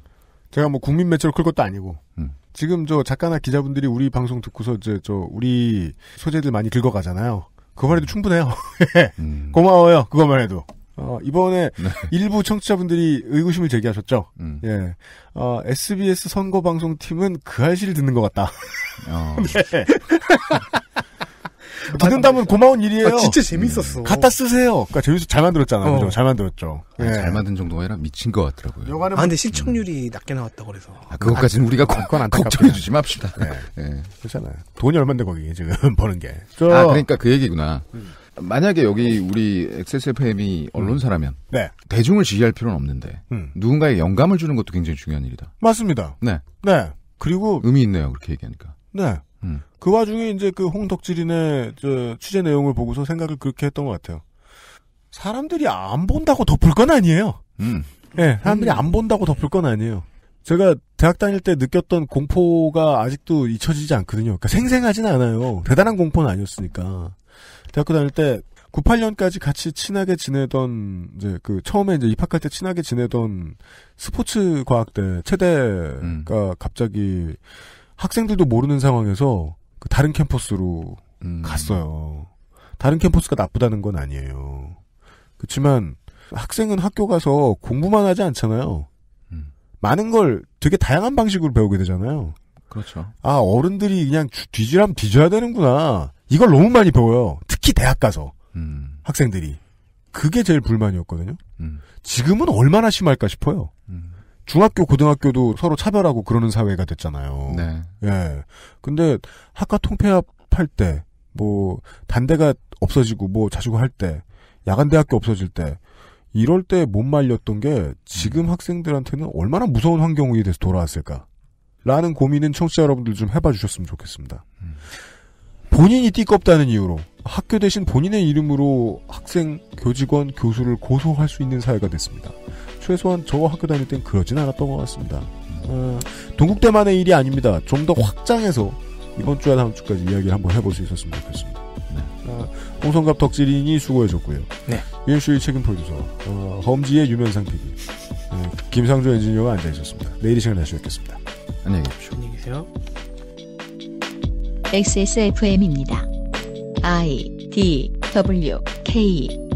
제가 뭐 국민 매체로 클 것도 아니고 음. 지금 저 작가나 기자분들이 우리 방송 듣고서 이제 저 우리 소재들 많이 긁어가잖아요. 그거만 해도 음. 충분해요. 음. 고마워요. 그거만 해도. 어, 어 이번에 네. 일부 청취자분들이 의구심을 제기하셨죠. 음. 예. 어, SBS 선거방송팀은 그 할실 을 듣는 것 같다. 어. 네. 듣는다면 뭐 고마운 일이에요. 아, 진짜 재밌었어. 갖다 쓰세요. 그러니까 재밌어 잘 만들었잖아요. 어. 그죠? 잘 만들었죠. 네. 잘 만든 정도가 아니라 미친 것 같더라고요. 아 근데 시청률이 뭐 음. 낮게 나왔다고 그래서. 아, 그것까지는 아, 우리가 걱, 걱정해 주지 맙시다. 네. 네. 그렇잖아요. 돈이 얼만데 거기 지금 버는 게. 저... 아 그러니까 그 얘기구나. 음. 만약에 여기 우리 XSFM이 언론사라면 음. 네. 대중을 지지할 필요는 없는데 음. 누군가의 영감을 주는 것도 굉장히 중요한 일이다. 맞습니다. 네. 네. 그리고 의미 있네요. 그렇게 얘기하니까. 네. 그 와중에 이제 그 홍덕질인의 저 취재 내용을 보고서 생각을 그렇게 했던 것 같아요. 사람들이 안 본다고 덮을 건 아니에요. 음. 네, 사람들이 안 본다고 덮을 건 아니에요. 제가 대학 다닐 때 느꼈던 공포가 아직도 잊혀지지 않거든요. 그러니까 생생하진 않아요. 대단한 공포는 아니었으니까. 대학교 다닐 때 98년까지 같이 친하게 지내던 이제 그 처음에 이제 입학할 때 친하게 지내던 스포츠 과학대 체대가 음. 갑자기 학생들도 모르는 상황에서 다른 캠퍼스로 음, 음. 갔어요. 다른 캠퍼스가 나쁘다는 건 아니에요. 그렇지만 학생은 학교 가서 공부만 하지 않잖아요. 음. 많은 걸 되게 다양한 방식으로 배우게 되잖아요. 그렇죠. 아 어른들이 그냥 뒤질하면 뒤져야 되는구나. 이걸 너무 많이 배워요. 특히 대학 가서 음. 학생들이 그게 제일 불만이었거든요. 음. 지금은 얼마나 심할까 싶어요. 음. 중학교, 고등학교도 서로 차별하고 그러는 사회가 됐잖아요. 네. 예. 근데 학과 통폐합할 때, 뭐, 단대가 없어지고 뭐 자주고 할 때, 야간대학교 없어질 때, 이럴 때 못 말렸던 게 지금 음. 학생들한테는 얼마나 무서운 환경이 돼서 돌아왔을까. 라는 고민은 청취자 여러분들 좀 해봐 주셨으면 좋겠습니다. 음. 본인이 띠껍다는 이유로 학교 대신 본인의 이름으로 학생, 교직원, 교수를 고소할 수 있는 사회가 됐습니다. 최소한 저 학교 다닐 땐 그러진 않았던 것 같습니다. 어, 동국대만의 일이 아닙니다. 좀 더 확장해서 이번 주와 다음 주까지 이야기를 한번 해볼 수 있었으면 좋겠습니다. 네. 어, 홍성갑 덕질인이 수고해줬고요. 네. UMC의 책임 프로듀서, 어, 험지의 유명상 PD, 네, 김상조 엔지니어가 앉아있었습니다. 내일 이 시간에 다시 뵙겠습니다. 안녕히 계십시오. 안녕히 계세요. XSFM입니다. I D W K